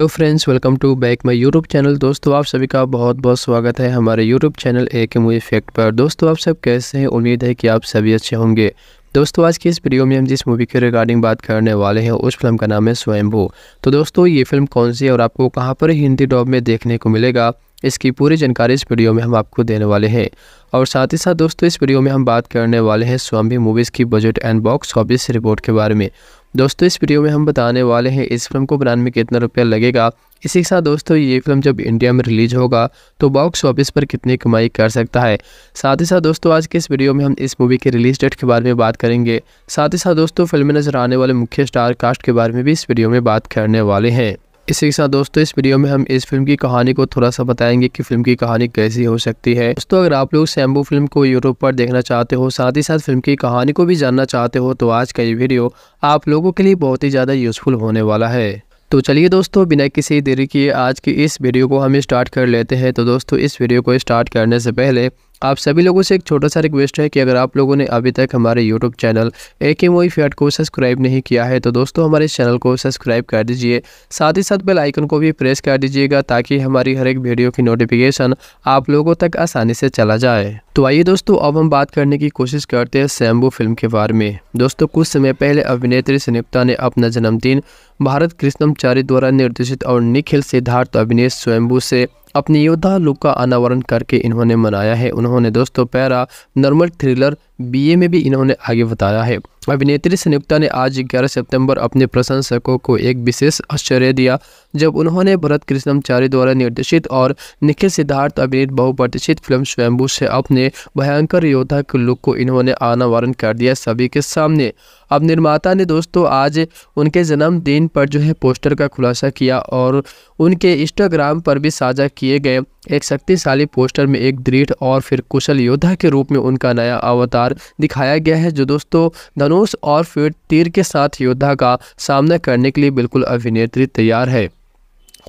hello friends welcome to back my YouTube channel दोस्तों आप सभी का बहुत बहुत स्वागत है हमारे यूट्यूब चैनल ए के मूवी फैक्ट पर दोस्तों आप सब कैसे हैं उम्मीद है कि आप सभी अच्छे होंगे दोस्तों आज की इस वीडियो में हम जिस मूवी के रिगार्डिंग बात करने वाले हैं उस फिल्म का नाम है स्वयंभू तो दोस्तों ये फिल्म कौन सी है और आपको कहाँ पर हिंदी डॉब में देखने को मिलेगा इसकी पूरी जानकारी इस वीडियो में हम आपको देने वाले हैं और साथ ही साथ दोस्तों इस वीडियो में हम बात करने वाले हैं स्वामी मूवीज़ की budget and box office report के बारे में दोस्तों इस वीडियो में हम बताने वाले हैं इस फिल्म को बनाने में कितना रुपया लगेगा इसी के साथ दोस्तों ये फिल्म जब इंडिया में रिलीज होगा तो बॉक्स ऑफिस पर कितनी कमाई कर सकता है साथ ही साथ दोस्तों आज के इस वीडियो में हम इस मूवी के रिलीज डेट के बारे में बात करेंगे साथ ही साथ दोस्तों फिल्म में नजर आने वाले मुख्य स्टार कास्ट के बारे में भी इस वीडियो में बात करने वाले हैं इसी के साथ दोस्तों इस वीडियो में हम इस फिल्म की कहानी को थोड़ा सा बताएंगे कि फिल्म की कहानी कैसी हो सकती है दोस्तों अगर आप लोग सैम्बू फिल्म को यूट्यूब पर देखना चाहते हो साथ ही साथ फिल्म की कहानी को भी जानना चाहते हो तो आज का ये वीडियो आप लोगों के लिए बहुत ही ज़्यादा यूजफुल होने वाला है तो चलिए दोस्तों बिना किसी देरी के आज की इस वीडियो को हम स्टार्ट कर लेते हैं तो दोस्तों इस वीडियो को स्टार्ट करने से पहले आप सभी लोगों से एक छोटा सा रिक्वेस्ट है कि अगर आप लोगों ने अभी तक हमारे यूट्यूब चैनल ए के मोई फैट को सब्सक्राइब नहीं किया है तो दोस्तों हमारे चैनल को सब्सक्राइब कर दीजिए साथ ही साथ बेल आइकन को भी प्रेस कर दीजिएगा ताकि हमारी हर एक वीडियो की नोटिफिकेशन आप लोगों तक आसानी से चला जाए तो आइए दोस्तों अब हम बात करने की कोशिश करते हैं सैम्बू फिल्म के बारे में दोस्तों कुछ समय पहले अभिनेत्री संयुक्ता ने अपना जन्मदिन भारत कृष्णमचारी द्वारा निर्देशित और निखिल सिद्धार्थ अभिनेश स्वयंभू से अपने योद्धा लुक का अनावरण करके इन्होंने मनाया है उन्होंने दोस्तों पैरा नॉर्मल थ्रिलर बीए में भी इन्होंने आगे बताया है अभिनेत्री संयुक्ता ने आज 11 सितंबर अपने प्रशंसकों को एक विशेष आश्चर्य दिया जब उन्होंने भरत कृष्णाचार्य द्वारा निर्देशित और निखिल सिद्धार्थ अभिनीत बहुप्रतिष्ठित फिल्म स्वयंभू से अपने भयंकर योद्धा के लुक को इन्होंने अनावरण कर दिया सभी के सामने अब निर्माता ने दोस्तों आज उनके जन्मदिन पर जो है पोस्टर का खुलासा किया और उनके इंस्टाग्राम पर भी साझा किए गए एक शक्तिशाली पोस्टर में एक दृढ़ और फिर कुशल योद्धा के रूप में उनका नया अवतार दिखाया गया है जो दोस्तों धनुष और फिर तीर के साथ योद्धा का सामना करने के लिए बिल्कुल अभिनेत्री तैयार है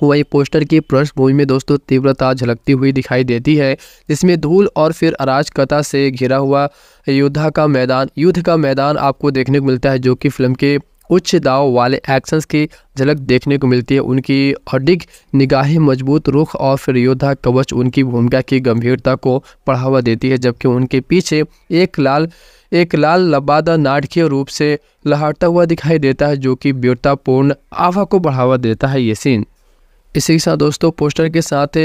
वही पोस्टर की पृष्ठभूमि में दोस्तों तीव्रता झलकती हुई दिखाई देती है जिसमें धूल और फिर अराजकता से घिरा हुआ योद्धा का मैदान युद्ध का मैदान आपको देखने को मिलता है जो कि फिल्म के उच्च दाव वाले एक्शंस की झलक देखने को मिलती है उनकी अडिग निगाहें मजबूत रुख और फिर योद्धा कवच उनकी भूमिका की गंभीरता को बढ़ावा देती है जबकि उनके पीछे एक लाल एक लाल लबादा नाटकीय रूप से लहाड़ता हुआ दिखाई देता है जो कि व्यवतापूर्ण आभा को बढ़ावा देता है ये सीन इसी के साथ दोस्तों पोस्टर के साथ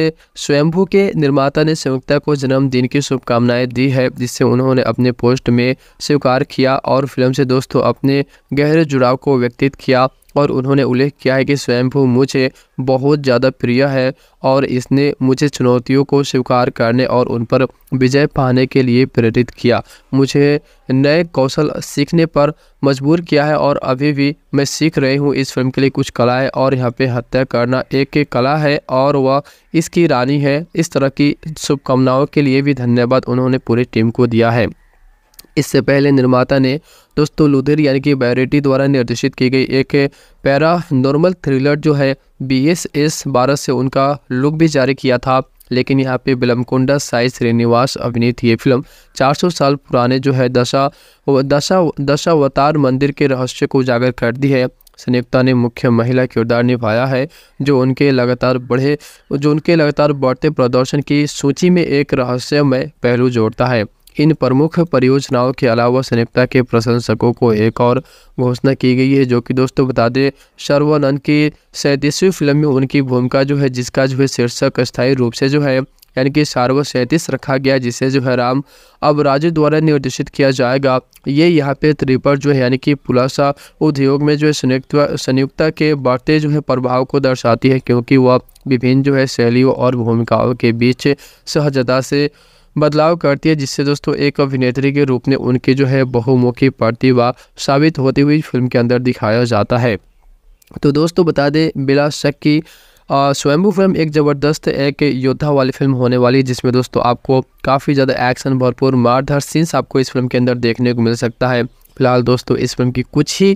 स्वयंभू के निर्माता ने संयुक्ता को जन्मदिन की शुभकामनाएं दी है जिससे उन्होंने अपने पोस्ट में स्वीकार किया और फिल्म से दोस्तों अपने गहरे जुड़ाव को व्यक्तित किया और उन्होंने उल्लेख किया है कि स्वयंभू मुझे बहुत ज़्यादा प्रिय है और इसने मुझे चुनौतियों को स्वीकार करने और उन पर विजय पाने के लिए प्रेरित किया मुझे नए कौशल सीखने पर मजबूर किया है और अभी भी मैं सीख रही हूँ इस फिल्म के लिए कुछ कलाएँ और यहाँ पे हत्या करना एक एक कला है और वह इसकी रानी है इस तरह की शुभकामनाओं के लिए भी धन्यवाद उन्होंने पूरी टीम को दिया है इससे पहले निर्माता ने दोस्तों लुधेर यानी कि बैरेटी द्वारा निर्देशित की गई एक पैरा नॉर्मल थ्रिलर जो है बी एस एस बारह से उनका लुक भी जारी किया था लेकिन यहाँ पे बिलमकुंडा साई श्रीनिवास अभिनीत ये फिल्म 400 साल पुराने जो है दशा दशा दशावतार मंदिर के रहस्य को उजागर कर दी है संयुक्ता ने मुख्य महिला किरदार निभाया है जो उनके लगातार बढ़े जो उनके लगातार बढ़ते प्रदर्शन की सूची में एक रहस्यमय पहलू जोड़ता है इन प्रमुख परियोजनाओं के अलावा संयुक्ता के प्रशंसकों को एक और घोषणा की गई है जो कि दोस्तों बता दें सर्वानंद की सैंतीसवीं फिल्म में उनकी भूमिका जो है जिसका जो है शीर्षक स्थायी रूप से जो है यानी कि सार्व सैंतीस रखा गया जिसे जो है राम अब राजू द्वारा निर्देशित किया जाएगा ये यहाँ पे त्रिपर जो है यानी कि पुलासा उद्योग में जो है संयुक्त संयुक्ता के बढ़ते जो है प्रभाव को दर्शाती है क्योंकि वह विभिन्न जो है शैलियों और भूमिकाओं के बीच सहजता से बदलाव करती है जिससे दोस्तों एक अभिनेत्री के रूप में उनकी जो है बहुमुखी प्रतिभा साबित होती हुई फिल्म के अंदर दिखाया जाता है तो दोस्तों बता दें बिला शक की स्वयंभू फिल्म एक ज़बरदस्त एक योद्धा वाली फिल्म होने वाली जिसमें दोस्तों आपको काफ़ी ज़्यादा एक्शन भरपूर मारधार सीन्स आपको इस फिल्म के अंदर देखने को मिल सकता है फिलहाल दोस्तों इस फिल्म की कुछ ही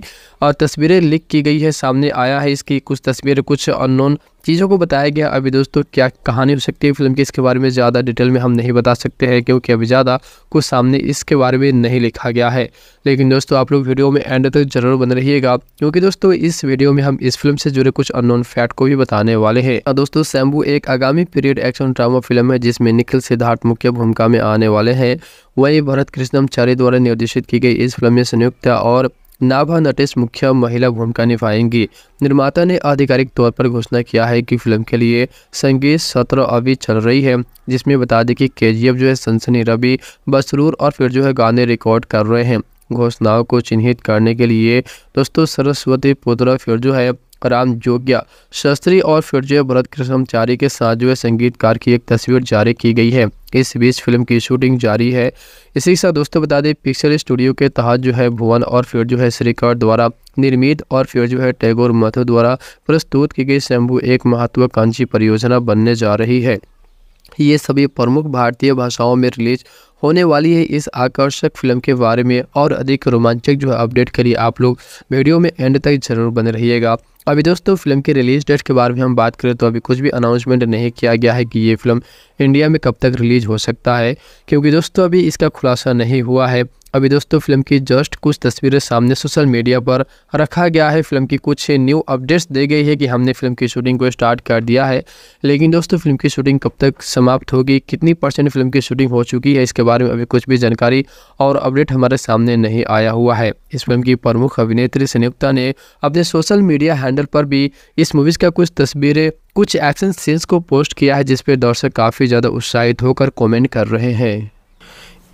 तस्वीरें लीक की गई है सामने आया है इसकी कुछ तस्वीरें कुछ अननोन चीज़ों को बताया गया अभी दोस्तों क्या कहानी हो सकती है फिल्म की इसके बारे में ज़्यादा डिटेल में हम नहीं बता सकते हैं क्योंकि अभी ज़्यादा कुछ सामने इसके बारे में नहीं लिखा गया है लेकिन दोस्तों आप लोग वीडियो में एंड तक जरूर बन रहिएगा क्योंकि दोस्तों इस वीडियो में हम इस फिल्म से जुड़े कुछ अननोन फैक्ट को भी बताने वाले हैं दोस्तों शैम्बू एक आगामी पीरियड एक्शन ड्रामा फिल्म है जिसमें निखिल सिद्धार्थ मुख्य भूमिका में आने वाले हैं वही भरत कृष्णमचार्य द्वारा निर्देशित की गई इस फिल्म में संयुक्त और नाभा नटेश मुख्य महिला भूमिका निभाएंगी निर्माता ने आधिकारिक तौर पर घोषणा किया है कि फिल्म के लिए संगीत सत्र अभी चल रही है जिसमें बता दें कि के जो है सनसनी रवि बसरूर और फिर जो है गाने रिकॉर्ड कर रहे हैं घोषणाओं को चिन्हित करने के लिए दोस्तों सरस्वती पुत्र फिर जो है कराम जोगिया शस्त्री और फिरजय भरत कृष्णचारी के साथ साजवे संगीतकार की एक तस्वीर जारी की गई है इस बीच फिल्म की शूटिंग जारी है इसी साथ दोस्तों बता दें पिक्चर स्टूडियो के तहत जो है भुवन और फिर जो है श्रीकर द्वारा निर्मित और फिर जो है टैगोर मथु द्वारा प्रस्तुत की गई शंभू एक महत्वाकांक्षी परियोजना बनने जा रही है ये सभी प्रमुख भारतीय भाषाओं में रिलीज होने वाली है इस आकर्षक फिल्म के बारे में और अधिक रोमांचक जो है अपडेट करिए आप लोग वीडियो में एंड तक जरूर बने रहिएगा अभी दोस्तों फिल्म के रिलीज डेट के बारे में हम बात करें तो अभी कुछ भी अनाउंसमेंट नहीं किया गया है कि ये फिल्म इंडिया में कब तक रिलीज हो सकता है क्योंकि दोस्तों अभी इसका खुलासा नहीं हुआ है अभी दोस्तों फिल्म की जस्ट कुछ तस्वीरें सामने सोशल मीडिया पर रखा गया है फिल्म की कुछ न्यू अपडेट्स दे गई है कि हमने फिल्म की शूटिंग को स्टार्ट कर दिया है लेकिन दोस्तों फिल्म की शूटिंग कब तक समाप्त होगी कितनी परसेंट फिल्म की शूटिंग हो चुकी है इसके बारे में अभी कुछ भी जानकारी और अपडेट हमारे सामने नहीं आया हुआ है इस फिल्म की प्रमुख अभिनेत्री संयुक्ता ने अपने सोशल मीडिया हैंडल पर भी इस मूवीज़ का कुछ तस्वीरें कुछ एक्शन सीन्स को पोस्ट किया है जिसपे दर्शक काफ़ी ज़्यादा उत्साहित होकर कॉमेंट कर रहे हैं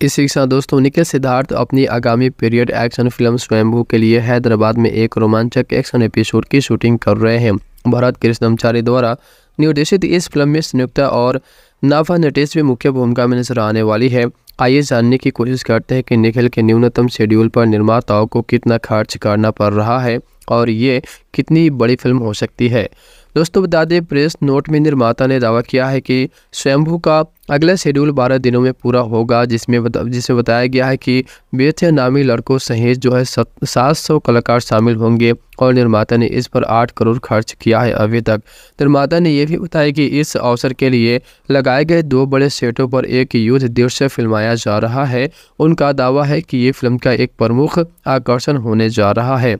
इस शिक्षा दोस्तों निखिल सिद्धार्थ अपनी आगामी पीरियड एक्शन फिल्म स्वयंभू के लिए हैदराबाद में एक रोमांचक एक्शन एपिसोड की शूटिंग कर रहे हैं भरत कृष्णमचारी द्वारा निर्देशित इस फिल्म में संयुक्ता और नाफा नटेश भी मुख्य भूमिका में नजर आने वाली है आइए जानने की कोशिश करते हैं कि निखिल के न्यूनतम शेड्यूल पर निर्माताओं को कितना खर्च करना पड़ रहा है और ये कितनी बड़ी फिल्म हो सकती है दोस्तों बता दें प्रेस नोट में निर्माता ने दावा किया है कि स्वयंभू का अगला शेड्यूल 12 दिनों में पूरा होगा जिसमें बता, जिसमें बताया गया है कि बेथे नामी लड़कों सहित जो है सात सौ कलाकार शामिल होंगे और निर्माता ने इस पर आठ करोड़ खर्च किया है अभी तक निर्माता ने यह भी बताया कि इस अवसर के लिए लगाए गए दो बड़े सेटों पर एक युद्ध दृश्य फिल्माया जा रहा है उनका दावा है कि ये फिल्म का एक प्रमुख आकर्षण होने जा रहा है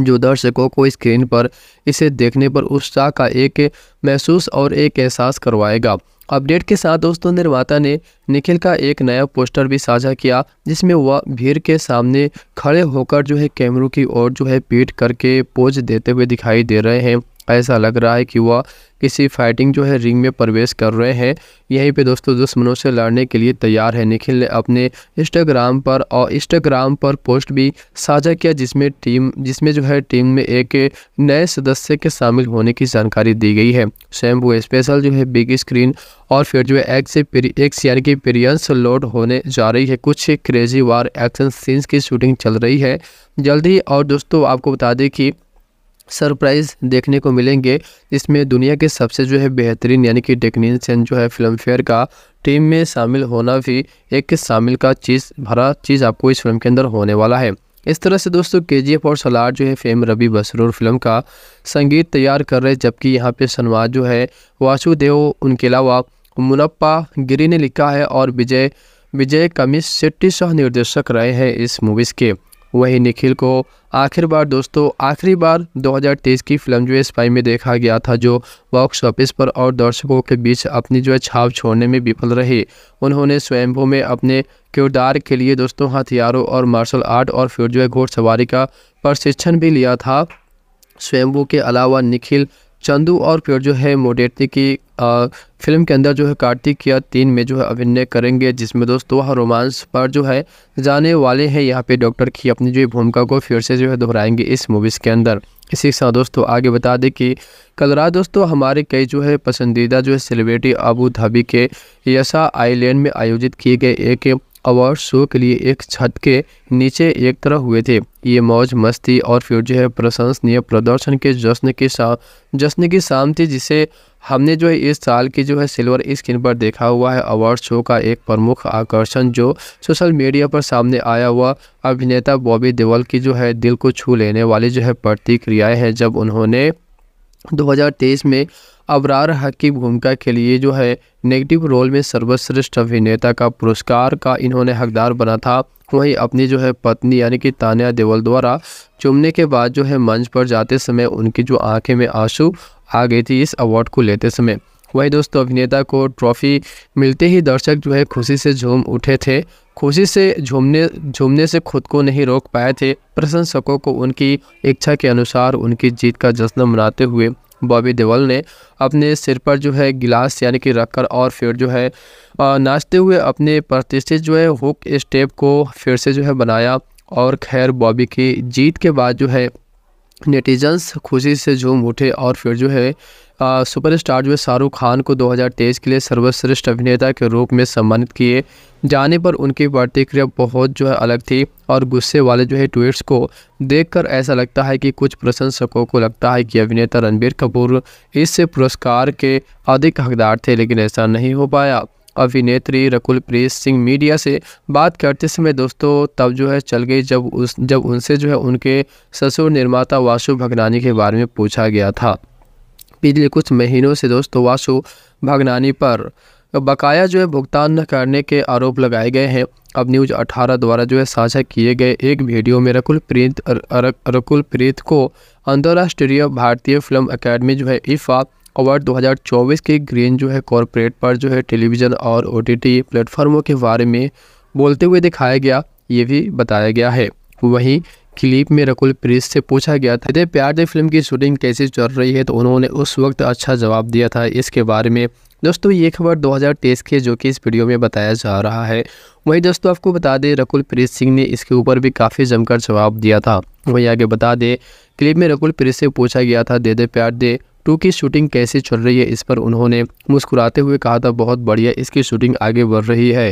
जो दर्शकों को स्क्रीन पर इसे देखने पर उत्साह का एक महसूस और एक एहसास करवाएगा अपडेट के साथ दोस्तों निर्माता ने निखिल का एक नया पोस्टर भी साझा किया जिसमें वह भीड़ के सामने खड़े होकर जो है कैमरों की ओर जो है पीट करके पोज देते हुए दिखाई दे रहे हैं ऐसा लग रहा है कि वह किसी फाइटिंग जो है रिंग में प्रवेश कर रहे हैं यहीं पे दोस्तों दुश्मनों से लड़ने के लिए तैयार है निखिल ने अपने इंस्टाग्राम पर और इंस्टाग्राम पर पोस्ट भी साझा किया जिसमें टीम जिसमें जो है टीम में एक नए सदस्य के शामिल होने की जानकारी दी गई है शैम्पू वो स्पेशल जो है बिग स्क्रीन और फिर जो है एक्स एक्स यानी कि पीरियंस लोड होने जा रही है कुछ क्रेजी वार एक्शन सीन्स की शूटिंग चल रही है जल्दी और दोस्तों आपको बता दें कि सरप्राइज़ देखने को मिलेंगे इसमें दुनिया के सबसे जो है बेहतरीन यानी कि टेक्नीशियन जो है फिल्म फेयर का टीम में शामिल होना भी एक शामिल का चीज़ भरा चीज़ आपको इस फिल्म के अंदर होने वाला है इस तरह से दोस्तों के जी और सलार जो है फेम रबी बसरूर फिल्म का संगीत तैयार कर रहे जबकि यहाँ पे सनवाद जो है वासुदेव उनके अलावा मुनप्पा गिरी ने लिखा है और विजय विजय कमिश शेट्टी सह निर्देशक रहे हैं इस मूवीज़ के वहीं निखिल को आखिर बार दोस्तों आखिरी बार 2023 की फिल्म जो है स्पाई में देखा गया था जो बॉक्स ऑफिस पर और दर्शकों के बीच अपनी जो है छाप छोड़ने में विफल रही उन्होंने स्वयंभू में अपने किरदार के लिए दोस्तों हथियारों और मार्शल आर्ट और फिर जो है घोड़सवारी का प्रशिक्षण भी लिया था स्वयंभू के अलावा निखिल चंदू और प्योर जो है मोडेटी की आ, फिल्म के अंदर जो है कार्तिक या तीन में जो है अभिनय करेंगे जिसमें दोस्तों वह रोमांस पर जो है जाने वाले हैं यहाँ पे डॉक्टर की अपनी जो भूमिका को फिर से जो है दोहराएंगे इस मूवीज़ के अंदर इसी के साथ दोस्तों आगे बता दें कि कल रात दोस्तों हमारे कई जो है पसंदीदा जो है सेलिब्रिटी अबू धाबी के यसा आईलैंड में आयोजित किए गए एक अवार्ड शो के लिए एक छत के नीचे एक तरह हुए थे ये मौज मस्ती और फिर जो है प्रशंसनीय प्रदर्शन के जश्न के साथ जश्न की शाम थी जिसे हमने जो है इस साल की जो है सिल्वर स्क्रीन पर देखा हुआ है अवार्ड शो का एक प्रमुख आकर्षण जो सोशल मीडिया पर सामने आया हुआ अभिनेता बॉबी देवल की जो है दिल को छू लेने वाली जो है प्रतिक्रियाएँ हैं जब उन्होंने 2023 में अबरार हक की भूमिका के लिए जो है नेगेटिव रोल में सर्वश्रेष्ठ अभिनेता का पुरस्कार का इन्होंने हकदार बना था वहीं अपनी जो है पत्नी यानी कि तान्या देवल द्वारा चुमने के बाद जो है मंच पर जाते समय उनकी जो आंखें में आंसू आ गई थी इस अवार्ड को लेते समय वहीं दोस्तों अभिनेता को ट्रॉफी मिलते ही दर्शक जो है खुशी से झूम उठे थे खुशी से झूमने झूमने से खुद को नहीं रोक पाए थे प्रशंसकों को उनकी इच्छा के अनुसार उनकी जीत का जश्न मनाते हुए बॉबी देवल ने अपने सिर पर जो है गिलास यानी कि रखकर और फिर जो है नाचते हुए अपने प्रतिष्ठित जो है हुक स्टेप को फिर से जो है बनाया और खैर बॉबी की जीत के बाद जो है नेटिजन्स खुशी से झूम उठे और फिर जो है सुपरस्टार जो है शाहरुख खान को 2023 के लिए सर्वश्रेष्ठ अभिनेता के रूप में सम्मानित किए जाने पर उनकी प्रतिक्रिया बहुत जो है अलग थी और गुस्से वाले जो है ट्वीट्स को देखकर ऐसा लगता है कि कुछ प्रशंसकों को लगता है कि अभिनेता रणबीर कपूर इस पुरस्कार के अधिक हकदार थे लेकिन ऐसा नहीं हो पाया अभिनेत्री रकुलप्रीत सिंह मीडिया से बात करते समय दोस्तों तब जो है चल गई जब उस जब उनसे जो है उनके ससुर निर्माता वासु भगनानी के बारे में पूछा गया था पिछले कुछ महीनों से दोस्तों वासु भगनानी पर बकाया जो है भुगतान न करने के आरोप लगाए गए हैं अब न्यूज 18 द्वारा जो है साझा किए गए एक वीडियो में रकुल प्रीत रकुल प्रीत को अंतर्राष्ट्रीय भारतीय फिल्म अकेडमी जो है इफ़ा अवार्ड 2024 के ग्रीन जो है कॉरपोरेट पर जो है टेलीविज़न और ओ प्लेटफॉर्मों के बारे में बोलते हुए दिखाया गया ये भी बताया गया है वहीं क्लिप में रकुल प्रीत से पूछा गया था प्यार दे फिल्म की शूटिंग कैसे चल रही है तो उन्होंने उस वक्त अच्छा जवाब दिया था इसके बारे में दोस्तों ये खबर 2023 के जो कि इस वीडियो में बताया जा रहा है वहीं दोस्तों आपको बता दें रकुल प्रीत सिंह ने इसके ऊपर भी काफ़ी जमकर जवाब दिया था वहीं आगे बता दें क्लिप में रकुल प्रीत से पूछा गया था दे दे प्यार दे टू की शूटिंग कैसे चल रही है इस पर उन्होंने मुस्कुराते हुए कहा था बहुत बढ़िया इसकी शूटिंग आगे बढ़ रही है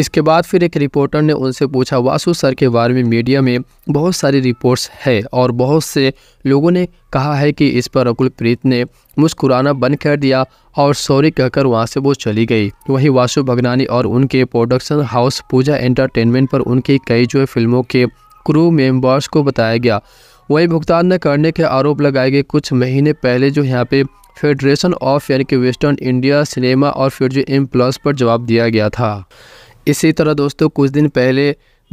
इसके बाद फिर एक रिपोर्टर ने उनसे पूछा वासु सर के बारे में मीडिया में बहुत सारी रिपोर्ट्स है और बहुत से लोगों ने कहा है कि इस पर अकुल प्रीत ने मुस्कुराना बंद कर दिया और सॉरी कहकर वहाँ से वो चली गई वहीं वासु भगनानी और उनके प्रोडक्शन हाउस पूजा एंटरटेनमेंट पर उनकी कई जो फिल्मों के क्रू मेम्बर्स को बताया गया वहीं भुगतान न करने के आरोप लगाए गए कुछ महीने पहले जो यहाँ पे फेडरेशन ऑफ यानी कि वेस्टर्न इंडिया सिनेमा और फिर जो एम प्लस पर जवाब दिया गया था इसी तरह दोस्तों कुछ दिन पहले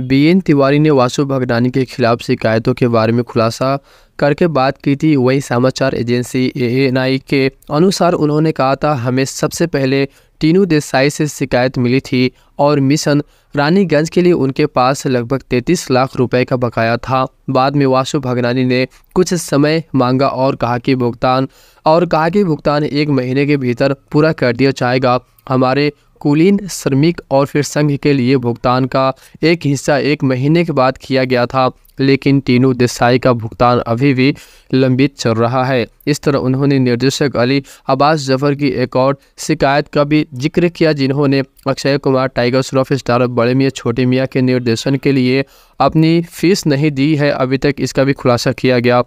बी एन तिवारी ने वासु भगदानी के खिलाफ शिकायतों के बारे में खुलासा करके बात की थी वही समाचार एजेंसी ए के अनुसार उन्होंने कहा था हमें सबसे पहले टीनू देसाई से शिकायत मिली थी और मिशन रानीगंज के लिए उनके पास लगभग 33 लाख रुपए का बकाया था बाद में वासु भगनानी ने कुछ समय मांगा और कहा कि भुगतान और कहा कि भुगतान एक महीने के भीतर पूरा कर दिया जाएगा हमारे कुलीन श्रमिक और फिर संघ के लिए भुगतान का एक हिस्सा एक महीने के बाद किया गया था लेकिन तीनों देसाई का भुगतान अभी भी लंबित चल रहा है इस तरह उन्होंने निर्देशक अली अब्बास जफर की एक और शिकायत का भी जिक्र किया जिन्होंने अक्षय कुमार टाइगर श्रॉफ स्टार बड़े मियाँ छोटे मियाँ के निर्देशन के लिए अपनी फीस नहीं दी है अभी तक इसका भी खुलासा किया गया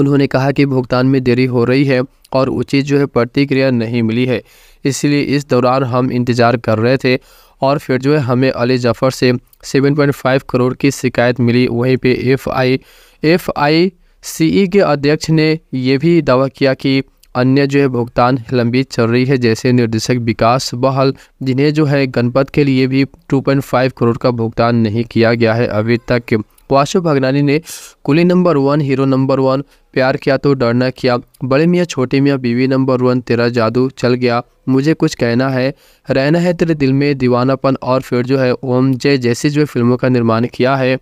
उन्होंने कहा कि भुगतान में देरी हो रही है और उचित जो है प्रतिक्रिया नहीं मिली है इसलिए इस दौरान हम इंतज़ार कर रहे थे और फिर जो है हमें अली जफ़र से 7.5 करोड़ की शिकायत मिली वहीं पे एफ आई एफ आई सी ई के अध्यक्ष ने यह भी दावा किया कि अन्य जो है भुगतान लंबी चल रही है जैसे निर्देशक विकास बहल जिन्हें जो है गणपत के लिए भी 2.5 करोड़ का भुगतान नहीं किया गया है अभी तक वाशु भगनानी ने Coolie number one hero number one प्यार किया तो डरना किया बड़े मियाँ छोटे मियाँ बीवी नंबर वन तेरा जादू चल गया मुझे कुछ कहना है रहना है तेरे दिल में दीवानापन और फिर जो है ओम जय जैसी जो फिल्मों का निर्माण किया है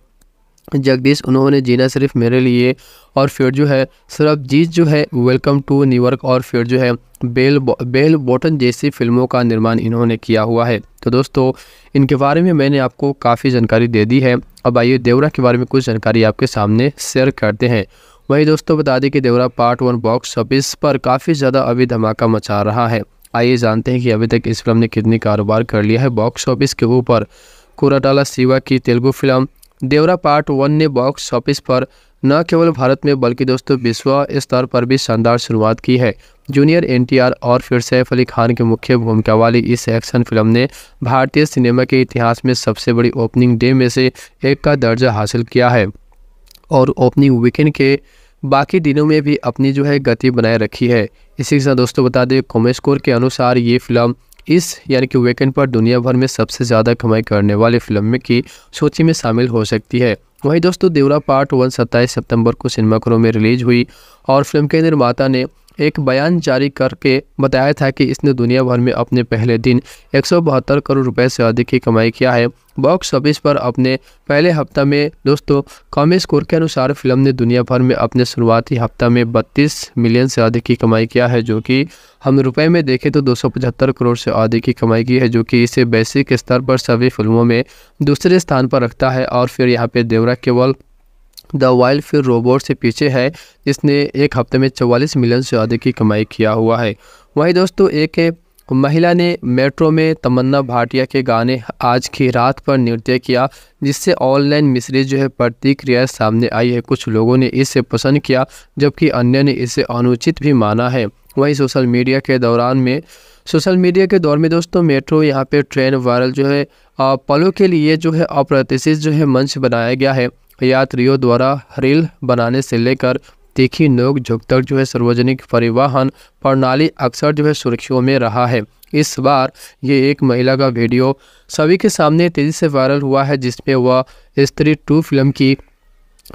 जगदीश उन्होंने जीना सिर्फ मेरे लिए और फिर जो है जीत जो है वेलकम टू न्यूयॉर्क और फिर जो है बेल बेल बॉटन जैसी फिल्मों का निर्माण इन्होंने किया हुआ है तो दोस्तों इनके बारे में मैंने आपको काफ़ी जानकारी दे दी है अब आइए देवरा के बारे में कुछ जानकारी आपके सामने शेयर करते हैं वही दोस्तों बता दें कि Devara part one box office पर काफ़ी ज़्यादा अभी धमाका मचा रहा है आइए जानते हैं कि अभी तक इस फिल्म ने कितनी कारोबार कर लिया है बॉक्स ऑफिस के ऊपर कोराटाला सिवा की Telugu film Devara part one ने बॉक्स ऑफिस पर न केवल भारत में बल्कि दोस्तों विश्व स्तर पर भी शानदार शुरुआत की है जूनियर एनटीआर और फिर सैफ अली खान की मुख्य भूमिका वाली इस एक्शन फिल्म ने भारतीय सिनेमा के इतिहास में सबसे बड़ी ओपनिंग डे में से एक का दर्जा हासिल किया है और ओपनिंग वीकेंड के बाकी दिनों में भी अपनी जो है गति बनाए रखी है इसी के साथ दोस्तों बता दें स्कोर के अनुसार ये फिल्म इस यानी कि वीकेंड पर दुनिया भर में सबसे ज़्यादा कमाई करने वाली फिल्म की सूची में शामिल हो सकती है वहीं दोस्तों देवरा पार्ट वन सत्ताईस सितंबर को सिनेमाघरों में रिलीज हुई और फिल्म के निर्माता ने एक बयान जारी करके बताया था कि इसने दुनिया भर में अपने पहले दिन एक करोड़ रुपए से अधिक की कमाई किया है बॉक्स ऑफिस पर अपने पहले हफ्ता में दोस्तों कम स्कोर के अनुसार फिल्म ने दुनिया भर में अपने शुरुआती हफ्ता में 32 मिलियन से अधिक की कमाई किया है जो कि हम रुपए में देखें तो दो करोड़ से अधिक की कमाई की है जो कि इसे बेसिक स्तर पर सभी फिल्मों में दूसरे स्थान पर रखता है और फिर यहाँ पे देवरा केवल द वाइल्ड फिर रोबोट से पीछे है जिसने एक हफ्ते में 44 मिलियन से ज़्यादा की कमाई किया हुआ है वहीं दोस्तों एक महिला ने मेट्रो में तमन्ना भाटिया के गाने आज की रात पर नृत्य किया जिससे ऑनलाइन मिश्रित जो है प्रतिक्रिया सामने आई है कुछ लोगों ने इसे पसंद किया जबकि अन्य ने इसे अनुचित भी माना है वहीं सोशल मीडिया के दौरान में सोशल मीडिया के दौर में दोस्तों मेट्रो यहाँ पे ट्रेन वायरल जो है पलों के लिए जो है अप्रत्याशित जो है मंच बनाया गया है यात्रियों द्वारा रेल बनाने से लेकर तीखी नोक झोंक तक जो है सार्वजनिक परिवहन प्रणाली अक्सर जो है सुर्खियों में रहा है इस बार ये एक महिला का वीडियो सभी के सामने तेज़ी से वायरल हुआ है जिसमें वह स्त्री टू फिल्म की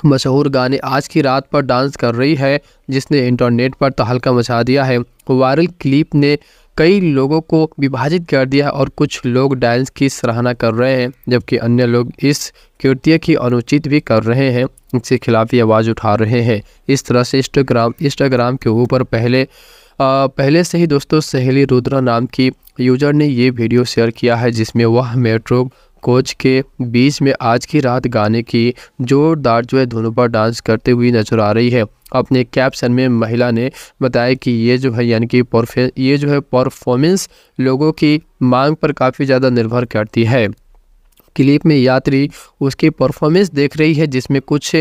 मशहूर गाने आज की रात पर डांस कर रही है जिसने इंटरनेट पर तहलका मचा दिया है वायरल क्लिप ने कई लोगों को विभाजित कर दिया और कुछ लोग डांस की सराहना कर रहे हैं जबकि अन्य लोग इस कृत्य की अनुचित भी कर रहे हैं इसके खिलाफ ही आवाज़ उठा रहे हैं इस तरह से इंस्टाग्राम इंस्टाग्राम के ऊपर पहले आ, पहले से ही दोस्तों सहेली रुद्रा नाम की यूजर ने ये वीडियो शेयर किया है जिसमें वह मेट्रो कोच के बीच में आज की रात गाने की जोरदार जो है धुनों पर डांस करते हुए नजर आ रही है अपने कैप्शन में महिला ने बताया कि ये जो है यानी कि परफे ये जो है परफॉर्मेंस लोगों की मांग पर काफ़ी ज़्यादा निर्भर करती है क्लिप में यात्री उसकी परफॉर्मेंस देख रही है जिसमें कुछ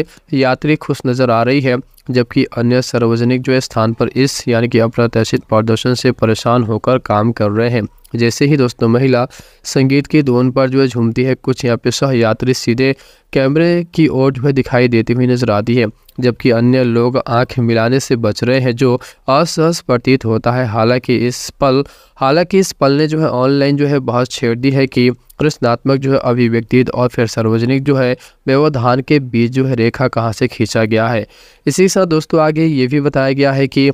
यात्री खुश नज़र आ रही है जबकि अन्य सार्वजनिक जो है स्थान पर इस यानी कि अप्रत्याशित प्रदर्शन से परेशान होकर काम कर रहे हैं जैसे ही दोस्तों महिला संगीत की धुन पर जो है झूमती है कुछ यहाँ पे सहयात्री सीधे कैमरे की ओर जो है दिखाई देती हुई नजर आती है जबकि अन्य लोग आंख मिलाने से बच रहे हैं जो असहज प्रतीत होता है हालांकि इस पल हालांकि इस पल ने जो है ऑनलाइन जो है बहुत छेड़ दी है कि कृष्णात्मक जो है अभिव्यक्ति और फिर सार्वजनिक जो है व्यवधान के बीच जो है रेखा कहाँ से खींचा गया है इसी के साथ दोस्तों आगे ये भी बताया गया है कि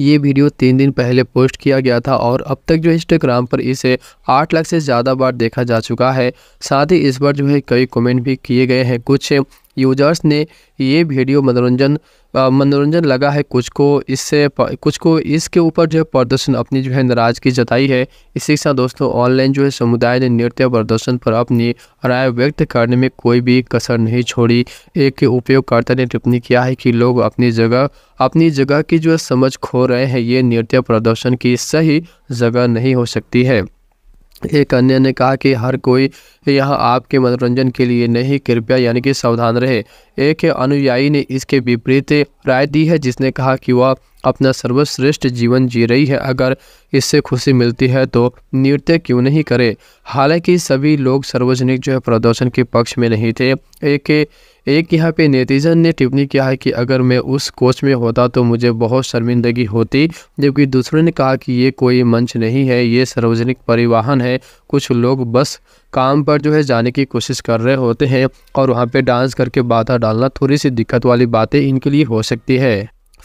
ये वीडियो तीन दिन पहले पोस्ट किया गया था और अब तक जो इंस्टाग्राम पर इसे आठ लाख से ज़्यादा बार देखा जा चुका है साथ ही इस बार जो है कई कमेंट भी किए गए हैं कुछ यूजर्स ने ये वीडियो मनोरंजन मनोरंजन लगा है कुछ को इससे कुछ को इसके ऊपर जो है प्रदर्शन अपनी जो है नाराजगी जताई है इसी के साथ दोस्तों ऑनलाइन जो है समुदाय ने नृत्य प्रदर्शन पर अपनी राय व्यक्त करने में कोई भी कसर नहीं छोड़ी एक उपयोगकर्ता ने टिप्पणी किया है कि लोग अपनी जगह अपनी जगह की जो है समझ खो रहे हैं ये नृत्य प्रदर्शन की सही जगह नहीं हो सकती है एक अन्य ने कहा कि हर कोई यह आपके मनोरंजन के लिए नहीं कृपया यानी कि सावधान रहे एक अनुयायी ने इसके विपरीत राय दी है जिसने कहा कि वह अपना सर्वश्रेष्ठ जीवन जी रही है अगर इससे खुशी मिलती है तो नृत्य क्यों नहीं करे हालांकि सभी लोग सार्वजनिक जो है प्रदर्शन के पक्ष में नहीं थे एक एक यहाँ पे नेतीजन ने टिप्पणी किया है कि अगर मैं उस कोच में होता तो मुझे बहुत शर्मिंदगी होती जबकि दूसरों ने कहा कि ये कोई मंच नहीं है ये सार्वजनिक परिवहन है कुछ लोग बस काम पर जो है जाने की कोशिश कर रहे होते हैं और वहाँ पे डांस करके बाधा डालना थोड़ी सी दिक्कत वाली बातें इनके लिए हो सकती है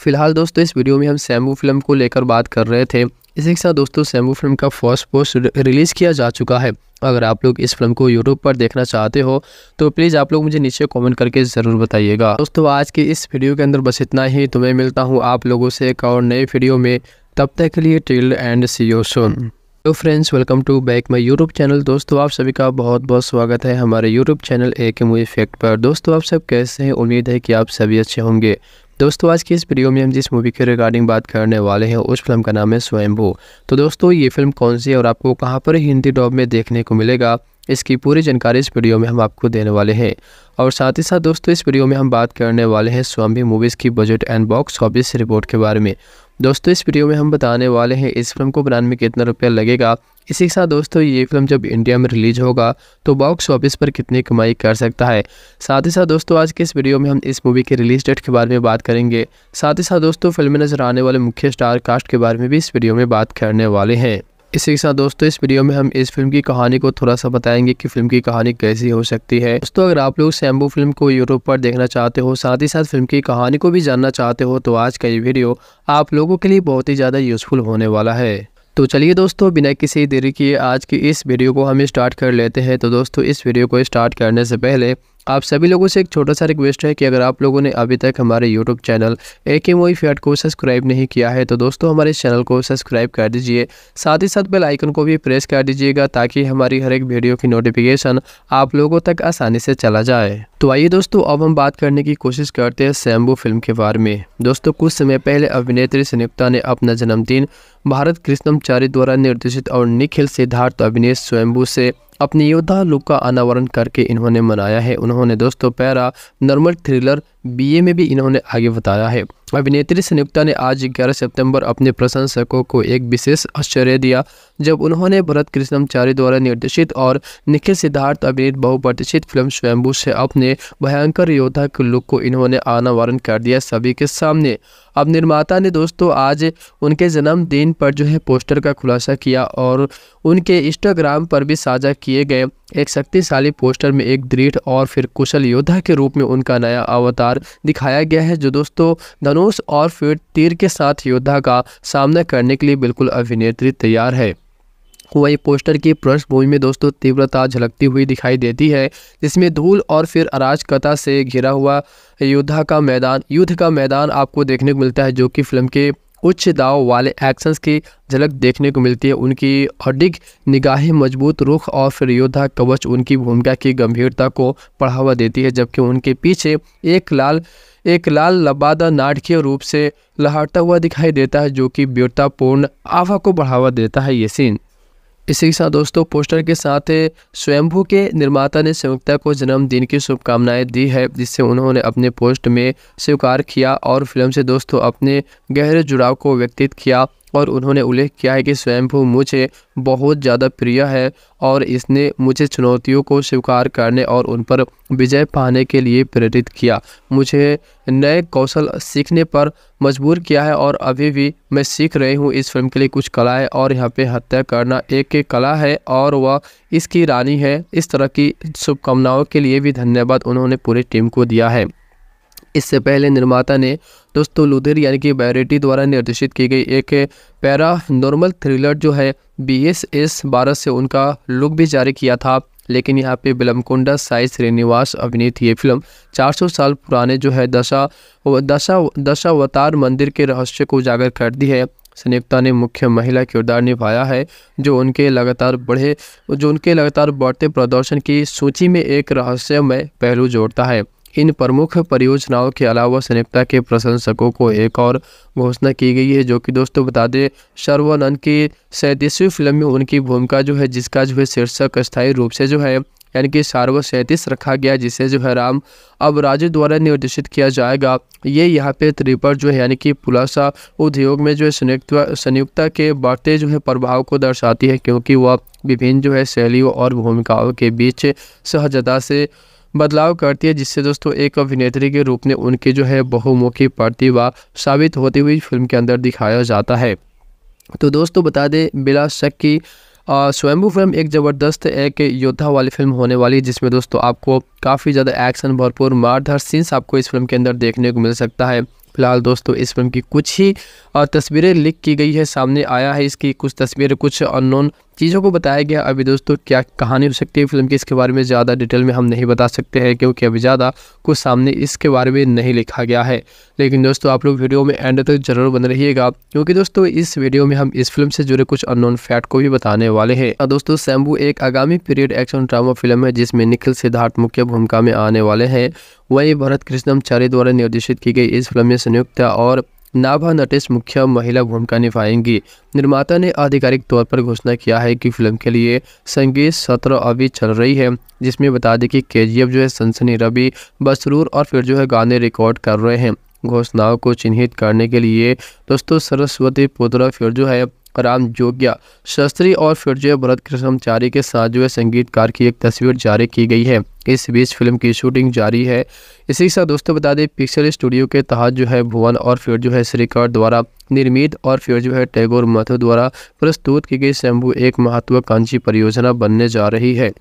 फिलहाल दोस्तों इस वीडियो में हम सैम्बू फिल्म को लेकर बात कर रहे थे इसी के साथ दोस्तों सैम्बू फिल्म का फर्स्ट पोस्ट रिलीज़ किया जा चुका है अगर आप लोग इस फिल्म को यूट्यूब पर देखना चाहते हो तो प्लीज़ आप लोग मुझे नीचे कमेंट करके ज़रूर बताइएगा दोस्तों आज के इस वीडियो के अंदर बस इतना ही तो मैं मिलता हूँ आप लोगों से एक और नए वीडियो में तब तक के लिए till end see you soon तो friends welcome to back my YouTube channel दोस्तों आप सभी का बहुत बहुत स्वागत है हमारे यूट्यूब चैनल ए के मूवी इफेक्ट पर दोस्तों आप सब कैसे हैं उम्मीद है कि आप सभी अच्छे होंगे दोस्तों आज की इस वीडियो में हम जिस मूवी के रिगार्डिंग बात करने वाले हैं उस फिल्म का नाम है स्वयंभू तो दोस्तों ये फिल्म कौन सी है और आपको कहाँ पर हिंदी डॉब में देखने को मिलेगा इसकी पूरी जानकारी इस वीडियो में हम आपको देने वाले हैं और साथ ही साथ दोस्तों इस वीडियो में हम बात करने वाले हैं स्वामी मूवीज़ की budget and box office report के बारे में दोस्तों इस वीडियो में हम बताने वाले हैं इस फिल्म को बनाने में कितना रुपया लगेगा इसी के साथ दोस्तों ये फिल्म जब इंडिया में रिलीज होगा तो बॉक्स ऑफिस पर कितनी कमाई कर सकता है साथ ही साथ दोस्तों आज के इस वीडियो में हम इस मूवी के रिलीज डेट के बारे में बात करेंगे साथ ही साथ दोस्तों फिल्म में नजर आने वाले मुख्य स्टार कास्ट के बारे में भी इस वीडियो में बात करने वाले हैं इसी के साथ दोस्तों इस वीडियो में हम इस फिल्म की कहानी को थोड़ा सा बताएंगे कि फिल्म की कहानी कैसी हो सकती है दोस्तों अगर आप लोग सैम्बू फिल्म को यूट्यूब पर देखना चाहते हो साथ ही साथ फिल्म की कहानी को भी जानना चाहते हो तो आज का ये वीडियो आप लोगों के लिए बहुत ही ज़्यादा यूजफुल होने वाला है तो चलिए दोस्तों बिना किसी देरी के आज की इस वीडियो को हम स्टार्ट कर लेते हैं तो दोस्तों इस वीडियो को स्टार्ट करने से पहले आप सभी लोगों से एक छोटा सा रिक्वेस्ट है कि अगर आप लोगों ने अभी तक हमारे यूट्यूब चैनल ए के मोई फैट को सब्सक्राइब नहीं किया है तो दोस्तों हमारे चैनल को सब्सक्राइब कर दीजिए साथ ही साथ बेल आइकन को भी प्रेस कर दीजिएगा ताकि हमारी हर एक वीडियो की नोटिफिकेशन आप लोगों तक आसानी से चला जाए तो आइए दोस्तों अब हम बात करने की कोशिश करते हैं सैम्बू फिल्म के बारे में दोस्तों कुछ समय पहले अभिनेत्री संयुक्ता ने अपना जन्मदिन भारत कृष्णमचारी द्वारा निर्देशित और निखिल सिद्धार्थ अभिनेत स्वयंभू से अपने योद्धा लुक का अनावरण करके इन्होंने मनाया है उन्होंने दोस्तों पैरा नॉर्मल थ्रिलर बीए में भी इन्होंने आगे बताया है अभिनेत्री संयुक्ता ने आज 11 सितंबर अपने प्रशंसकों को एक विशेष आश्चर्य दिया जब उन्होंने भरत कृष्णमचारी द्वारा निर्देशित और निखिल सिद्धार्थ अभिनीत बहुप्रतिष्ठित फिल्म स्वयंभू से अपने भयंकर योद्धा के लुक को इन्होंने अनावरण कर दिया सभी के सामने अब निर्माता ने दोस्तों आज उनके जन्मदिन पर जो है पोस्टर का खुलासा किया और उनके इंस्टाग्राम पर भी साझा किए गए एक शक्तिशाली पोस्टर में एक दृढ़ और फिर कुशल योद्धा के रूप में उनका नया अवतार दिखाया गया है जो दोस्तों धनुष और फिर तीर के साथ योद्धा का सामना करने के लिए बिल्कुल अभिनेत्री तैयार है वही पोस्टर की पृष्ठभूमि में दोस्तों तीव्रता झलकती हुई दिखाई देती है जिसमें धूल और फिर अराजकता से घिरा हुआ योद्धा का मैदान युद्ध का मैदान आपको देखने को मिलता है जो कि फिल्म के उच्च दाव वाले एक्शंस की झलक देखने को मिलती है उनकी अडिग निगाहें मजबूत रुख और फिर योद्धा कवच उनकी भूमिका की गंभीरता को बढ़ावा देती है जबकि उनके पीछे एक लाल एक लाल लबादा नाटकीय रूप से लहरता हुआ दिखाई देता है जो कि वीरतापूर्ण आभा को बढ़ावा देता है ये सीन इसी के साथ दोस्तों पोस्टर के साथ स्वयंभू के निर्माता ने संयुक्ता को जन्मदिन की शुभकामनाएं दी है जिससे उन्होंने अपने पोस्ट में स्वीकार किया और फिल्म से दोस्तों अपने गहरे जुड़ाव को व्यक्तित किया और उन्होंने उल्लेख किया है कि स्वयंभू मुझे बहुत ज़्यादा प्रिय है और इसने मुझे चुनौतियों को स्वीकार करने और उन पर विजय पाने के लिए प्रेरित किया मुझे नए कौशल सीखने पर मजबूर किया है और अभी भी मैं सीख रही हूँ इस फिल्म के लिए कुछ कला है और यहाँ पे हत्या करना एक कला है और वह इसकी रानी है इस तरह की शुभकामनाओं के लिए भी धन्यवाद उन्होंने पूरी टीम को दिया है इससे पहले निर्माता ने दोस्तों लुधिर यानी कि बैरेटी द्वारा निर्देशित की गई एक पैरा नॉर्मल थ्रिलर जो है बी एस एस बारह से उनका लुक भी जारी किया था लेकिन यहाँ पे बिलमकुंडा साई श्रीनिवास अभिनीत ये फिल्म 400 साल पुराने जो है दशा दशा दशावतार मंदिर के रहस्य को उजागर कर दी है संयुक्ता ने मुख्य महिला किरदार निभाया है जो उनके लगातार बढ़े जो उनके लगातार बढ़ते प्रदर्शन की सूची में एक रहस्यमय पहलू जोड़ता है इन प्रमुख परियोजनाओं के अलावा संयुक्ता के प्रशंसकों को एक और घोषणा की गई है जो कि दोस्तों बता दें शर्वानंद की सैंतीसवीं फिल्म में उनकी भूमिका जो है जिसका जो है शीर्षक स्थायी रूप से जो है यानी कि सार्व सैंतीस रखा गया जिसे जो है राम अब राज्य द्वारा निर्देशित किया जाएगा ये यहाँ पे त्रिपर जो है यानी कि पुलासा उद्योग में जो है संयुक्त संयुक्ता के बढ़ते जो है प्रभाव को दर्शाती है क्योंकि वह विभिन्न जो है शैलियों और भूमिकाओं के बीच सहजता से बदलाव करती है जिससे दोस्तों एक अभिनेत्री के रूप में उनकी जो है बहुमुखी प्रतिभा साबित होती हुई फिल्म के अंदर दिखाया जाता है तो दोस्तों बता दें बिला शक की स्वयंभू फिल्म एक ज़बरदस्त एक योद्धा वाली फिल्म होने वाली है जिसमें दोस्तों आपको काफ़ी ज़्यादा एक्शन भरपूर मारधार सीन्स आपको इस फिल्म के अंदर देखने को मिल सकता है फिलहाल दोस्तों इस फिल्म की कुछ ही तस्वीरें लीक की गई है सामने आया है इसकी कुछ तस्वीरें कुछ अननोन चीज़ों को बताया गया अभी दोस्तों क्या कहानी हो सकती है फिल्म की इसके बारे में ज़्यादा डिटेल में हम नहीं बता सकते हैं क्योंकि अभी ज़्यादा कुछ सामने इसके बारे में नहीं लिखा गया है लेकिन दोस्तों आप लोग वीडियो में एंड तक जरूर बन रहिएगा क्योंकि दोस्तों इस वीडियो में हम इस फिल्म से जुड़े कुछ अननोन फैक्ट को भी बताने वाले हैं दोस्तों शैम्बू एक आगामी पीरियड एक्शन ड्रामा फिल्म है जिसमें निखिल सिद्धार्थ मुख्य भूमिका में आने वाले हैं वहीं भरत कृष्णमचार्य द्वारा निर्देशित की गई इस फिल्म में संयुक्त और नाभा नटेश मुख्य महिला भूमिका निभाएंगी निर्माता ने आधिकारिक तौर पर घोषणा किया है कि फिल्म के लिए संगीत सत्र अभी चल रही है जिसमें बता दें कि के जो है सनसनी रवि बसरूर और फिर जो है गाने रिकॉर्ड कर रहे हैं घोषणाओं को चिन्हित करने के लिए दोस्तों सरस्वती पुत्र फिर जो है राम जोगिया शास्त्री और फिर जो है भरत कृष्णचारी के साथ जो है संगीतकार की एक तस्वीर जारी की गई है इस बीच फिल्म की शूटिंग जारी है इसी के साथ दोस्तों बता दें पिक्सल स्टूडियो के तहत जो है भुवन और फिर जो है श्रीकर द्वारा निर्मित और फिर जो है टैगोर मथो द्वारा प्रस्तुत की गई शैम्बू एक महत्वाकांक्षी परियोजना बनने जा रही है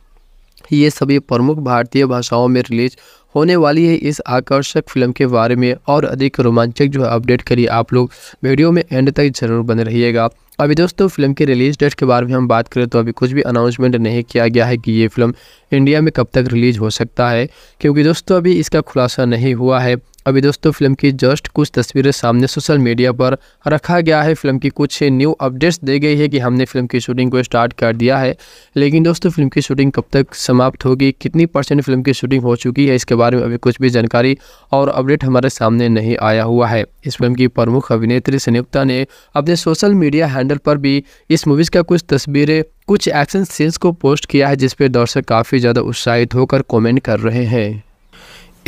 ये सभी प्रमुख भारतीय भाषाओं में रिलीज होने वाली है इस आकर्षक फिल्म के बारे में और अधिक रोमांचक जो है अपडेट करिए आप लोग वीडियो में एंड तक जरूर बने रहिएगा अभी दोस्तों फिल्म के रिलीज डेट के बारे में हम बात करें तो अभी कुछ भी अनाउंसमेंट नहीं किया गया है कि ये फिल्म इंडिया में कब तक रिलीज हो सकता है क्योंकि दोस्तों अभी इसका खुलासा नहीं हुआ है अभी दोस्तों फिल्म की जस्ट कुछ तस्वीरें सामने सोशल मीडिया पर रखा गया है फिल्म की कुछ न्यू अपडेट्स दे गई है कि हमने फिल्म की शूटिंग को स्टार्ट कर दिया है लेकिन दोस्तों फिल्म की शूटिंग कब तक समाप्त होगी कितनी परसेंट फिल्म की शूटिंग हो चुकी है इसके बारे में अभी कुछ भी जानकारी और अपडेट हमारे सामने नहीं आया हुआ है इस फिल्म की प्रमुख अभिनेत्री संयुक्ता ने अपने सोशल मीडिया हैंडल पर भी इस मूवीज़ का कुछ तस्वीरें कुछ एक्शन सीन्स को पोस्ट किया है जिसपे दर्शक काफ़ी ज़्यादा उत्साहित होकर कॉमेंट कर रहे हैं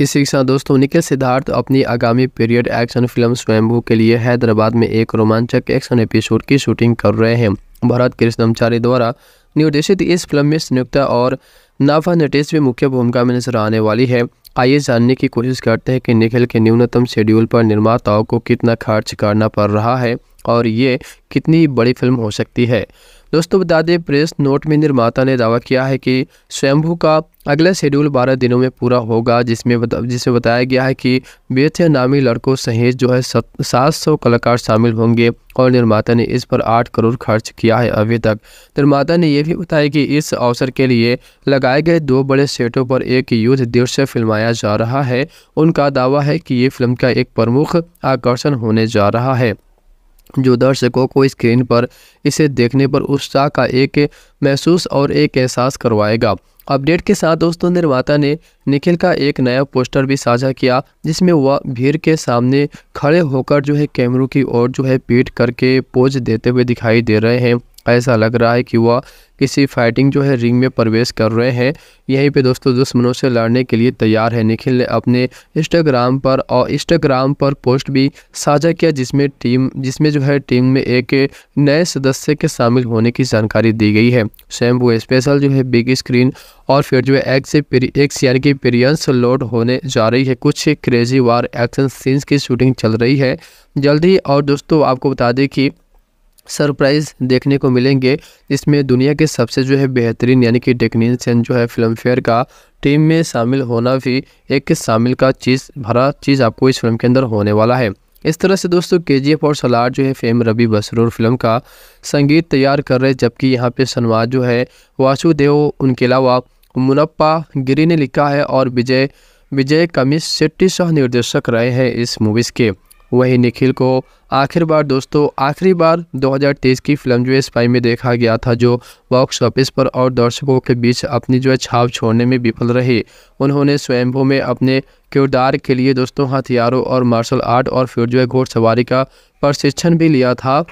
इसी के साथ दोस्तों निखिल सिद्धार्थ अपनी आगामी पीरियड एक्शन फिल्म स्वयंभू के लिए हैदराबाद में एक रोमांचक एक्शन एपिसोड की शूटिंग कर रहे हैं भरत कृष्णमचारी द्वारा निर्देशित इस फिल्म में संयुक्ता और नाफा नटेश भी मुख्य भूमिका में नजर आने वाली है आइए जानने की कोशिश करते हैं कि निखिल के न्यूनतम शेड्यूल पर निर्माताओं को कितना खर्च करना पड़ रहा है और ये कितनी बड़ी फिल्म हो सकती है दोस्तों बता दें प्रेस नोट में निर्माता ने दावा किया है कि स्वयंभू का अगला शेड्यूल 12 दिनों में पूरा होगा जिसमें बता, जिसमें बताया गया है कि बेथे नामी लड़कों सहित जो है सात सौ कलाकार शामिल होंगे और निर्माता ने इस पर आठ करोड़ खर्च किया है अभी तक निर्माता ने यह भी बताया कि इस अवसर के लिए लगाए गए दो बड़े सेटों पर एक युद्ध दृश्य फिल्माया जा रहा है उनका दावा है कि ये फिल्म का एक प्रमुख आकर्षण होने जा रहा है जो दर्शकों को स्क्रीन पर इसे देखने पर उत्साह का एक महसूस और एक एहसास करवाएगा अपडेट के साथ दोस्तों निर्माता ने निखिल का एक नया पोस्टर भी साझा किया जिसमें वह भीड़ के सामने खड़े होकर जो है कैमरों की ओर जो है पीट करके पोज देते हुए दिखाई दे रहे हैं ऐसा लग रहा है कि वह किसी फाइटिंग जो है रिंग में प्रवेश कर रहे हैं यहीं पे दोस्तों दुश्मनों से लड़ने के लिए तैयार है निखिल ने अपने इंस्टाग्राम पर और इंस्टाग्राम पर पोस्ट भी साझा किया जिसमें टीम जिसमें जो है टीम में एक नए सदस्य के शामिल होने की जानकारी दी गई है स्वयं वो स्पेशल जो है बिग स्क्रीन और फिर जो है एक से एक्स यानी कि पीरियंस लोड होने जा रही है कुछ क्रेजी वार एक्शन सीन्स की शूटिंग चल रही है जल्दी और दोस्तों आपको बता दें कि सरप्राइज़ देखने को मिलेंगे इसमें दुनिया के सबसे जो है बेहतरीन यानी कि टेक्नीशियन जो है फिल्म फेयर का टीम में शामिल होना भी एक शामिल का चीज़ भरा चीज़ आपको इस फिल्म के अंदर होने वाला है इस तरह से दोस्तों के और सलार जो है फेम रवि बसरूर फिल्म का संगीत तैयार कर रहे जबकि यहाँ पे सनवाद जो है वासुदेव उनके अलावा मुनप्पा गिरी ने लिखा है और विजय विजय कमिश शेट्टी सह निर्देशक रहे हैं इस मूवीज़ के वहीं निखिल को आखिर बार दोस्तों आखिरी बार 2023 की फिल्म जो है स्पाई में देखा गया था जो बॉक्स ऑफिस पर और दर्शकों के बीच अपनी जो है छाप छोड़ने में विफल रही उन्होंने स्वयंभू में अपने किरदार के लिए दोस्तों हथियारों और मार्शल आर्ट और फिर जो है घोड़सवारी का प्रशिक्षण भी लिया था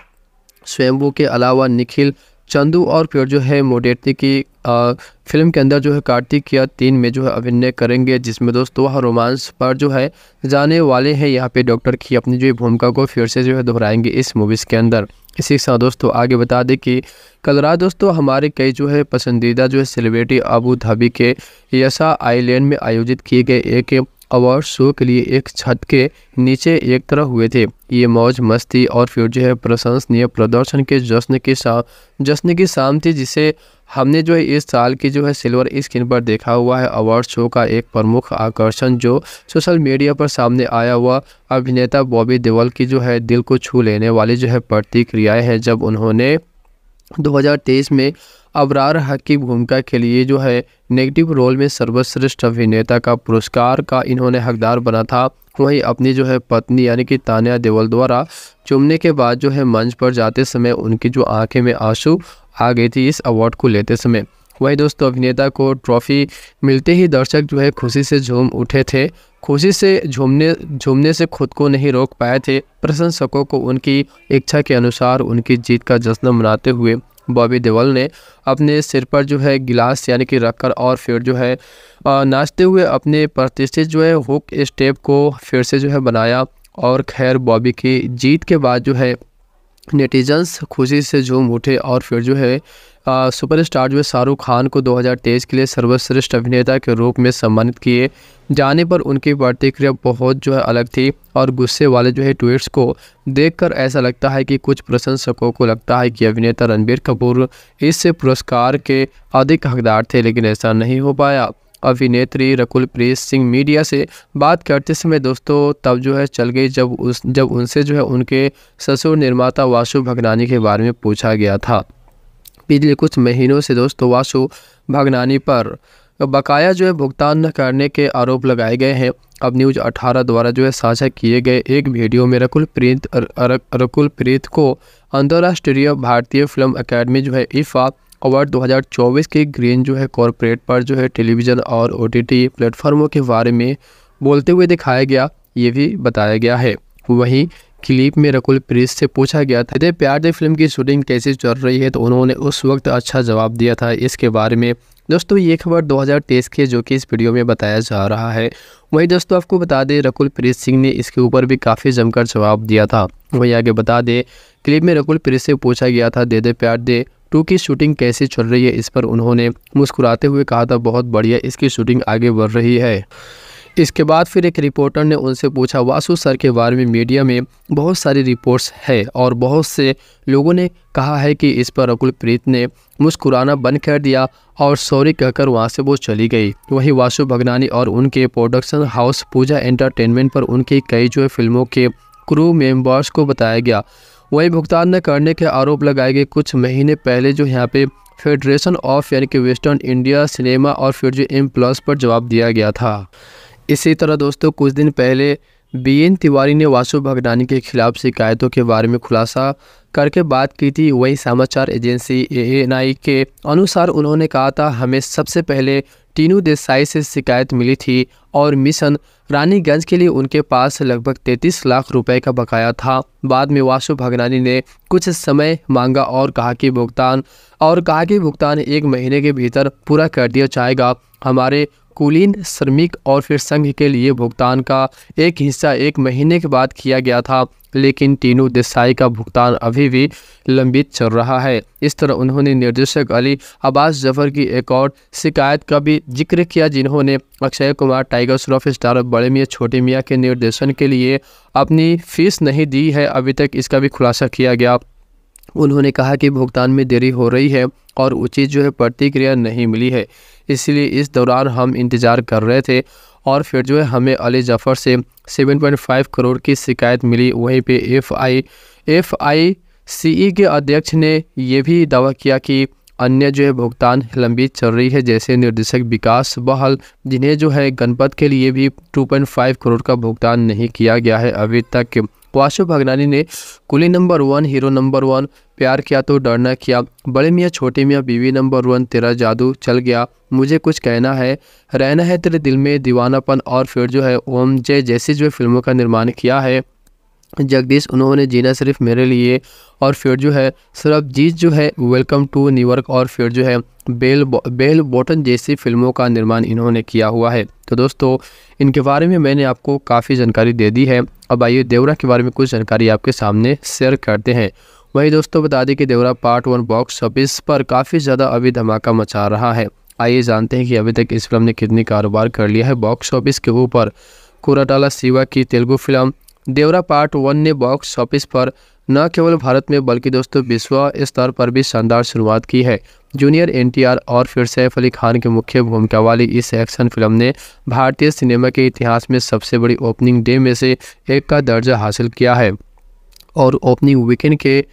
स्वयंभू के अलावा निखिल चंदू और फिर जो है मोडेटी की फिल्म के अंदर जो है कार्तिक या तीन में जो है अभिनय करेंगे जिसमें दोस्तों वह रोमांस पर जो है जाने वाले हैं यहाँ पे डॉक्टर की अपनी जो भूमिका को फिर से जो है दोहराएंगे इस मूवीज़ के अंदर इसी के साथ दोस्तों आगे बता दें कि कल रात दोस्तों हमारे कई जो है पसंदीदा जो है सेलिब्रिटी अबू धाबी के यशा आइलैंड में आयोजित किए गए एक अवार्ड शो के लिए एक छत के नीचे एक तरह हुए थे ये मौज मस्ती और फिर जो है प्रशंसनीय प्रदर्शन के जश्न के शाम जश्न की शाम थी जिसे हमने जो है इस साल की जो है सिल्वर स्क्रीन पर देखा हुआ है अवार्ड शो का एक प्रमुख आकर्षण जो सोशल मीडिया पर सामने आया हुआ अभिनेता बॉबी देवल की जो है दिल को छू लेने वाली जो है प्रतिक्रियाएँ हैं जब उन्होंने 2023 में अबरार हक की भूमिका के लिए जो है नेगेटिव रोल में सर्वश्रेष्ठ अभिनेता का पुरस्कार का इन्होंने हकदार बना था वहीं अपनी जो है पत्नी यानी कि तानिया देवल द्वारा चुमने के बाद जो है मंच पर जाते समय उनकी जो आंखें में आंसू आ गई थी इस अवार्ड को लेते समय वही दोस्तों अभिनेता को ट्रॉफी मिलते ही दर्शक जो है खुशी से झूम उठे थे खुशी से झूमने झूमने से खुद को नहीं रोक पाए थे प्रशंसकों को उनकी इच्छा के अनुसार उनकी जीत का जश्न मनाते हुए बॉबी देवल ने अपने सिर पर जो है गिलास यानी कि रखकर और फिर जो है नाचते हुए अपने प्रतिष्ठित जो है हुक स्टेप को फिर से जो है बनाया और खैर बॉबी की जीत के बाद जो है नेटिजन्स खुशी से झूम उठे और फिर जो है सुपरस्टार जो है शाहरुख खान को 2023 के लिए सर्वश्रेष्ठ अभिनेता के रूप में सम्मानित किए जाने पर उनकी प्रतिक्रिया बहुत जो है अलग थी और गुस्से वाले जो है ट्वीट्स को देखकर ऐसा लगता है कि कुछ प्रशंसकों को लगता है कि अभिनेता रणबीर कपूर इस पुरस्कार के अधिक हकदार थे लेकिन ऐसा नहीं हो पाया अभिनेत्री रकुल प्रीत सिंह मीडिया से बात करते समय दोस्तों तब जो है चल गई जब उस जब उनसे जो है उनके ससुर निर्माता वासु भगनानी के बारे में पूछा गया था पिछले कुछ महीनों से दोस्तों वासु भगनानी पर बकाया जो है भुगतान न करने के आरोप लगाए गए हैं अब न्यूज 18 द्वारा जो है साझा किए गए एक वीडियो में रकुल प्रीत रकुल प्रीत को अंतर्राष्ट्रीय भारतीय फिल्म अकेडमी जो है इफ़ा अवार्ड 2024 के ग्रीन जो है कॉरपोरेट पर जो है टेलीविज़न और ओ प्लेटफॉर्मों के बारे में बोलते हुए दिखाया गया ये भी बताया गया है वहीं क्लिप में रकुल प्रीत से पूछा गया था दे प्यार दे फिल्म की शूटिंग कैसे चल रही है तो उन्होंने उस वक्त अच्छा जवाब दिया था इसके बारे में दोस्तों ये खबर 2023 की जो कि इस वीडियो में बताया जा रहा है वहीं दोस्तों आपको बता दें रकुल प्रीत सिंह ने इसके ऊपर भी काफ़ी जमकर जवाब दिया था वहीं आगे बता दें क्लिप में रकुल प्रीत से पूछा गया था दे दे प्यार दे टू की शूटिंग कैसे चल रही है इस पर उन्होंने मुस्कुराते हुए कहा था बहुत बढ़िया इसकी शूटिंग आगे बढ़ रही है इसके बाद फिर एक रिपोर्टर ने उनसे पूछा वासु सर के बारे में मीडिया में बहुत सारी रिपोर्ट्स है और बहुत से लोगों ने कहा है कि इस पर अकुल प्रीत ने मुस्कुराना बंद कर दिया और सॉरी कहकर वहाँ से वो चली गई वहीं वासु भगनानी और उनके प्रोडक्शन हाउस पूजा एंटरटेनमेंट पर उनकी कई जो फिल्मों के क्रू मेम्बर्स को बताया गया वहीं भुगतान न करने के आरोप लगाए गए कुछ महीने पहले जो यहाँ पे फेडरेशन ऑफ यानी कि वेस्टर्न इंडिया सिनेमा और फिर जो एम प्लस पर जवाब दिया गया था इसी तरह दोस्तों कुछ दिन पहले बीएन तिवारी ने वासु भगनानी के खिलाफ शिकायतों के बारे में खुलासा करके बात की थी वहीं समाचार एजेंसी एएनआई के अनुसार उन्होंने कहा था हमें सबसे पहले टीनू देसाई से शिकायत मिली थी और मिशन रानीगंज के लिए उनके पास लगभग 33 लाख रुपए का बकाया था बाद में वासु भगनानी ने कुछ समय मांगा और कहा कि भुगतान और कहा कि भुगतान एक महीने के भीतर पूरा कर दिया जाएगा हमारे कुलीन श्रमिक और फिर संघ के लिए भुगतान का एक हिस्सा एक महीने के बाद किया गया था लेकिन तीनों देसाई का भुगतान अभी भी लंबित चल रहा है इस तरह उन्होंने निर्देशक अली अब्बास जफर की एक और शिकायत का भी जिक्र किया जिन्होंने अक्षय कुमार टाइगर श्रॉफ स्टार बड़े मियाँ छोटे मियाँ के निर्देशन के लिए अपनी फीस नहीं दी है अभी तक इसका भी खुलासा किया गया उन्होंने कहा कि भुगतान में देरी हो रही है और उचित जो है प्रतिक्रिया नहीं मिली है इसलिए इस दौरान हम इंतज़ार कर रहे थे और फिर जो है हमें अली जफ़र से 7.5 करोड़ की शिकायत मिली वहीं पे एफ आई एफ आई सी ई के अध्यक्ष ने यह भी दावा किया कि अन्य जो है भुगतान लंबी चल रही है जैसे निर्देशक विकास बहल जिन्हें जो है गणपत के लिए भी 2.5 करोड़ का भुगतान नहीं किया गया है अभी तक वाशु भगनानी ने Coolie number one hero number one प्यार किया तो डरना किया बड़े मियाँ छोटे मियाँ बीवी नंबर वन तेरा जादू चल गया मुझे कुछ कहना है रहना है तेरे दिल में दीवानापन और फिर जो है ओम जय जैसी जो फिल्मों का निर्माण किया है जगदीश उन्होंने जीना सिर्फ मेरे लिए और फिर जो है जीत जो है वेलकम टू न्यूयॉर्क और फिर जो है बेल बो, बेल बॉटन जैसी फिल्मों का निर्माण इन्होंने किया हुआ है तो दोस्तों इनके बारे में मैंने आपको काफ़ी जानकारी दे दी है अब आइए देवरा के बारे में कुछ जानकारी आपके सामने शेयर करते हैं वहीं दोस्तों बता दें कि Devara part one box office पर काफ़ी ज़्यादा अभी धमाका मचा रहा है आइए जानते हैं कि अभी तक इस फिल्म ने कितनी कारोबार कर लिया है बॉक्स ऑफिस के ऊपर कुराटाला सिवा की Telugu film Devara part one ने बॉक्स ऑफिस पर न केवल भारत में बल्कि दोस्तों विश्व स्तर पर भी शानदार शुरुआत की है जूनियर एनटीआर और फिर सैफ अली खान की मुख्य भूमिका वाली इस एक्शन फिल्म ने भारतीय सिनेमा के इतिहास में सबसे बड़ी ओपनिंग डे में से एक का दर्जा हासिल किया है और ओपनिंग वीकेंड के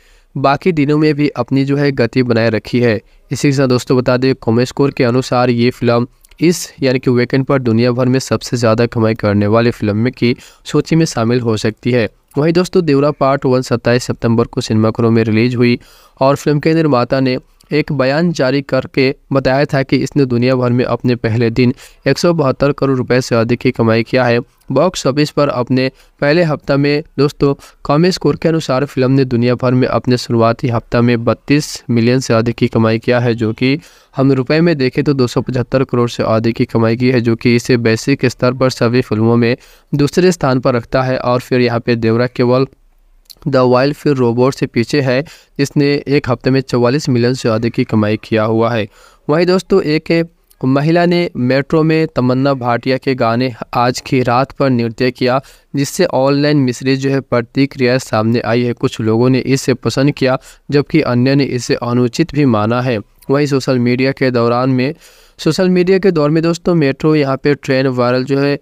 बाकी दिनों में भी अपनी जो है गति बनाए रखी है इसी के साथ दोस्तों बता दें कोमेस्कोर के अनुसार ये फिल्म इस यानी कि वीकेंड पर दुनिया भर में सबसे ज़्यादा कमाई करने वाली फिल्म की सूची में शामिल हो सकती है वहीं दोस्तों देवरा पार्ट वन सत्ताईस सितंबर को सिनेमाघरों में रिलीज हुई और फिल्म के निर्माता ने एक बयान जारी करके बताया था कि इसने दुनिया भर में अपने पहले दिन एक करोड़ रुपए से अधिक की कमाई किया है बॉक्स ऑफिस पर अपने पहले हफ्ता में दोस्तों कॉमी स्कोर के अनुसार फिल्म ने दुनिया भर में अपने शुरुआती हफ्ता में 32 मिलियन से अधिक की कमाई किया है जो कि हम रुपए में देखें तो दो करोड़ से अधिक की कमाई की है जो कि इसे बेसिक स्तर पर सभी फिल्मों में दूसरे स्थान पर रखता है और फिर यहाँ पे देवरा केवल द वाइल्ड फिर रोबोट से पीछे है जिसने एक हफ्ते में चवालीस मिलियन से अधिक की कमाई किया हुआ है वहीं दोस्तों एक महिला ने मेट्रो में तमन्ना भाटिया के गाने आज की रात पर नृत्य किया जिससे ऑनलाइन मिश्रित जो है प्रतिक्रिया सामने आई है कुछ लोगों ने इसे पसंद किया जबकि अन्य ने इसे अनुचित भी माना है वहीं सोशल मीडिया के दौरान में सोशल मीडिया के दौर में दोस्तों मेट्रो यहाँ पे ट्रेन वायरल जो है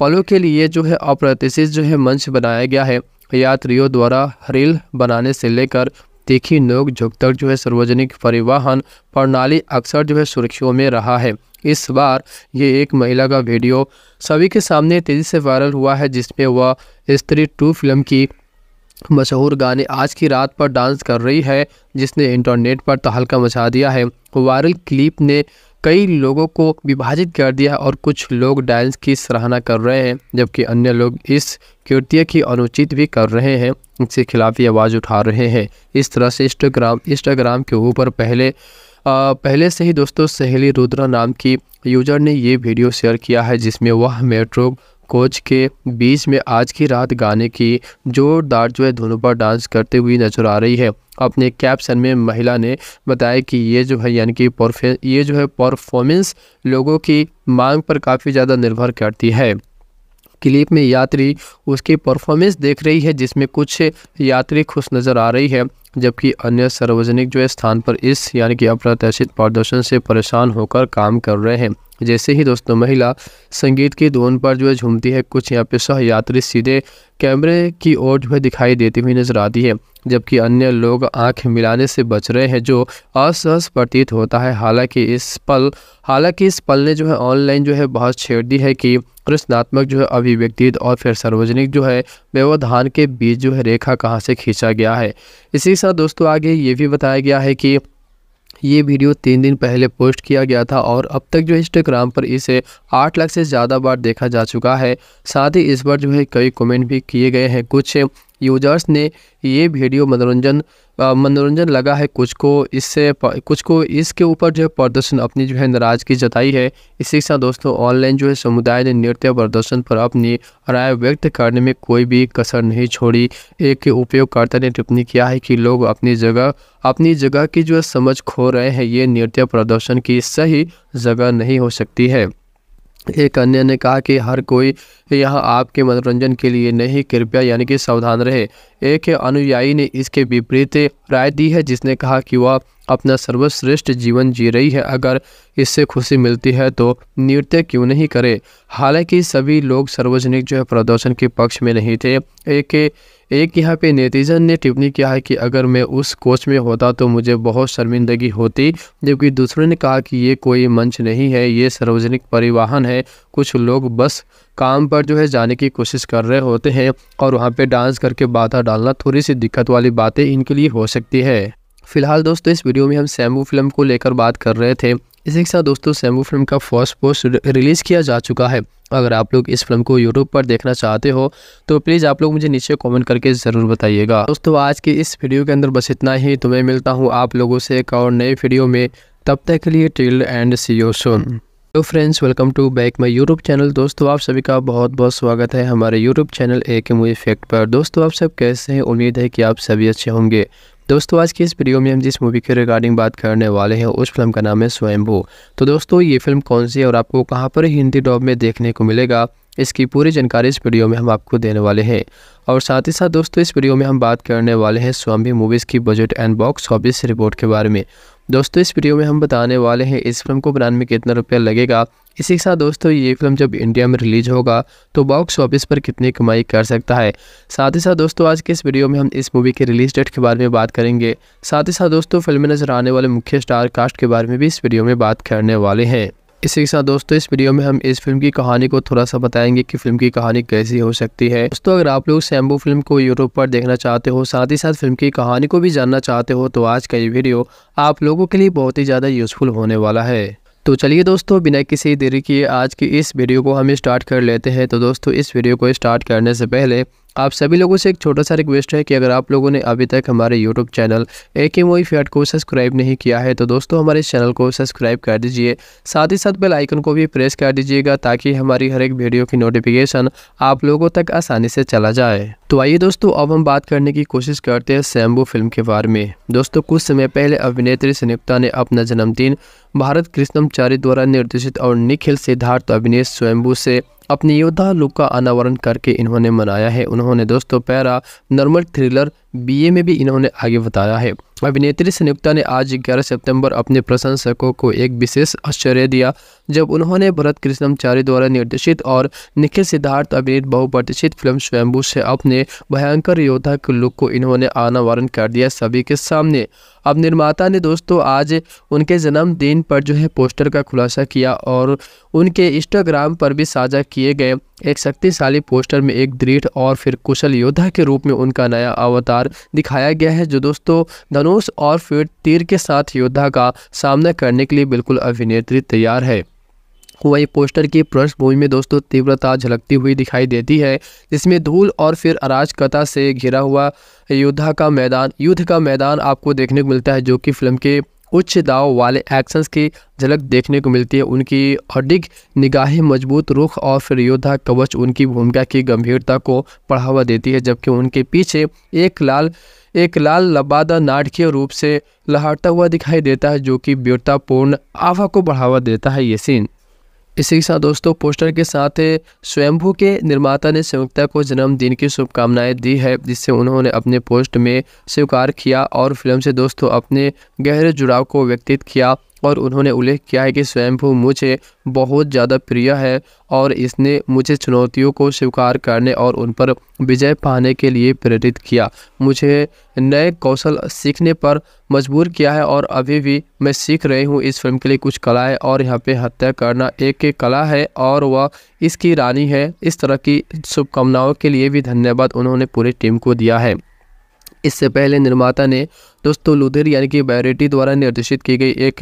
पलों के लिए जो है अप्रत्याशित जो है मंच बनाया गया है यात्रियों द्वारा रेल बनाने से लेकर तीखी नोक झुक तक जो है सार्वजनिक परिवहन प्रणाली अक्सर जो है सुर्खियों में रहा है इस बार ये एक महिला का वीडियो सभी के सामने तेज़ी से वायरल हुआ है जिसमें वह स्त्री टू फिल्म की मशहूर गाने आज की रात पर डांस कर रही है जिसने इंटरनेट पर तहलका मचा दिया है वायरल क्लिप ने कई लोगों को विभाजित कर दिया और कुछ लोग डांस की सराहना कर रहे हैं जबकि अन्य लोग इस कृत्य की अनुचित भी कर रहे हैं इसके खिलाफ ही आवाज़ उठा रहे हैं इस तरह से इंस्टाग्राम इंस्टाग्राम के ऊपर पहले आ, पहले से ही दोस्तों सहेली रुद्रा नाम की यूजर ने ये वीडियो शेयर किया है जिसमें वह मेट्रो कोच के बीच में आज की रात गाने की जोरदार जो है धुनों पर डांस करते हुए नजर आ रही है अपने कैप्शन में महिला ने बताया कि ये जो है यानी कि ये जो है परफॉर्मेंस लोगों की मांग पर काफ़ी ज़्यादा निर्भर करती है क्लिप में यात्री उसकी परफॉर्मेंस देख रही है जिसमें कुछ यात्री खुश नज़र आ रही है जबकि अन्य सार्वजनिक जो है स्थान पर इस यानी कि अप्रत्याशित प्रदर्शन से परेशान होकर काम कर रहे हैं जैसे ही दोस्तों महिला संगीत की धुन पर जो है झूमती है कुछ यहाँ पे सह यात्री सीधे कैमरे की ओर जो है दिखाई देती हुई नजर आती है जबकि अन्य लोग आंख मिलाने से बच रहे हैं जो असहज प्रतीत होता है हालांकि इस पल हालांकि इस पल ने जो है ऑनलाइन जो है बहुत छेड़ दी है कि कृष्णात्मक जो है अभिव्यक्ति और फिर सार्वजनिक जो है व्यवधान के बीच जो है रेखा कहाँ से खींचा गया है इसी के साथ दोस्तों आगे ये भी बताया गया है कि ये वीडियो तीन दिन पहले पोस्ट किया गया था और अब तक जो इंस्टाग्राम पर इसे आठ लाख से ज़्यादा बार देखा जा चुका है साथ ही इस बार जो है कई कमेंट भी किए गए हैं कुछ यूजर्स ने ये वीडियो मनोरंजन मनोरंजन लगा है कुछ को इससे कुछ को इसके ऊपर जो है प्रदर्शन अपनी जो है नाराजगी जताई है इसी के साथ दोस्तों ऑनलाइन जो है समुदाय ने नृत्य प्रदर्शन पर अपनी राय व्यक्त करने में कोई भी कसर नहीं छोड़ी एक उपयोगकर्ता ने टिप्पणी किया है कि लोग अपनी जगह अपनी जगह की जो है समझ खो रहे हैं ये नृत्य प्रदर्शन की सही जगह नहीं हो सकती है एक अन्य ने कहा कि हर कोई यहाँ आपके मनोरंजन के लिए नहीं कृपया यानी कि सावधान रहे एक अनुयायी ने इसके विपरीत राय दी है जिसने कहा कि वह अपना सर्वश्रेष्ठ जीवन जी रही है अगर इससे खुशी मिलती है तो नृत्य क्यों नहीं करे हालांकि सभी लोग सार्वजनिक जो है प्रदर्शन के पक्ष में नहीं थे एक एक यहाँ पे नेतीजन ने टिप्पणी किया है कि अगर मैं उस कोच में होता तो मुझे बहुत शर्मिंदगी होती जबकि दूसरों ने कहा कि ये कोई मंच नहीं है ये सार्वजनिक परिवहन है कुछ लोग बस काम पर जो है जाने की कोशिश कर रहे होते हैं और वहाँ पे डांस करके बाधा डालना थोड़ी सी दिक्कत वाली बातें इनके लिए हो सकती है फिलहाल दोस्तों इस वीडियो में हम सैम्बू फिल्म को लेकर बात कर रहे थे इसी के साथ दोस्तों सैम्बू फिल्म का फर्स्ट पोस्ट रिलीज़ किया जा चुका है अगर आप लोग इस फिल्म को यूट्यूब पर देखना चाहते हो तो प्लीज़ आप लोग मुझे नीचे कमेंट करके ज़रूर बताइएगा दोस्तों आज की इस वीडियो के अंदर बस इतना ही तो मैं मिलता हूँ आप लोगों से एक और नए वीडियो में तब तक के लिए till end see you soon तो friends welcome to back my YouTube channel दोस्तों आप सभी का बहुत बहुत स्वागत है हमारे यूट्यूब चैनल ए के मूवी इफेक्ट पर दोस्तों आप सब कैसे हैं उम्मीद है कि आप सभी अच्छे होंगे दोस्तों आज के इस वीडियो में हम जिस मूवी के रिगार्डिंग बात करने वाले हैं उस फिल्म का नाम है स्वयंभू तो दोस्तों ये फिल्म कौन सी है और आपको कहाँ पर हिंदी डॉब में देखने को मिलेगा इसकी पूरी जानकारी इस वीडियो में हम आपको देने वाले हैं और साथ ही साथ दोस्तों इस वीडियो में हम बात करने वाले हैं स्वामी मूवीज़ की budget and box office report के बारे में दोस्तों इस वीडियो में हम बताने वाले हैं इस फिल्म को बनाने में कितना रुपया लगेगा इसी के साथ दोस्तों ये फिल्म जब इंडिया में रिलीज होगा तो बॉक्स ऑफिस पर कितनी कमाई कर सकता है साथ ही साथ दोस्तों आज के इस वीडियो में हम इस मूवी के रिलीज डेट के बारे में बात करेंगे साथ ही साथ दोस्तों फिल्म में नजर आने वाले मुख्य स्टार कास्ट के बारे में भी इस वीडियो में बात करने वाले हैं इसी के साथ दोस्तों इस वीडियो में हम इस फिल्म की कहानी को थोड़ा सा बताएंगे कि फिल्म की कहानी कैसी हो सकती है दोस्तों अगर आप लोग सैम्बो फिल्म को यूरोप पर देखना चाहते हो साथ ही साथ फिल्म की कहानी को भी जानना चाहते हो तो आज का ये वीडियो आप लोगों के लिए बहुत ही ज़्यादा यूजफुल होने वाला है तो चलिए दोस्तों बिना किसी देरी के आज की इस वीडियो को हम स्टार्ट कर लेते हैं तो दोस्तों इस वीडियो को स्टार्ट करने से पहले आप सभी लोगों से एक छोटा सा रिक्वेस्ट है कि अगर आप लोगों ने अभी तक हमारे यूट्यूब चैनल ए के मोई फैट को सब्सक्राइब नहीं किया है तो दोस्तों हमारे इस चैनल को सब्सक्राइब कर दीजिए साथ ही साथ बेल आइकन को भी प्रेस कर दीजिएगा ताकि हमारी हर एक वीडियो की नोटिफिकेशन आप लोगों तक आसानी से चला जाए तो आइए दोस्तों अब हम बात करने की कोशिश करते हैं सैम्बो फिल्म के बारे में दोस्तों कुछ समय पहले अभिनेत्री संयुक्ता ने अपना जन्मदिन भारत कृष्णमचारी द्वारा निर्देशित और निखिल सिद्धार्थ अभिनेत स्वयंभू से अपने योद्धा लुक का अनावरण करके इन्होंने मनाया है उन्होंने दोस्तों पैरा नॉर्मल थ्रिलर बीए में भी इन्होंने आगे बताया है अभिनेत्री संयुक्ता ने आज 11 सितंबर अपने प्रशंसकों को एक विशेष आश्चर्य दिया जब उन्होंने भरत कृष्णमचारी द्वारा निर्देशित और निखिल सिद्धार्थ अभिनीत बहुप्रतिष्ठित फिल्म स्वयंभू से अपने भयंकर योद्धा के लुक को इन्होंने अनावरण कर दिया सभी के सामने अब निर्माता ने दोस्तों आज उनके जन्मदिन पर जो है पोस्टर का खुलासा किया और उनके इंस्टाग्राम पर भी साझा किए गए एक शक्तिशाली पोस्टर में एक दृढ़ और फिर कुशल योद्धा के रूप में उनका नया अवतार पर दिखाया गया है जो दोस्तों धनुष और फिर तीर के साथ योद्धा का सामना करने के लिए बिल्कुल अभिनेत्री तैयार है वही पोस्टर की पृष्ठभूमि में दोस्तों तीव्रता झलकती हुई दिखाई देती है जिसमें धूल और फिर अराजकता से घिरा हुआ युद्धा का मैदान युद्ध का मैदान आपको देखने को मिलता है जो कि फिल्म के उच्च दाव वाले एक्शंस की झलक देखने को मिलती है उनकी अडिग निगाहें मजबूत रुख और फिर योद्धा कवच उनकी भूमिका की गंभीरता को बढ़ावा देती है जबकि उनके पीछे एक लाल एक लाल लबादा नाटकीय रूप से लहाटता हुआ दिखाई देता है जो कि व्यवतापूर्ण आवा को बढ़ावा देता है ये सीन इसी के साथ दोस्तों पोस्टर के साथ स्वयंभू के निर्माता ने संयुक्ता को जन्मदिन की शुभकामनाएं दी है जिससे उन्होंने अपने पोस्ट में स्वीकार किया और फिल्म से दोस्तों अपने गहरे जुड़ाव को व्यक्तित किया और उन्होंने उल्लेख किया है कि स्वयंभू मुझे बहुत ज़्यादा प्रिय है और इसने मुझे चुनौतियों को स्वीकार करने और उन पर विजय पाने के लिए प्रेरित किया मुझे नए कौशल सीखने पर मजबूर किया है और अभी भी मैं सीख रही हूँ इस फिल्म के लिए कुछ कला है और यहाँ पे हत्या करना एक एक कला है और वह इसकी रानी है इस तरह की शुभकामनाओं के लिए भी धन्यवाद उन्होंने पूरी टीम को दिया है इससे पहले निर्माता ने दोस्तों लुधेर यानी कि बैरेटी द्वारा निर्देशित की गई एक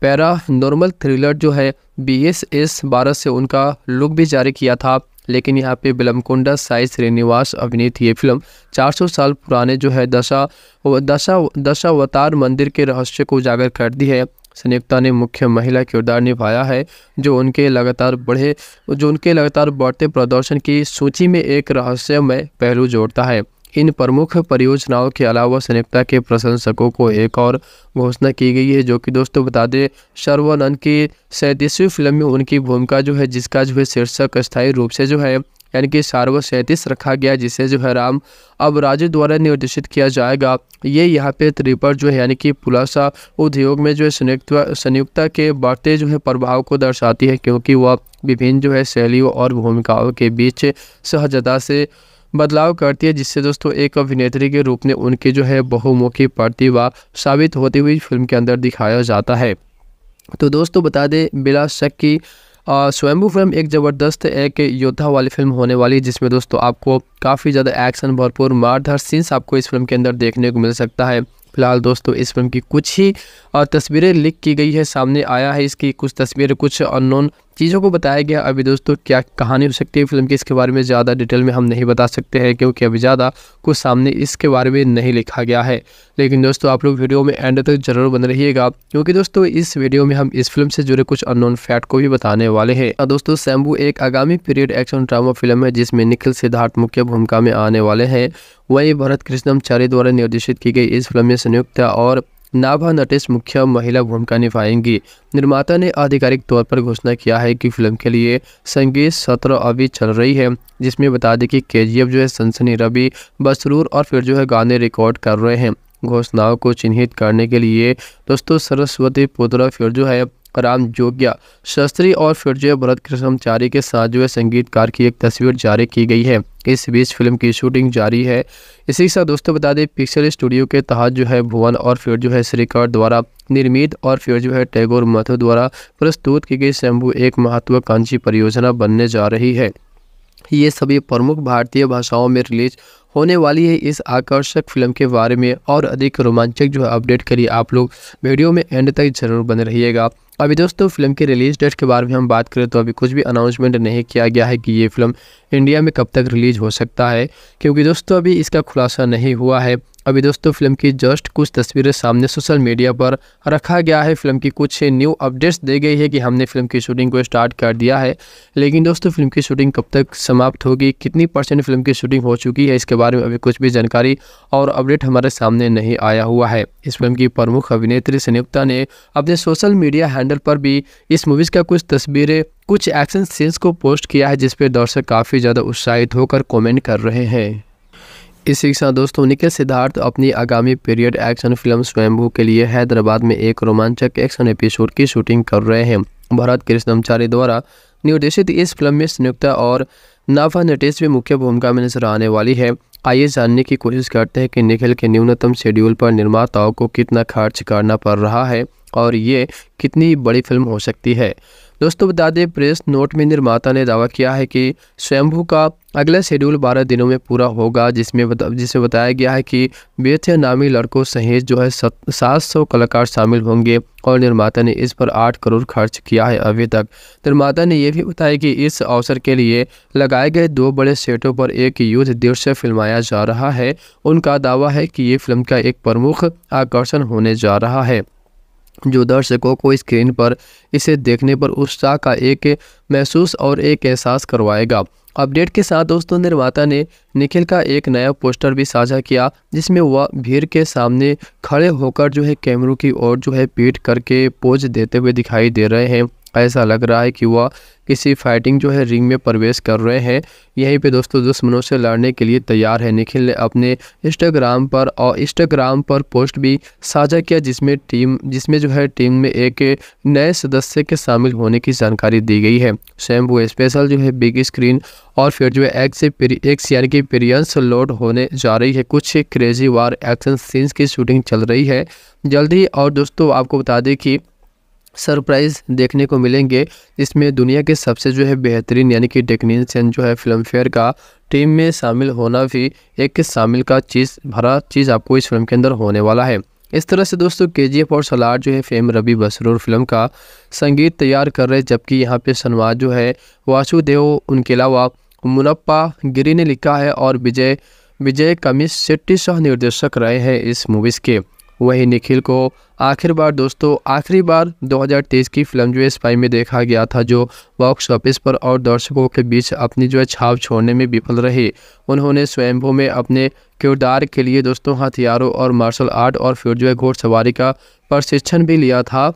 पैरा नॉर्मल थ्रिलर जो है बी एस एस बारह से उनका लुक भी जारी किया था लेकिन यहाँ पे बिलमकुंडा साई श्रीनिवास अभिनीत ये फिल्म 400 साल पुराने जो है दशा दशा दशावतार मंदिर के रहस्य को उजागर कर दी है संयुक्ता ने मुख्य महिला किरदार निभाया है जो उनके लगातार बढ़े जो उनके लगातार बढ़ते प्रदर्शन की सूची में एक रहस्यमय पहलू जोड़ता है इन प्रमुख परियोजनाओं के अलावा संयुक्ता के प्रशंसकों को एक और घोषणा की गई है जो कि दोस्तों बता दें सर्वानंद की सैंतीसवीं फिल्म में उनकी भूमिका जो है जिसका जो है शीर्षक स्थायी रूप से जो है यानी कि सार्व सैंतीस रखा गया जिसे जो है राम अब राजू द्वारा निर्देशित किया जाएगा ये यहाँ पे त्रिपर जो है यानी कि पुलासा उद्योग में जो है संयुक्त संयुक्ता के बढ़ते जो है प्रभाव को दर्शाती है क्योंकि वह विभिन्न जो है शैलियों और भूमिकाओं के बीच सहजता से बदलाव करती है जिससे दोस्तों एक अभिनेत्री के रूप में उनकी जो है बहुमुखी प्रतिभा साबित होती हुई फिल्म के अंदर दिखाया जाता है तो दोस्तों बता दें बिला शक की स्वयंभू फिल्म एक ज़बरदस्त एक योद्धा वाली फिल्म होने वाली जिसमें दोस्तों आपको काफ़ी ज़्यादा एक्शन भरपूर मारधार सीन्स आपको इस फिल्म के अंदर देखने को मिल सकता है फिलहाल दोस्तों इस फिल्म की कुछ ही तस्वीरें लीक की गई है सामने आया है इसकी कुछ तस्वीरें कुछ अननोन चीज़ों को बताया गया अभी दोस्तों क्या कहानी हो सकती है फिल्म की इसके बारे में ज़्यादा डिटेल में हम नहीं बता सकते हैं क्योंकि अभी ज़्यादा कुछ सामने इसके बारे में नहीं लिखा गया है लेकिन दोस्तों आप लोग वीडियो में एंड तक जरूर बन रहिएगा क्योंकि दोस्तों इस वीडियो में हम इस फिल्म से जुड़े कुछ अननोन फैक्ट को भी बताने वाले हैं दोस्तों शैम्बू एक आगामी पीरियड एक्शन ड्रामा फिल्म है जिसमें निखिल सिद्धार्थ मुख्य भूमिका में आने वाले हैं वही भरत कृष्णमचारी द्वारा निर्देशित की गई इस फिल्म में संयुक्त और नाभा नटेश मुख्य महिला भूमिका निभाएंगी निर्माता ने आधिकारिक तौर पर घोषणा किया है कि फिल्म के लिए संगीत सत्र अभी चल रही है जिसमें बता दें कि के जो है सनसनी रवि बसरूर और फिर जो है गाने रिकॉर्ड कर रहे हैं घोषणाओं को चिन्हित करने के लिए दोस्तों सरस्वती पुत्र फिर जो है राम जोगिया शस्त्री और फिर जो भरत कृष्णचारी के साथ है संगीतकार की एक तस्वीर जारी की गई है इस बीच फिल्म की शूटिंग जारी है इसी के साथ दोस्तों बता दें पिक्सल स्टूडियो के तहत जो है भुवन और फिर जो है श्रीकर द्वारा निर्मित और फिर जो है टैगोर मथु द्वारा प्रस्तुत की गई शंभू एक महत्वाकांक्षी परियोजना बनने जा रही है ये सभी प्रमुख भारतीय भाषाओं में रिलीज होने वाली है इस आकर्षक फिल्म के बारे में और अधिक रोमांचक जो है अपडेट करिए आप लोग वीडियो में एंड तक जरूर बने रहिएगा अभी दोस्तों फिल्म के रिलीज डेट के बारे में हम बात करें तो अभी कुछ भी अनाउंसमेंट नहीं किया गया है कि ये फिल्म इंडिया में कब तक रिलीज हो सकता है क्योंकि दोस्तों अभी इसका खुलासा नहीं हुआ है अभी दोस्तों फिल्म की जस्ट कुछ तस्वीरें सामने सोशल मीडिया पर रखा गया है फिल्म की कुछ न्यू अपडेट्स दे गई है कि हमने फिल्म की शूटिंग को स्टार्ट कर दिया है लेकिन दोस्तों फिल्म की शूटिंग कब तक समाप्त होगी कितनी परसेंट फिल्म की शूटिंग हो चुकी है इसके बारे में अभी कुछ भी जानकारी और अपडेट हमारे सामने नहीं आया हुआ है इस फिल्म की प्रमुख अभिनेत्री संयुक्ता ने अपने सोशल मीडिया हैंडल पर भी इस मूवीज़ का कुछ तस्वीरें कुछ एक्शन सीन्स को पोस्ट किया है जिसपे दर्शक काफ़ी ज़्यादा उत्साहित होकर कॉमेंट कर रहे हैं इस शिक्षा दोस्तों निखिल सिद्धार्थ अपनी आगामी पीरियड एक्शन फिल्म स्वयंभू के लिए हैदराबाद में एक रोमांचक एक्शन एपिसोड की शूटिंग कर रहे हैं भरत कृष्णमचारी द्वारा निर्देशित इस फिल्म में संयुक्ता और नाफा नटेश भी मुख्य भूमिका में नजर आने वाली है आइए जानने की कोशिश करते हैं कि निखिल के न्यूनतम शेड्यूल पर निर्माताओं को कितना खर्च करना पड़ रहा है और ये कितनी बड़ी फिल्म हो सकती है दोस्तों बता दें प्रेस नोट में निर्माता ने दावा किया है कि स्वयंभू का अगला शेड्यूल 12 दिनों में पूरा होगा जिसमें बता, जिसे बताया गया है कि बेथ नामी लड़कों सहित जो है सात सौ कलाकार शामिल होंगे और निर्माता ने इस पर आठ करोड़ खर्च किया है अभी तक निर्माता ने यह भी बताया कि इस अवसर के लिए लगाए गए दो बड़े सेटों पर एक युद्ध दृश्य फिल्माया जा रहा है उनका दावा है कि ये फिल्म का एक प्रमुख आकर्षण होने जा रहा है जो दर्शकों को स्क्रीन पर इसे देखने पर उत्साह का एक महसूस और एक एहसास करवाएगा अपडेट के साथ दोस्तों निर्माता ने निखिल का एक नया पोस्टर भी साझा किया जिसमें वह भीड़ के सामने खड़े होकर जो है कैमरों की ओर जो है पीट करके पोज देते हुए दिखाई दे रहे हैं ऐसा लग रहा है कि वह किसी फाइटिंग जो है रिंग में प्रवेश कर रहे हैं यहीं पे दोस्तों दुश्मनों से लड़ने के लिए तैयार है निखिल ने अपने इंस्टाग्राम पर और इंस्टाग्राम पर पोस्ट भी साझा किया जिसमें टीम जिसमें जो है टीम में एक नए सदस्य के शामिल होने की जानकारी दी गई है स्वयं वो स्पेशल जो है बिग स्क्रीन और फिर जो है एक्स एक्स यानी कि पीरियंस लोड होने जा रही है कुछ क्रेजी वार एक्शन सीन्स की शूटिंग चल रही है जल्दी और दोस्तों आपको बता दें कि सरप्राइज़ देखने को मिलेंगे इसमें दुनिया के सबसे जो है बेहतरीन यानी कि टेक्नीशियन जो है फिल्म फेयर का टीम में शामिल होना भी एक शामिल का चीज़ भरा चीज़ आपको इस फिल्म के अंदर होने वाला है इस तरह से दोस्तों के जी और सलार जो है फेम रवि बसरूर फिल्म का संगीत तैयार कर रहे जबकि यहाँ पे सनवाज जो है वासुदेव उनके अलावा मुनप्पा गिरी ने लिखा है और विजय विजय कमिश शेट्टी सह निर्देशक रहे हैं इस मूवीज़ के वहीं निखिल को आखिर बार दोस्तों आखिरी बार 2023 की फिल्म जो है स्पाई में देखा गया था जो बॉक्स ऑफिस पर और दर्शकों के बीच अपनी जो है छाप छोड़ने में विफल रही उन्होंने स्वयंभू में अपने किरदार के लिए दोस्तों हथियारों और मार्शल आर्ट और फिर जो है घोड़सवारी का प्रशिक्षण भी लिया था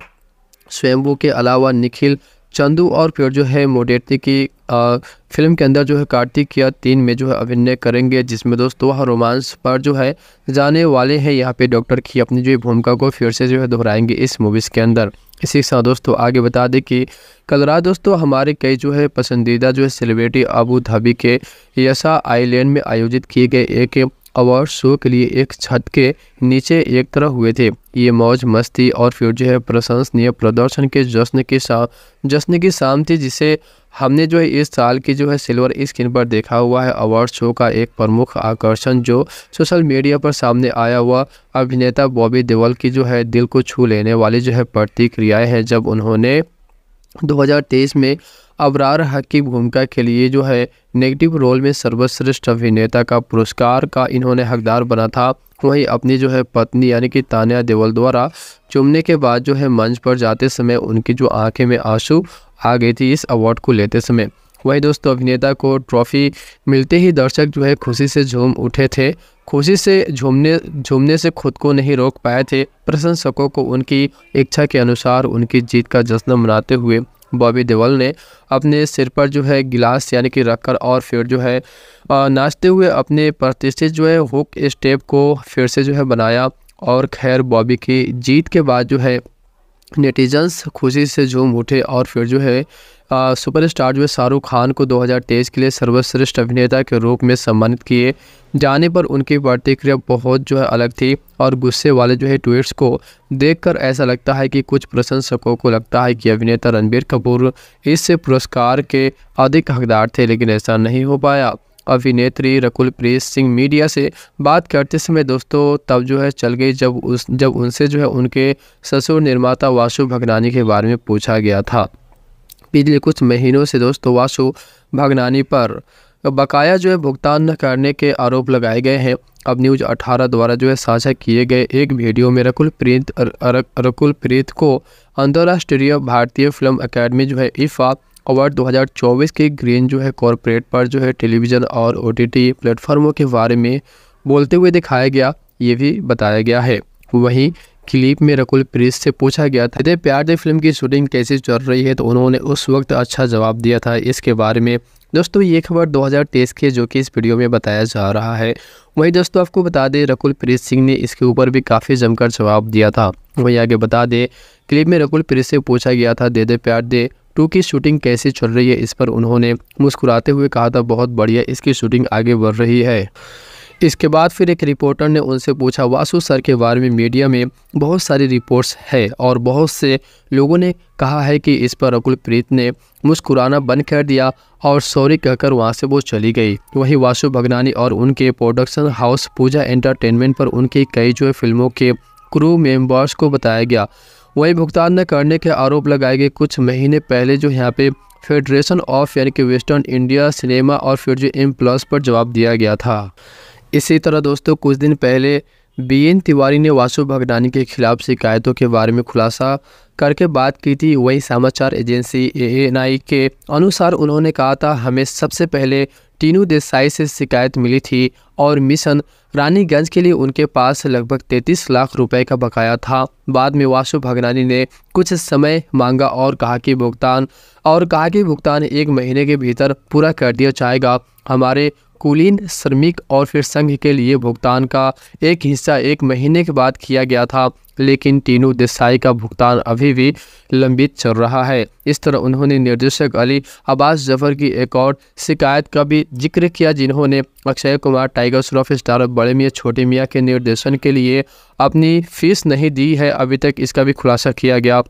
स्वयंभू के अलावा निखिल चंदू और फिर जो है मोडेटी की आ, फिल्म के अंदर जो है कार्तिक या तीन में जो है अभिनय करेंगे जिसमें दोस्तों वह रोमांस पर जो है जाने वाले हैं यहाँ पे डॉक्टर की अपनी जो भूमिका को फिर से जो है दोहराएंगे इस मूवीज़ के अंदर इसी के साथ दोस्तों आगे बता दें कि कल रात दोस्तों हमारे कई जो है पसंदीदा जो है सेलिब्रिटी अबू धाबी के यसा आईलैंड में आयोजित किए गए एक अवार्ड शो के लिए एक छत के नीचे एक तरह हुए थे ये मौज मस्ती और फिर जो है प्रशंसनीय प्रदर्शन के जश्न के शाम जश्न की शाम थी जिसे हमने जो है इस साल की जो है सिल्वर स्क्रीन पर देखा हुआ है अवार्ड शो का एक प्रमुख आकर्षण जो सोशल मीडिया पर सामने आया हुआ अभिनेता बॉबी देवल की जो है दिल को छू लेने वाली जो है प्रतिक्रियाएँ हैं जब उन्होंने 2023 में अबरार हकीम भूमिका के लिए जो है नेगेटिव रोल में सर्वश्रेष्ठ अभिनेता का पुरस्कार का इन्होंने हकदार बना था वहीं अपनी जो है पत्नी यानी कि तानिया देवल द्वारा चुमने के बाद जो है मंच पर जाते समय उनकी जो आंखें में आंसू आ गई थी इस अवार्ड को लेते समय वहीं दोस्तों अभिनेता को ट्रॉफी मिलते ही दर्शक जो है खुशी से झूम उठे थे खुशी से झूमने झूमने से खुद को नहीं रोक पाए थे प्रशंसकों को उनकी इच्छा के अनुसार उनकी जीत का जश्न मनाते हुए बॉबी देवल ने अपने सिर पर जो है गिलास यानी कि रखकर और फिर जो है नाचते हुए अपने प्रतिष्ठित जो है हुक स्टेप को फिर से जो है बनाया और खैर बॉबी की जीत के बाद जो है नेटिजन्स खुशी से झूम उठे और फिर जो है सुपरस्टार जो है शाहरुख खान को 2023 के लिए सर्वश्रेष्ठ अभिनेता के रूप में सम्मानित किए जाने पर उनकी प्रतिक्रिया बहुत जो है अलग थी और गुस्से वाले जो है ट्वीट्स को देखकर ऐसा लगता है कि कुछ प्रशंसकों को लगता है कि अभिनेता रणबीर कपूर इस पुरस्कार के अधिक हकदार थे लेकिन ऐसा नहीं हो पाया अभिनेत्री रकुल प्रीत सिंह मीडिया से बात करते समय दोस्तों तब जो है चल गई जब उस जब उनसे जो है उनके ससुर निर्माता वासु भगनानी के बारे में पूछा गया था पिछले कुछ महीनों से दोस्तों वासु भगनानी पर बकाया जो है भुगतान न करने के आरोप लगाए गए हैं अब न्यूज 18 द्वारा जो है साझा किए गए एक वीडियो में रकुल प्रीत रकुल प्रीत को अंतर्राष्ट्रीय भारतीय फिल्म अकेडमी जो है इफ़ा अवार्ड 2024 के ग्रीन जो है कॉरपोरेट पर जो है टेलीविज़न और ओ प्लेटफॉर्मों के बारे में बोलते हुए दिखाया गया ये भी बताया गया है वहीं क्लिप में रकुल प्रीत से पूछा गया था दे प्यार दे फिल्म की शूटिंग कैसे चल रही है तो उन्होंने उस वक्त अच्छा जवाब दिया था इसके बारे में दोस्तों ये खबर 2023 की जो कि इस वीडियो में बताया जा रहा है वहीं दोस्तों आपको बता दें रकुल प्रीत सिंह ने इसके ऊपर भी काफ़ी जमकर जवाब दिया था वहीं आगे बता दें क्लिप में रकुल प्रीत से पूछा गया था दे दे प्यार दे टू की शूटिंग कैसे चल रही है इस पर उन्होंने मुस्कुराते हुए कहा था बहुत बढ़िया इसकी शूटिंग आगे बढ़ रही है इसके बाद फिर एक रिपोर्टर ने उनसे पूछा वासु सर के बारे में मीडिया में बहुत सारी रिपोर्ट्स है और बहुत से लोगों ने कहा है कि इस पर अकुल प्रीत ने मुस्कुराना बंद कर दिया और सॉरी कहकर वहाँ से वो चली गई वहीं वासु भगनानी और उनके प्रोडक्शन हाउस पूजा एंटरटेनमेंट पर उनकी कई जो फिल्मों के क्रू मेम्बर्स को बताया गया वही भुगतान न करने के आरोप लगाए गए कुछ महीने पहले जो यहाँ पे फेडरेशन ऑफ यानी कि वेस्टर्न इंडिया सिनेमा और फिर जो एम प्लस पर जवाब दिया गया था इसी तरह दोस्तों कुछ दिन पहले बी एन तिवारी ने वासु भगनानी के खिलाफ शिकायतों के बारे में खुलासा करके बात की थी वहीं समाचार एजेंसी ए के अनुसार उन्होंने कहा था हमें सबसे पहले टीनू देसाई से शिकायत मिली थी और मिशन रानीगंज के लिए उनके पास लगभग 33 लाख रुपए का बकाया था बाद में वासु भगनानी ने कुछ समय मांगा और कहा कि भुगतान और कहा कि भुगतान एक महीने के भीतर पूरा कर दिया जाएगा हमारे कुलीन श्रमिक और फिर संघ के लिए भुगतान का एक हिस्सा एक महीने के बाद किया गया था लेकिन तीनों देसाई का भुगतान अभी भी लंबित चल रहा है इस तरह उन्होंने निर्देशक अली अब्बास जफर की एक और शिकायत का भी जिक्र किया जिन्होंने अक्षय कुमार टाइगर श्रॉफ स्टार बड़े मियाँ छोटे मियाँ के निर्देशन के लिए अपनी फीस नहीं दी है अभी तक इसका भी खुलासा किया गया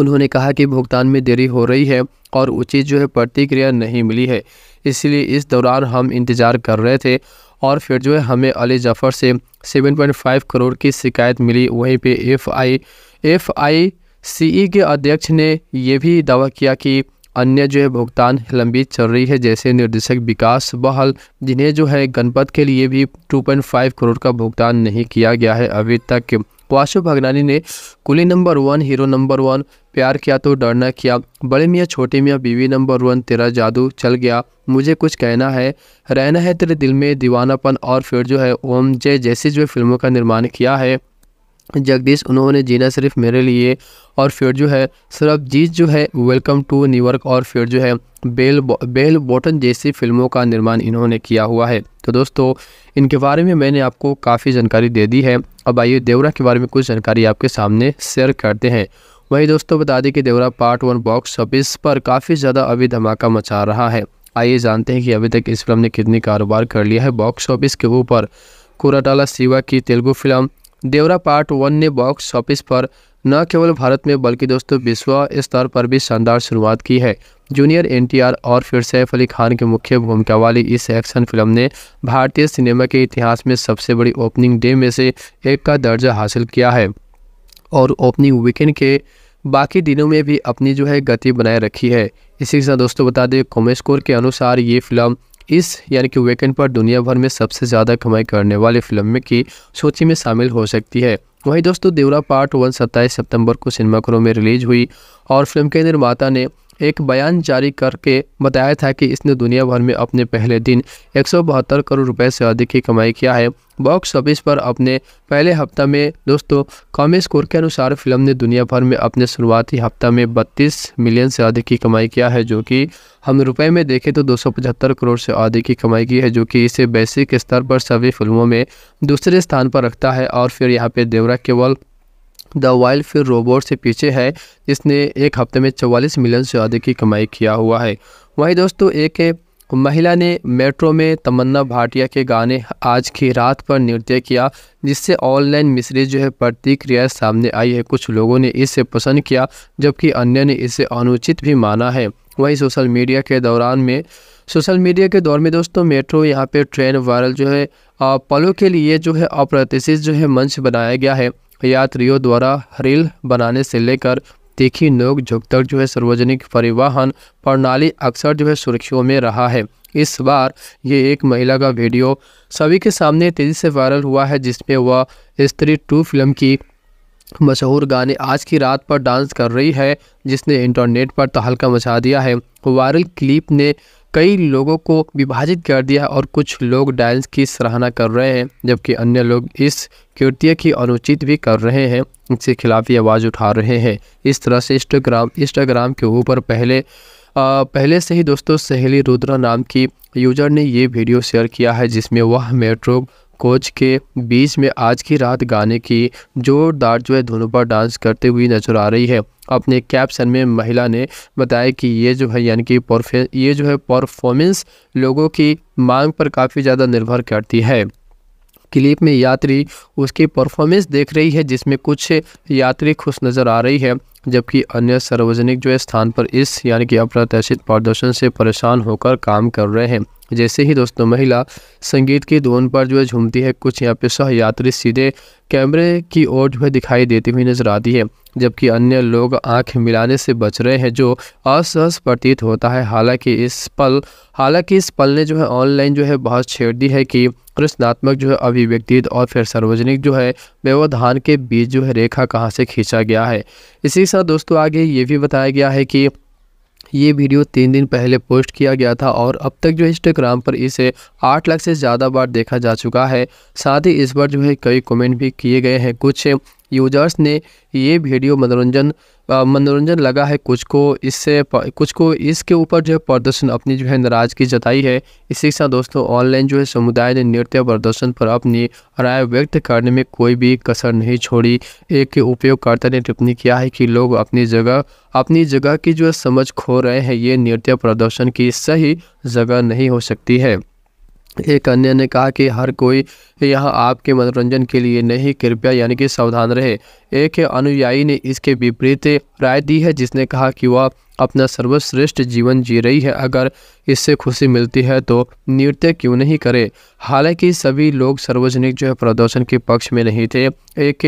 उन्होंने कहा कि भुगतान में देरी हो रही है और उचित जो है प्रतिक्रिया नहीं मिली है इसलिए इस दौरान हम इंतज़ार कर रहे थे और फिर जो है हमें अली जफ़र से 7.5 करोड़ की शिकायत मिली वहीं पे एफ आई एफ आई सी ई के अध्यक्ष ने यह भी दावा किया कि अन्य जो है भुगतान लंबी चल रही है जैसे निर्देशक विकास बहल जिन्हें जो है गणपत के लिए भी 2.5 करोड़ का भुगतान नहीं किया गया है अभी तक वाशु भगनानी ने Coolie number one hero number one प्यार किया तो डरना किया बड़े मियाँ छोटे मियाँ बीवी नंबर वन तेरा जादू चल गया मुझे कुछ कहना है रहना है तेरे दिल में दीवानापन और फिर जो है ओम जय जैसी जो फिल्मों का निर्माण किया है जगदीश उन्होंने जीना सिर्फ मेरे लिए और फिर जो है जीत जो है वेलकम टू न्यूयॉर्क और फिर जो है बेल बेल बॉटन जैसी फिल्मों का निर्माण इन्होंने किया हुआ है तो दोस्तों इनके बारे में मैंने आपको काफ़ी जानकारी दे दी है अब आइए देवरा के बारे में कुछ जानकारी आपके सामने शेयर करते हैं वहीं दोस्तों बता दें कि Devara part one box office पर काफ़ी ज़्यादा अभी धमाका मचा रहा है आइए जानते हैं कि अभी तक इस फिल्म ने कितनी कारोबार कर लिया है बॉक्स ऑफिस के ऊपर कुराटाला शिवा की Telugu film Devara part one ने बॉक्स ऑफिस पर न केवल भारत में बल्कि दोस्तों विश्व स्तर पर भी शानदार शुरुआत की है जूनियर एनटीआर और फिर सैफ अली खान की मुख्य भूमिका वाली इस एक्शन फिल्म ने भारतीय सिनेमा के इतिहास में सबसे बड़ी ओपनिंग डे में से एक का दर्जा हासिल किया है और ओपनिंग वीकेंड के बाकी दिनों में भी अपनी जो है गति बनाए रखी है इसी के साथ दोस्तों बता दें कॉमेस्कोर के अनुसार ये फिल्म इस यानी कि वीकेंड पर दुनिया भर में सबसे ज़्यादा कमाई करने वाली फिल्म की सूची में शामिल हो सकती है वहीं दोस्तों देवरा पार्ट वन सत्ताईस सितंबर को सिनेमाघरों में रिलीज हुई और फिल्म के निर्माता ने एक बयान जारी करके बताया था कि इसने दुनिया भर में अपने पहले दिन एक करोड़ रुपए से अधिक की कमाई किया है बॉक्स ऑफिस पर अपने पहले हफ्ता में दोस्तों कॉमी स्कोर के अनुसार फिल्म ने दुनिया भर में अपने शुरुआती हफ्ता में 32 मिलियन से अधिक की कमाई किया है जो कि हम रुपए में देखें तो 275 करोड़ से अधिक की कमाई की है जो कि इसे बेसिक स्तर पर सभी फिल्मों में दूसरे स्थान पर रखता है और फिर यहाँ पे देवरा केवल द वाइल्ड फिर रोबोट से पीछे है जिसने एक हफ्ते में 44 मिलियन से ज़्यादा की कमाई किया हुआ है वहीं दोस्तों एक महिला ने मेट्रो में तमन्ना भाटिया के गाने आज की रात पर नृत्य किया जिससे ऑनलाइन मिश्रित जो है प्रतिक्रिया सामने आई है कुछ लोगों ने इसे पसंद किया जबकि अन्य ने इसे अनुचित भी माना है वहीं सोशल मीडिया के दौरान में सोशल मीडिया के दौर में दोस्तों मेट्रो यहाँ पे ट्रेन वायरल जो है पलों के लिए जो है अप्रत्याशित जो है मंच बनाया गया है यात्रियों द्वारा रेल बनाने से लेकर तीखी नोक झोंक तक जो है सार्वजनिक परिवहन प्रणाली अक्सर जो है सुर्खियों में रहा है इस बार ये एक महिला का वीडियो सभी के सामने तेज़ी से वायरल हुआ है जिसमें वह स्त्री टू फिल्म की मशहूर गाने आज की रात पर डांस कर रही है जिसने इंटरनेट पर तहलका मचा दिया है वायरल क्लिप ने कई लोगों को विभाजित कर दिया और कुछ लोग डायल्स की सराहना कर रहे हैं जबकि अन्य लोग इस कृत्य की अनुचित भी कर रहे हैं इसके खिलाफ ये आवाज़ उठा रहे हैं इस तरह से इंस्टाग्राम इंस्टाग्राम के ऊपर पहले आ, पहले से ही दोस्तों सहेली रुद्रा नाम की यूजर ने ये वीडियो शेयर किया है जिसमें वह मेट्रो कोच के बीच में आज की रात गाने की जोरदार जो है धुनों पर डांस करते हुए नजर आ रही है अपने कैप्शन में महिला ने बताया कि ये जो है यानी कि ये जो है परफॉर्मेंस लोगों की मांग पर काफ़ी ज़्यादा निर्भर करती है क्लिप में यात्री उसकी परफॉर्मेंस देख रही है जिसमें कुछ यात्री खुश नज़र आ रही है जबकि अन्य सार्वजनिक जो है स्थान पर इस यानी कि अप्रत्याशित प्रदर्शन से परेशान होकर काम कर रहे हैं जैसे ही दोस्तों महिला संगीत की धुन पर जो है झूमती है कुछ यहाँ पे सह यात्री सीधे कैमरे की ओर जो है दिखाई देती हुई नजर आती है जबकि अन्य लोग आंख मिलाने से बच रहे हैं जो असहज प्रतीत होता है हालांकि इस पल हालांकि इस पल ने जो है ऑनलाइन जो है बहुत छेड़ दी है कि कृष्णात्मक जो है अभिव्यक्ति और फिर सार्वजनिक जो है व्यवधान के बीच जो है रेखा कहाँ से खींचा गया है इसी साथ दोस्तों आगे ये भी बताया गया है कि ये वीडियो तीन दिन पहले पोस्ट किया गया था और अब तक जो इंस्टाग्राम पर इसे आठ लाख से ज़्यादा बार देखा जा चुका है साथ ही इस बार जो है कई कमेंट भी किए गए हैं कुछ यूजर्स ने ये वीडियो मनोरंजन मनोरंजन लगा है कुछ को इससे कुछ को इसके ऊपर जो है प्रदर्शन अपनी जो है नाराजगी जताई है इसी के साथ दोस्तों ऑनलाइन जो है समुदाय ने नृत्य प्रदर्शन पर अपनी राय व्यक्त करने में कोई भी कसर नहीं छोड़ी एक उपयोगकर्ता ने टिप्पणी किया है कि लोग अपनी जगह अपनी जगह की जो है समझ खो रहे हैं ये नृत्य प्रदर्शन की सही जगह नहीं हो सकती है एक अन्य ने कहा कि हर कोई यह आपके मनोरंजन के लिए नहीं कृपया यानी कि सावधान रहे एक अनुयायी ने इसके विपरीत राय दी है जिसने कहा कि वह अपना सर्वश्रेष्ठ जीवन जी रही है अगर इससे खुशी मिलती है तो नृत्य क्यों नहीं करे हालांकि सभी लोग सार्वजनिक जो है प्रदर्शन के पक्ष में नहीं थे एक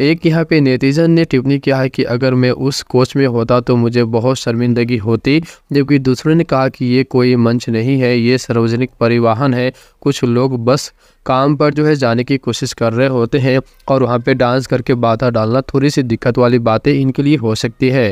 एक यहाँ पे नेतीजन ने टिप्पणी किया है कि अगर मैं उस कोच में होता तो मुझे बहुत शर्मिंदगी होती जबकि दूसरों ने कहा कि ये कोई मंच नहीं है ये सार्वजनिक परिवहन है कुछ लोग बस काम पर जो है जाने की कोशिश कर रहे होते हैं और वहाँ पे डांस करके बाधा डालना थोड़ी सी दिक्कत वाली बातें इनके लिए हो सकती है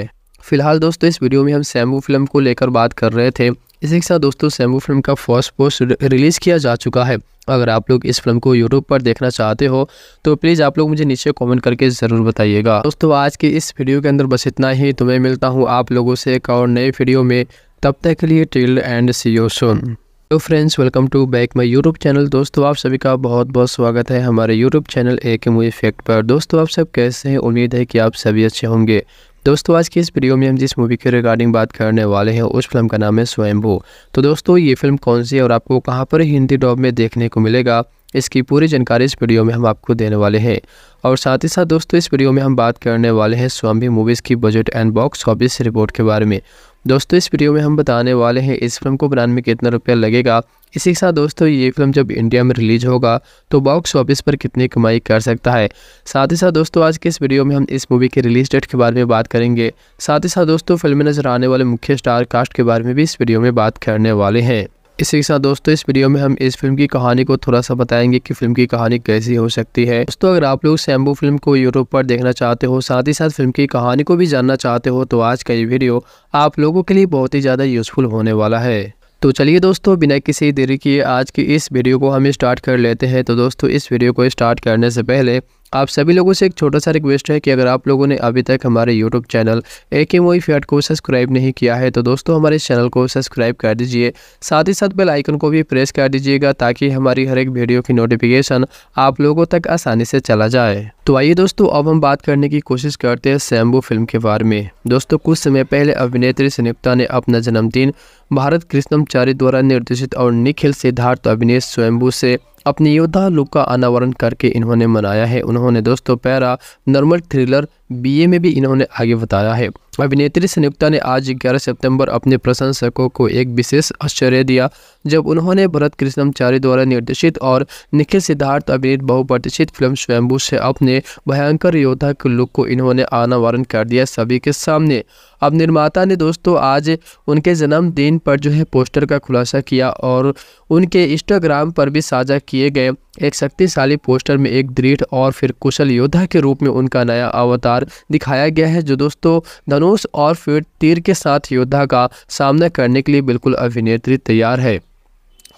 फिलहाल दोस्तों इस वीडियो में हम सैम्बू फिल्म को लेकर बात कर रहे थे इसी के साथ दोस्तों सैम्बू फिल्म का फर्स्ट पोस्ट रिलीज़ किया जा चुका है अगर आप लोग इस फिल्म को यूट्यूब पर देखना चाहते हो तो प्लीज़ आप लोग मुझे नीचे कमेंट करके ज़रूर बताइएगा दोस्तों आज के इस वीडियो के अंदर बस इतना ही तो मैं मिलता हूँ आप लोगों से एक और नए वीडियो में तब तक के लिए till end see you soon तो friends welcome to back my YouTube channel दोस्तों आप सभी का बहुत बहुत स्वागत है हमारे यूट्यूब चैनल ए के मूवी फैक्ट पर दोस्तों आप सब कैसे हैं उम्मीद है कि आप सभी अच्छे होंगे दोस्तों आज की इस वीडियो में हम जिस मूवी के रिगार्डिंग बात करने वाले हैं उस फिल्म का नाम है स्वयंभू तो दोस्तों ये फिल्म कौन सी है और आपको कहाँ पर हिंदी डॉब में देखने को मिलेगा इसकी पूरी जानकारी इस वीडियो में हम आपको देने वाले हैं और साथ ही साथ दोस्तों इस वीडियो में हम बात करने वाले हैं स्वामी मूवीज़ की budget and box office report के बारे में दोस्तों इस वीडियो में हम बताने वाले हैं इस फिल्म को बनाने में कितना रुपया लगेगा इसी के साथ दोस्तों ये फिल्म जब इंडिया में रिलीज होगा तो बॉक्स ऑफिस पर कितनी कमाई कर सकता है साथ ही साथ दोस्तों आज के इस वीडियो में हम इस मूवी के रिलीज डेट के बारे में बात करेंगे साथ ही साथ दोस्तों फिल्म में नजर आने वाले मुख्य स्टार कास्ट के बारे में भी इस वीडियो में बात करने वाले हैं इसी के साथ दोस्तों इस वीडियो में हम इस फिल्म की कहानी को थोड़ा सा बताएंगे कि फिल्म की कहानी कैसी हो सकती है दोस्तों अगर आप लोग सैम्बू फिल्म को यूट्यूब पर देखना चाहते हो साथ ही साथ फिल्म की कहानी को भी जानना चाहते हो तो आज का ये वीडियो आप लोगों के लिए बहुत ही ज़्यादा यूजफुल होने वाला है तो चलिए दोस्तों बिना किसी देरी किए आज की इस वीडियो को हम स्टार्ट कर लेते हैं तो दोस्तों इस वीडियो को स्टार्ट करने से पहले आप सभी लोगों से एक छोटा सा रिक्वेस्ट है कि अगर आप लोगों ने अभी तक हमारे यूट्यूब चैनल ए के मोई फैट को सब्सक्राइब नहीं किया है तो दोस्तों हमारे चैनल को सब्सक्राइब कर दीजिए साथ ही साथ बेल आइकन को भी प्रेस कर दीजिएगा ताकि हमारी हर एक वीडियो की नोटिफिकेशन आप लोगों तक आसानी से चला जाए तो आइए दोस्तों अब हम बात करने की कोशिश करते हैं सैम्बू फिल्म के बारे में दोस्तों कुछ समय पहले अभिनेत्री संयुक्ता ने अपना जन्मदिन भारत कृष्णमचारी द्वारा निर्देशित और निखिल सिद्धार्थ अभिनेत स्वयंभू से अपने योद्धा लुक का अनावरण करके इन्होंने मनाया है उन्होंने दोस्तों पैरा नॉर्मल थ्रिलर बीए में भी इन्होंने आगे बताया है अभिनेत्री संयुक्ता ने आज 11 सितंबर अपने प्रशंसकों को एक विशेष आश्चर्य दिया जब उन्होंने भरत कृष्णमचारी द्वारा निर्देशित और निखिल सिद्धार्थ अभिनीत बहुप्रतिष्ठित फिल्म स्वयंभू से अपने भयंकर योद्धा के लुक को इन्होंने अनावरण कर दिया सभी के सामने अब निर्माता ने दोस्तों आज उनके जन्मदिन पर जो है पोस्टर का खुलासा किया और उनके इंस्टाग्राम पर भी साझा किए गए एक शक्तिशाली पोस्टर में एक दृढ़ और फिर कुशल योद्धा के रूप में उनका नया अवतार दिखाया गया है जो दोस्तों धनुष और फिर तीर के साथ योद्धा का सामना करने के लिए बिल्कुल अभिनेत्री तैयार है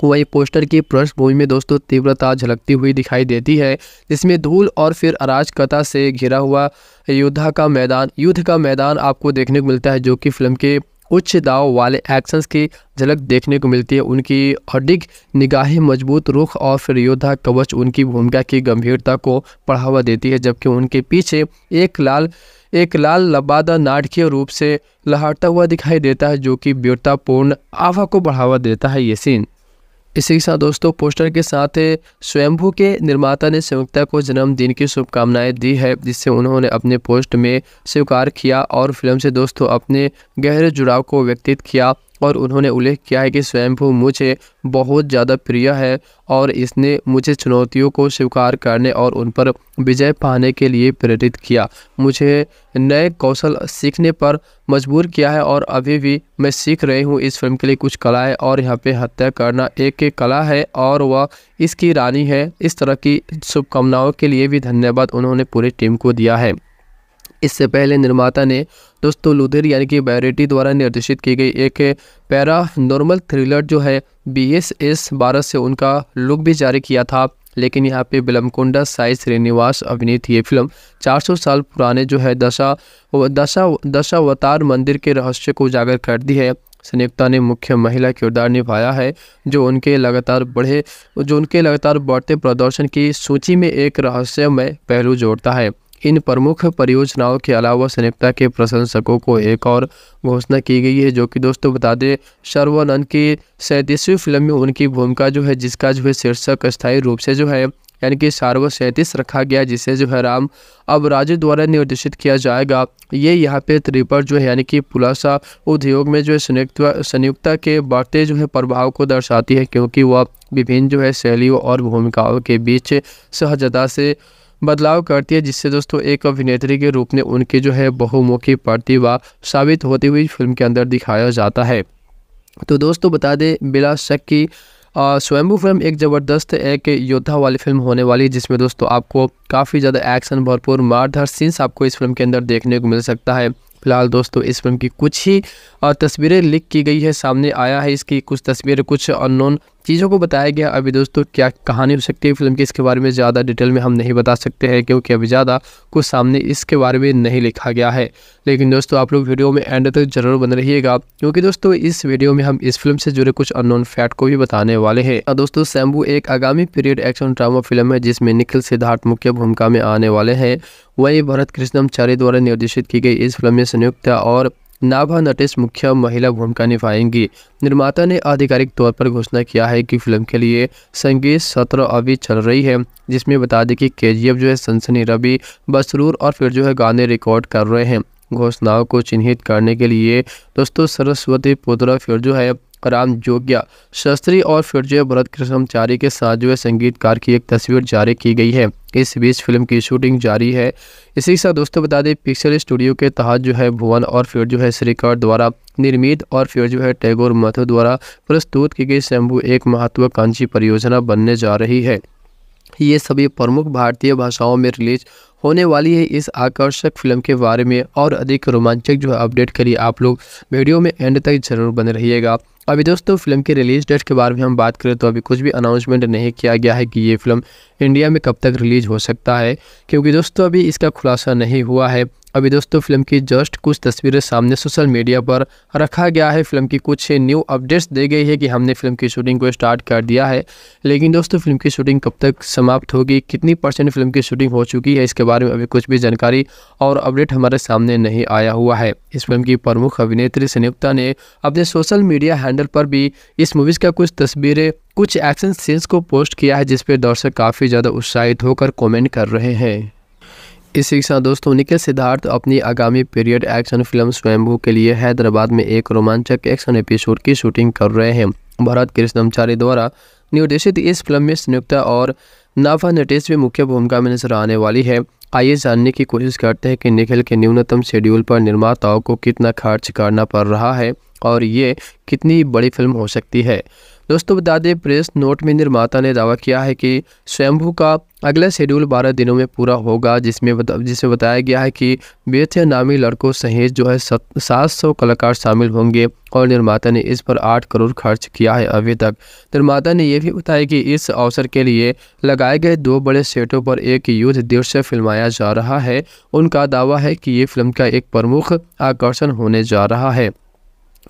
वही पोस्टर की पृष्ठभूमि में दोस्तों तीव्रता झलकती हुई दिखाई देती है जिसमें धूल और फिर अराजकता से घिरा हुआ योद्धा का मैदान युद्ध का मैदान आपको देखने को मिलता है जो कि फिल्म के उच्च दाव वाले एक्शंस की झलक देखने को मिलती है उनकी अडिग निगाहें मजबूत रुख और फिर योद्धा कवच उनकी भूमिका की गंभीरता को बढ़ावा देती है जबकि उनके पीछे एक लाल एक लाल लबादा नाटकीय रूप से लहरता हुआ दिखाई देता है जो कि व्यवतापूर्ण आभा को बढ़ावा देता है ये सीन इसी के साथ दोस्तों पोस्टर के साथ स्वयंभू के निर्माता ने संयुक्ता को जन्मदिन की शुभकामनाएं दी है जिससे उन्होंने अपने पोस्ट में स्वीकार किया और फिल्म से दोस्तों अपने गहरे जुड़ाव को व्यक्तित किया और उन्होंने उल्लेख किया है कि स्वयंभू मुझे बहुत ज़्यादा प्रिय है और इसने मुझे चुनौतियों को स्वीकार करने और उन पर विजय पाने के लिए प्रेरित किया मुझे नए कौशल सीखने पर मजबूर किया है और अभी भी मैं सीख रही हूँ इस फिल्म के लिए कुछ कलाएँ और यहाँ पे हत्या करना एक एक कला है और वह इसकी रानी है इस तरह की शुभकामनाओं के लिए भी धन्यवाद उन्होंने पूरी टीम को दिया है इससे पहले निर्माता ने दोस्तों लुधिर यानी कि बैरिटी द्वारा निर्देशित की गई एक पैरा नॉर्मल थ्रिलर जो है बी एस एस बारह से उनका लुक भी जारी किया था लेकिन यहाँ पे बिलमकुंडा साई श्रीनिवास अभिनीत ये फिल्म 400 साल पुराने जो है दशा दशा दशावतार मंदिर के रहस्य को उजागर कर दी है संयुक्ता ने मुख्य महिला किरदार निभाया है जो उनके लगातार बढ़े जो उनके लगातार बढ़ते प्रदर्शन की सूची में एक रहस्यमय पहलू जोड़ता है इन प्रमुख परियोजनाओं के अलावा संयुक्ता के प्रशंसकों को एक और घोषणा की गई है जो कि दोस्तों बता दें शर्वानंद की सैंतीसवीं फिल्म में उनकी भूमिका जो है जिसका जो है शीर्षक स्थायी रूप से जो है यानी कि सार्व सैंतीस रखा गया जिसे जो है राम अब राजू द्वारा निर्देशित किया जाएगा ये यहाँ पे त्रिपर जो है यानी कि पुलासा उद्योग में जो है संयुक्त संयुक्ता के बढ़ते जो है प्रभाव को दर्शाती है क्योंकि वह विभिन्न जो है शैलियों और भूमिकाओं के बीच सहजता से बदलाव करती है जिससे दोस्तों एक अभिनेत्री के रूप में उनकी जो है बहुमुखी प्रतिभा साबित होती हुई फिल्म के अंदर दिखाया जाता है तो दोस्तों बता दें बिला शक की स्वयंभू फिल्म एक ज़बरदस्त एक योद्धा वाली फिल्म होने वाली है जिसमें दोस्तों आपको काफ़ी ज़्यादा एक्शन भरपूर मारधार सीन्स आपको इस फिल्म के अंदर देखने को मिल सकता है फिलहाल दोस्तों इस फिल्म की कुछ ही तस्वीरें लीक की गई है सामने आया है इसकी कुछ तस्वीरें कुछ अननोन चीज़ों को बताया गया अभी दोस्तों क्या कहानी हो सकती है फिल्म की इसके बारे में ज़्यादा डिटेल में हम नहीं बता सकते हैं क्योंकि अभी ज़्यादा कुछ सामने इसके बारे में नहीं लिखा गया है लेकिन दोस्तों आप लोग वीडियो में एंड तक जरूर बन रहिएगा क्योंकि दोस्तों इस वीडियो में हम इस फिल्म से जुड़े कुछ अननोन फैक्ट को भी बताने वाले हैं दोस्तों शैम्बू एक आगामी पीरियड एक्शन ड्रामा फिल्म है जिसमें निखिल सिद्धार्थ मुख्य भूमिका में आने वाले हैं वही भरत कृष्णमचार्य द्वारा निर्देशित की गई इस फिल्म में संयुक्त और नाभा नटेश मुख्य महिला भूमिका निभाएंगी निर्माता ने आधिकारिक तौर पर घोषणा किया है कि फिल्म के लिए संगीत सत्र अभी चल रही है जिसमें बता दें कि के जो है सनसनी रवि बसरूर और फिर जो है गाने रिकॉर्ड कर रहे हैं घोषणाओं को चिन्हित करने के लिए दोस्तों सरस्वती पुत्र फिर जो है राम जोगिया शस्त्री और फिरजय भरत कृष्णचारी के साजवे संगीतकार की एक तस्वीर जारी की गई है इस बीच फिल्म की शूटिंग जारी है इसी के साथ दोस्तों बता दें पिक्सल स्टूडियो के तहत जो है भुवन और फिर जो है श्रीकर द्वारा निर्मित और फिर जो है टैगोर मथु द्वारा प्रस्तुत की गई शंभू एक महत्वाकांक्षी परियोजना बनने जा रही है ये सभी प्रमुख भारतीय भाषाओं में रिलीज होने वाली है इस आकर्षक फिल्म के बारे में और अधिक रोमांचक जो है अपडेट करिए आप लोग वीडियो में एंड तक जरूर बने रहिएगा अभी दोस्तों फिल्म की रिलीज डेट के बारे में हम बात करें तो अभी कुछ भी अनाउंसमेंट नहीं किया गया है कि ये फिल्म इंडिया में कब तक रिलीज हो सकता है क्योंकि दोस्तों अभी इसका खुलासा नहीं हुआ है अभी दोस्तों फिल्म की जस्ट कुछ तस्वीरें सामने सोशल मीडिया पर रखा गया है फिल्म की कुछ न्यू अपडेट्स दे गई है कि हमने फिल्म की शूटिंग को स्टार्ट कर दिया है लेकिन दोस्तों फिल्म की शूटिंग कब तक समाप्त होगी कितनी परसेंट फिल्म की शूटिंग हो चुकी है इसके बारे में अभी कुछ भी जानकारी और अपडेट हमारे सामने नहीं आया हुआ है इस फिल्म की प्रमुख अभिनेत्री संयुक्ता ने अपने सोशल मीडिया हैंडल पर भी इस मूवीज़ का कुछ तस्वीरें कुछ एक्शन सीन्स को पोस्ट किया है जिसपे दर्शक काफ़ी ज़्यादा उत्साहित होकर कॉमेंट कर रहे हैं इसी के साथ दोस्तों निखिल सिद्धार्थ अपनी आगामी पीरियड एक्शन फिल्म स्वयंभू के लिए हैदराबाद में एक रोमांचक एक्शन एपिसोड की शूटिंग कर रहे हैं भरत कृष्णमचारी द्वारा निर्देशित इस फिल्म में संयुक्ता और नाफा नोटिस भी मुख्य भूमिका में नजर आने वाली है आइए जानने की कोशिश करते हैं कि निखिल के न्यूनतम शेड्यूल पर निर्माताओं को कितना खर्च करना पड़ रहा है और ये कितनी बड़ी फिल्म हो सकती है दोस्तों बता दें प्रेस नोट में निर्माता ने दावा किया है कि स्वयंभू का अगला शेड्यूल 12 दिनों में पूरा होगा जिसमें बता, जिसमें बताया गया है कि बेथ नामी लड़कों सहित जो है सात सौ कलाकार शामिल होंगे और निर्माता ने इस पर आठ करोड़ खर्च किया है अभी तक निर्माता ने यह भी बताया कि इस अवसर के लिए लगाए गए दो बड़े सेटों पर एक युद्ध दृश्य फिल्माया जा रहा है उनका दावा है कि ये फिल्म का एक प्रमुख आकर्षण होने जा रहा है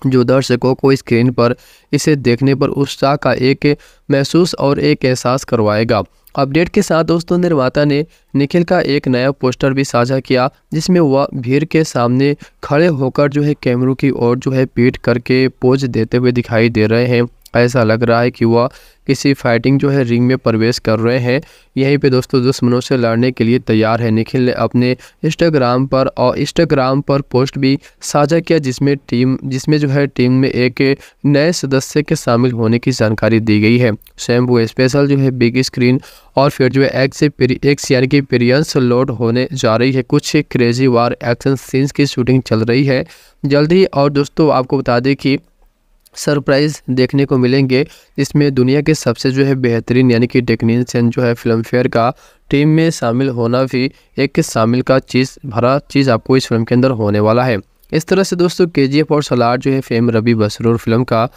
जो दर्शकों को स्क्रीन पर इसे देखने पर उत्साह का एक महसूस और एक एहसास करवाएगा अपडेट के साथ दोस्तों निर्माता ने निखिल का एक नया पोस्टर भी साझा किया जिसमें वह भीड़ के सामने खड़े होकर जो है कैमरों की ओर जो है पीट करके पोज देते हुए दिखाई दे रहे हैं ऐसा लग रहा है कि वह किसी फाइटिंग जो है रिंग में प्रवेश कर रहे हैं यहीं पे दोस्तों दुश्मनों से लड़ने के लिए तैयार है निखिल ने अपने इंस्टाग्राम पर और इंस्टाग्राम पर पोस्ट भी साझा किया जिसमें टीम जिसमें जो है टीम में एक नए सदस्य के शामिल होने की जानकारी दी गई है शैम्पू स्पेशल जो है बिग स्क्रीन और फिर जो है एक्स एक्स यानी कि पीरियंस लोड होने जा रही है कुछ क्रेजी वार एक्शन सीन्स की शूटिंग चल रही है जल्द ही और दोस्तों आपको बता दें कि सरप्राइज़ देखने को मिलेंगे इसमें दुनिया के सबसे जो है बेहतरीन यानी कि टेक्नीशियन जो है फिल्म फेयर का टीम में शामिल होना भी एक शामिल का चीज़ भरा चीज़ आपको इस फिल्म के अंदर होने वाला है इस तरह से दोस्तों के जी एफ और सलार जो है फेम रवि बसरूर फिल्म का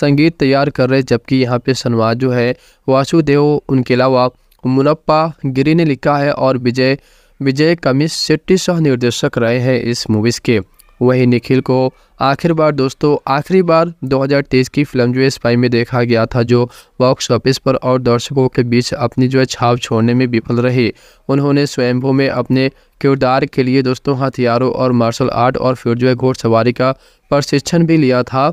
संगीत तैयार कर रहे जबकि यहाँ पे सनवाद जो है वासुदेव उनके अलावा मुनप्पा गिरी ने लिखा है और विजय विजय कमिश शेट्टी सह निर्देशक रहे हैं इस मूवीज़ के वहीं निखिल को आखिर बार दोस्तों आखिरी बार 2023 की फिल्म जो है स्पाई में देखा गया था जो बॉक्स ऑफिस पर और दर्शकों के बीच अपनी जो है छाप छोड़ने में विफल रही उन्होंने स्वयंभू में अपने किरदार के लिए दोस्तों हथियारों और मार्शल आर्ट और फिर जो है घोड़सवारी का प्रशिक्षण भी लिया था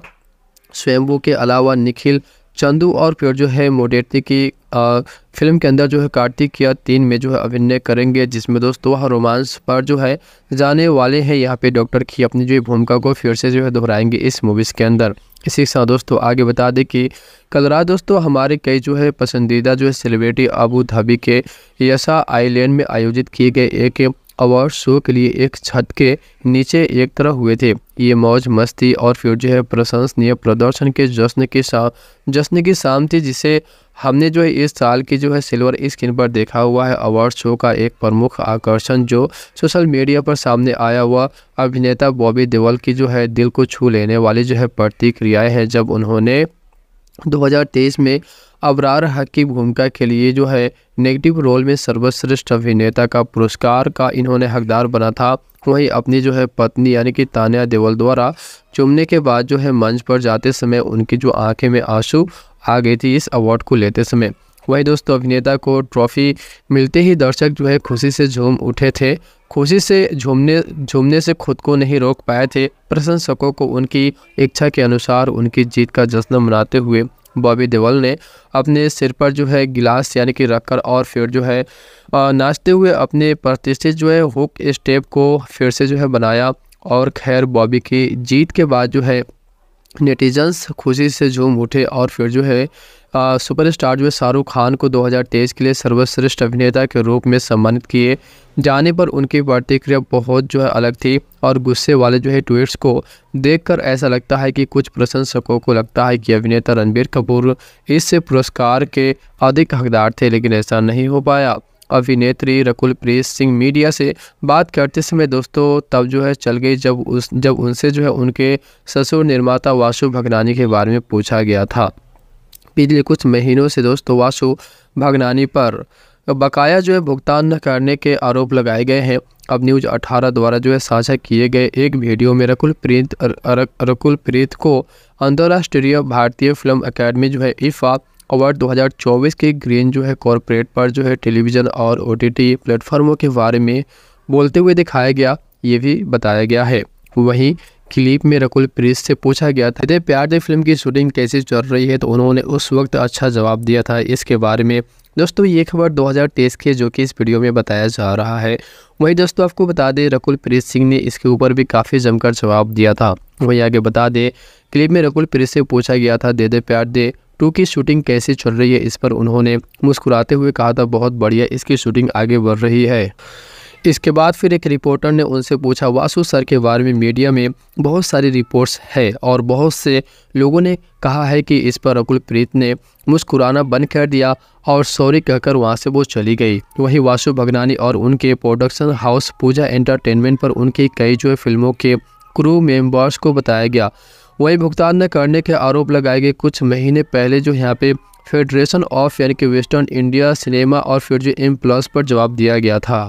स्वयंभू के अलावा निखिल चंदू और फिर जो है मोडेटी की आ, फिल्म के अंदर जो है कार्तिक या तीन में जो है अभिनय करेंगे जिसमें दोस्तों वह रोमांस पर जो है जाने वाले हैं यहाँ पे डॉक्टर की अपनी जो भूमिका को फिर से जो है दोहराएंगे इस मूवीज़ के अंदर इसी के साथ दोस्तों आगे बता दें कि कल रात दोस्तों हमारे कई जो है पसंदीदा जो है सेलिब्रिटी अबू धाबी के यसा आईलैंड में आयोजित किए गए एक अवार्ड शो के लिए एक छत के नीचे एक तरह हुए थे ये मौज मस्ती और फिर जो है प्रशंसनीय प्रदर्शन के जश्न के साथ जश्न की शाम थी जिसे हमने जो है इस साल की जो है सिल्वर स्क्रीन पर देखा हुआ है अवार्ड शो का एक प्रमुख आकर्षण जो सोशल मीडिया पर सामने आया हुआ अभिनेता बॉबी देवल की जो है दिल को छू लेने वाली जो है प्रतिक्रियाएँ हैं जब उन्होंने 2023 में अबरार हक की भूमिका के लिए जो है नेगेटिव रोल में सर्वश्रेष्ठ अभिनेता का पुरस्कार का इन्होंने हकदार बना था वहीं अपनी जो है पत्नी यानी कि तानिया देवल द्वारा चुमने के बाद जो है मंच पर जाते समय उनकी जो आंखें में आंसू आ गई थी इस अवार्ड को लेते समय वहीं दोस्तों अभिनेता को ट्रॉफी मिलते ही दर्शक जो है खुशी से झूम उठे थे खुशी से झूमने झूमने से खुद को नहीं रोक पाए थे प्रशंसकों को उनकी इच्छा के अनुसार उनकी जीत का जश्न मनाते हुए बॉबी देवल ने अपने सिर पर जो है गिलास यानी कि रखकर और फिर जो है नाचते हुए अपने प्रतिष्ठित जो है हुक स्टेप को फिर से जो है बनाया और खैर बॉबी की जीत के बाद जो है नेटिजन्स खुशी से झूम उठे और फिर जो है सुपरस्टार जो है शाहरुख खान को 2023 के लिए सर्वश्रेष्ठ अभिनेता के रूप में सम्मानित किए जाने पर उनकी प्रतिक्रिया बहुत जो है अलग थी और गुस्से वाले जो है ट्वीट्स को देखकर ऐसा लगता है कि कुछ प्रशंसकों को लगता है कि अभिनेता रणबीर कपूर इस पुरस्कार के अधिक हकदार थे लेकिन ऐसा नहीं हो पाया अभिनेत्री रकुल प्रीत सिंह मीडिया से बात करते समय दोस्तों तब जो है चल गई जब उस जब उनसे जो है उनके ससुर निर्माता वासु भगनानी के बारे में पूछा गया था पिछले कुछ महीनों से दोस्तों वासु भगनानी पर बकाया जो है भुगतान न करने के आरोप लगाए गए हैं अब न्यूज 18 द्वारा जो है साझा किए गए एक वीडियो में रकुल प्रीत रकुल प्रीत को अंतर्राष्ट्रीय भारतीय फिल्म अकेडमी जो है इफ़ा अवार्ड 2024 के ग्रीन जो है कॉरपोरेट पर जो है टेलीविज़न और ओ प्लेटफॉर्मों के बारे में बोलते हुए दिखाया गया ये भी बताया गया है वहीं क्लिप में रकुल प्रीत से पूछा गया था दे प्यार दे फिल्म की शूटिंग कैसे चल रही है तो उन्होंने उस वक्त अच्छा जवाब दिया था इसके बारे में दोस्तों ये खबर 2023 की जो कि इस वीडियो में बताया जा रहा है वहीं दोस्तों आपको बता दें रकुल प्रीत सिंह ने इसके ऊपर भी काफ़ी जमकर जवाब दिया था वहीं आगे बता दें क्लिप में रकुल प्रीत से पूछा गया था दे दे प्यार दे टू की शूटिंग कैसे चल रही है इस पर उन्होंने मुस्कुराते हुए कहा था बहुत बढ़िया इसकी शूटिंग आगे बढ़ रही है इसके बाद फिर एक रिपोर्टर ने उनसे पूछा वासु सर के बारे में मीडिया में बहुत सारी रिपोर्ट्स है और बहुत से लोगों ने कहा है कि इस पर अकुल प्रीत ने मुस्कुराना बंद कर दिया और सॉरी कहकर वहाँ से वो चली गई वहीं वासु भगनानी और उनके प्रोडक्शन हाउस पूजा एंटरटेनमेंट पर उनकी कई जो फिल्मों के क्रू मेम्बर्स को बताया गया वहीं भुगतान न करने के आरोप लगाए गए कुछ महीने पहले जो यहाँ पे फेडरेशन ऑफ यानी कि वेस्टर्न इंडिया सिनेमा और फिर जो एम प्लस पर जवाब दिया गया था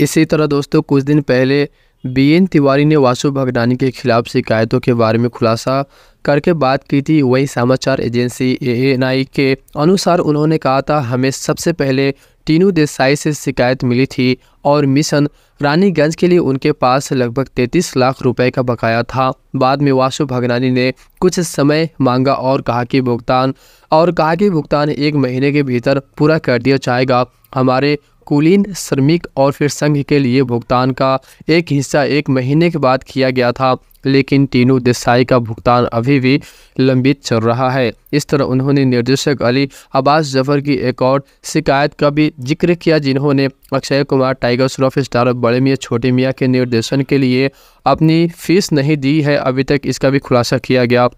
इसी तरह दोस्तों कुछ दिन पहले बीएन तिवारी ने वासु भगनानी के खिलाफ शिकायतों के बारे में खुलासा करके बात की थी वही समाचार एजेंसी एएनआई के अनुसार उन्होंने कहा था हमें सबसे पहले टीनू देसाई से शिकायत मिली थी और मिशन रानीगंज के लिए उनके पास लगभग 33 लाख रुपए का बकाया था बाद में वासु भगनानी ने कुछ समय मांगा और कहा कि भुगतान और कहा कि भुगतान एक महीने के भीतर पूरा कर दिया जाएगा हमारे कुलीन श्रमिक और फिर संघ के लिए भुगतान का एक हिस्सा एक महीने के बाद किया गया था लेकिन तीनों देसाई का भुगतान अभी भी लंबित चल रहा है इस तरह उन्होंने निर्देशक अली अब्बास जफर की एक और शिकायत का भी जिक्र किया जिन्होंने अक्षय कुमार टाइगर श्रॉफ स्टार बड़े मियाँ छोटे मियाँ के निर्देशन के लिए अपनी फीस नहीं दी है अभी तक इसका भी खुलासा किया गया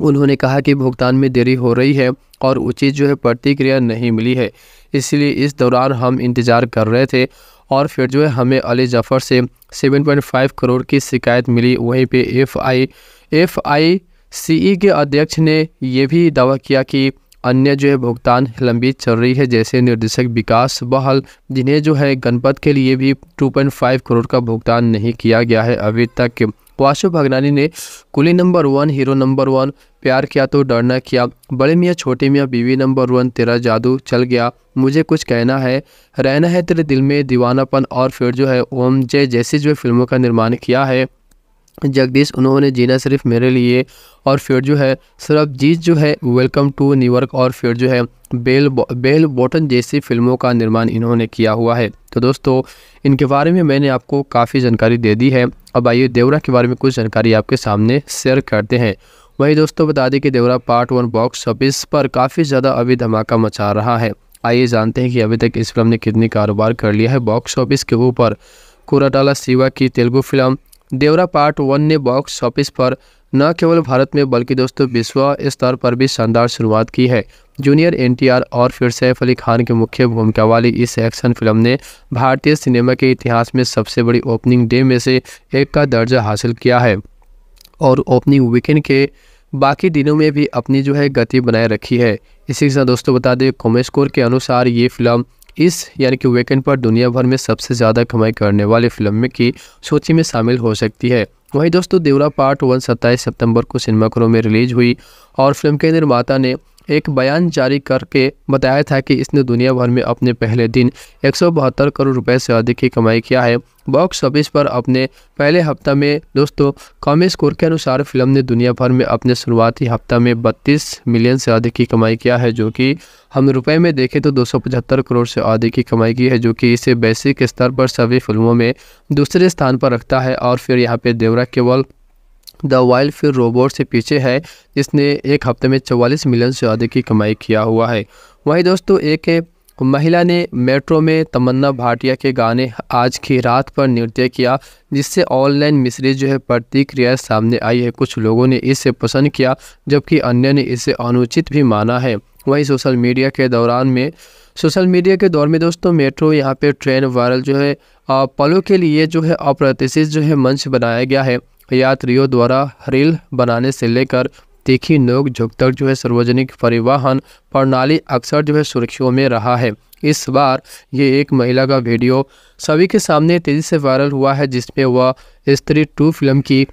उन्होंने कहा कि भुगतान में देरी हो रही है और उचित जो है प्रतिक्रिया नहीं मिली है इसलिए इस दौरान हम इंतज़ार कर रहे थे और फिर जो है हमें अली जफ़र से 7.5 करोड़ की शिकायत मिली वहीं पे एफ आई एफ आई सी ई के अध्यक्ष ने यह भी दावा किया कि अन्य जो है भुगतान लंबित चल रही है जैसे निर्देशक विकास बहल जिन्हें जो है गणपत के लिए भी 2.5 करोड़ का भुगतान नहीं किया गया है अभी तक वाशु भगनानी ने Coolie number one hero number one प्यार किया तो डरना किया बड़े मियाँ छोटे मियाँ बीवी नंबर वन तेरा जादू चल गया मुझे कुछ कहना है रहना है तेरे दिल में दीवानापन और फिर जो है ओम जय जैसी जो फिल्मों का निर्माण किया है जगदीश उन्होंने जीना सिर्फ मेरे लिए और फिर जो है जीत जो है वेलकम टू न्यूयॉर्क और फिर जो है बेल बेल बॉटन जैसी फिल्मों का निर्माण इन्होंने किया हुआ है तो दोस्तों इनके बारे में मैंने आपको काफ़ी जानकारी दे दी है अब आइए देवरा के बारे में कुछ जानकारी आपके सामने शेयर करते हैं वही दोस्तों बता दें कि Devara part one box office पर काफ़ी ज़्यादा अभी धमाका मचा रहा है आइए जानते हैं कि अभी तक इस फिल्म ने कितनी कारोबार कर लिया है बॉक्स ऑफिस के ऊपर कोराटाला सिवा की Telugu film Devara part one ने बॉक्स ऑफिस पर न केवल भारत में बल्कि दोस्तों विश्व स्तर पर भी शानदार शुरुआत की है जूनियर एनटीआर और फिर सैफ अली खान की मुख्य भूमिका वाली इस एक्शन फिल्म ने भारतीय सिनेमा के इतिहास में सबसे बड़ी ओपनिंग डे में से एक का दर्जा हासिल किया है और ओपनिंग वीकेंड के बाकी दिनों में भी अपनी जो है गति बनाए रखी है इसी के साथ दोस्तों बता दें कॉमेस्कोर के अनुसार ये फिल्म इस यानी कि वेकेंड पर दुनिया भर में सबसे ज़्यादा कमाई करने वाली फिल्म की सूची में शामिल हो सकती है वहीं दोस्तों देवरा पार्ट वन सत्ताईस सितंबर को सिनेमाघरों में रिलीज हुई और फिल्म के निर्माता ने एक बयान जारी करके बताया था कि इसने दुनिया भर में अपने पहले दिन एक करोड़ रुपए से अधिक की कमाई किया है बॉक्स ऑफिस पर अपने पहले हफ्ता में दोस्तों कॉमी स्कोर के अनुसार फिल्म ने दुनिया भर में अपने शुरुआती हफ्ता में 32 मिलियन से अधिक की कमाई किया है जो कि हम रुपए में देखें तो 275 करोड़ से अधिक की कमाई की है जो कि इसे बेसिक स्तर पर सभी फिल्मों में दूसरे स्थान पर रखता है और फिर यहाँ पे देवरा केवल द वाइल्ड फिर रोबोट से पीछे है जिसने एक हफ्ते में चवालीस मिलियन से ज़्यादा की कमाई किया हुआ है वहीं दोस्तों एक महिला ने मेट्रो में तमन्ना भाटिया के गाने आज की रात पर नृत्य किया जिससे ऑनलाइन मिश्रित जो है प्रतिक्रिया सामने आई है कुछ लोगों ने इसे पसंद किया जबकि अन्य ने इसे अनुचित भी माना है वहीं सोशल मीडिया के दौरान में सोशल मीडिया के दौर में दोस्तों मेट्रो यहाँ पे ट्रेन वायरल जो है पलों के लिए जो है अप्रत्याशित जो है मंच बनाया गया है यात्रियों द्वारा रेल बनाने से लेकर तीखी नोक झुक तक जो है सार्वजनिक परिवहन प्रणाली अक्सर जो है सुर्खियों में रहा है इस बार ये एक महिला का वीडियो सभी के सामने तेज़ी से वायरल हुआ है जिसमें वह स्त्री टू फिल्म की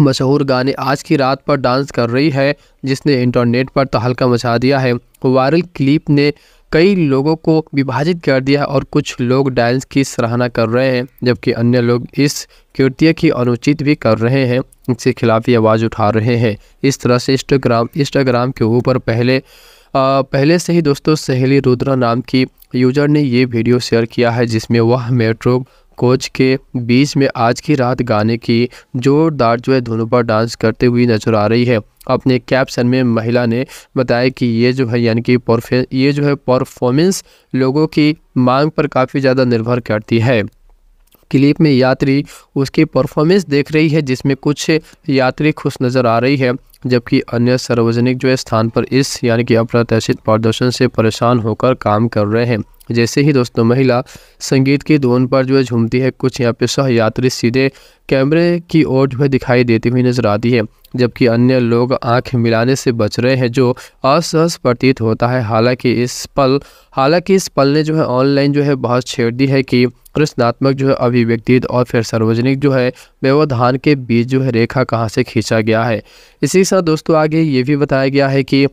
मशहूर गाने आज की रात पर डांस कर रही है जिसने इंटरनेट पर तहलका मचा दिया है वायरल क्लिप ने कई लोगों को विभाजित कर दिया और कुछ लोग डांस की सराहना कर रहे हैं जबकि अन्य लोग इस कृत्य की अनुचित भी कर रहे हैं इसके खिलाफ ये आवाज़ उठा रहे हैं इस तरह से इंस्टाग्राम इंस्टाग्राम के ऊपर पहले आ, पहले से ही दोस्तों सहेली रुद्रा नाम की यूजर ने ये वीडियो शेयर किया है जिसमें वह मेट्रो कोच के बीच में आज की रात गाने की जोरदार जो है धुनों पर डांस करते हुए नजर आ रही है अपने कैप्शन में महिला ने बताया कि ये जो है यानी कि ये जो है परफॉर्मेंस लोगों की मांग पर काफ़ी ज़्यादा निर्भर करती है क्लिप में यात्री उसकी परफॉर्मेंस देख रही है जिसमें कुछ यात्री खुश नज़र आ रही है जबकि अन्य सार्वजनिक जो है स्थान पर इस यानी कि अप्रत्याशित प्रदर्शन से परेशान होकर काम कर रहे हैं जैसे ही दोस्तों महिला संगीत की धुन पर जो है झूमती है कुछ यहाँ पे सहयात्री सीधे कैमरे की ओर जो है दिखाई देती हुई नजर आती है जबकि अन्य लोग आंख मिलाने से बच रहे हैं जो असहज प्रतीत होता है हालांकि इस पल हालांकि इस पल ने जो है ऑनलाइन जो है बहुत छेड़ दी है कि कृष्णात्मक जो है अभिव्यक्ति और फिर सार्वजनिक जो है व्यवधान के बीच जो है रेखा कहाँ से खींचा गया है इसी के साथ दोस्तों आगे ये भी बताया गया है कि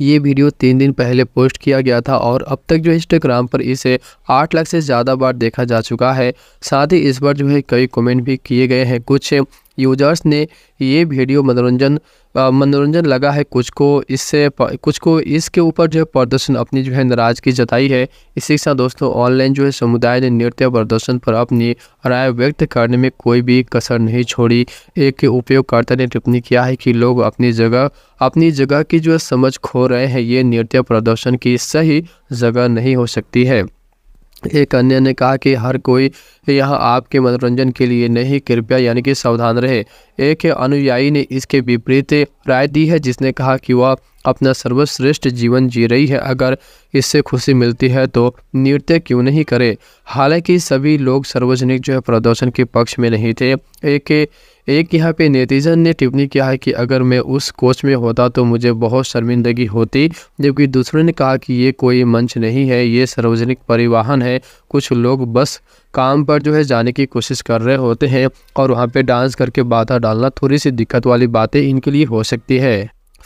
ये वीडियो तीन दिन पहले पोस्ट किया गया था और अब तक जो इंस्टाग्राम पर इसे आठ लाख से ज़्यादा बार देखा जा चुका है साथ ही इस बार जो है कई कमेंट भी किए गए हैं कुछ यूजर्स ने ये वीडियो मनोरंजन मनोरंजन लगा है कुछ को इससे कुछ को इसके ऊपर जो है प्रदर्शन अपनी जो है नाराजगी जताई है इसी के साथ दोस्तों ऑनलाइन जो है समुदाय ने नृत्य प्रदर्शन पर अपनी राय व्यक्त करने में कोई भी कसर नहीं छोड़ी एक उपयोगकर्ता ने टिप्पणी किया है कि लोग अपनी जगह अपनी जगह की जो है समझ खो रहे हैं ये नृत्य प्रदर्शन की सही जगह नहीं हो सकती है एक अन्य ने कहा कि हर कोई यहाँ आपके मनोरंजन के लिए नहीं कृपया यानी कि सावधान रहे एक अनुयायी ने इसके विपरीत राय दी है जिसने कहा कि वह अपना सर्वश्रेष्ठ जीवन जी रही है अगर इससे खुशी मिलती है तो नृत्य क्यों नहीं करे हालांकि सभी लोग सार्वजनिक जो है प्रदर्शन के पक्ष में नहीं थे एक एक यहाँ पे नेतीजन ने टिप्पणी किया है कि अगर मैं उस कोच में होता तो मुझे बहुत शर्मिंदगी होती जबकि दूसरों ने कहा कि ये कोई मंच नहीं है ये सार्वजनिक परिवहन है कुछ लोग बस काम पर जो है जाने की कोशिश कर रहे होते हैं और वहाँ पे डांस करके बाधा डालना थोड़ी सी दिक्कत वाली बातें इनके लिए हो सकती है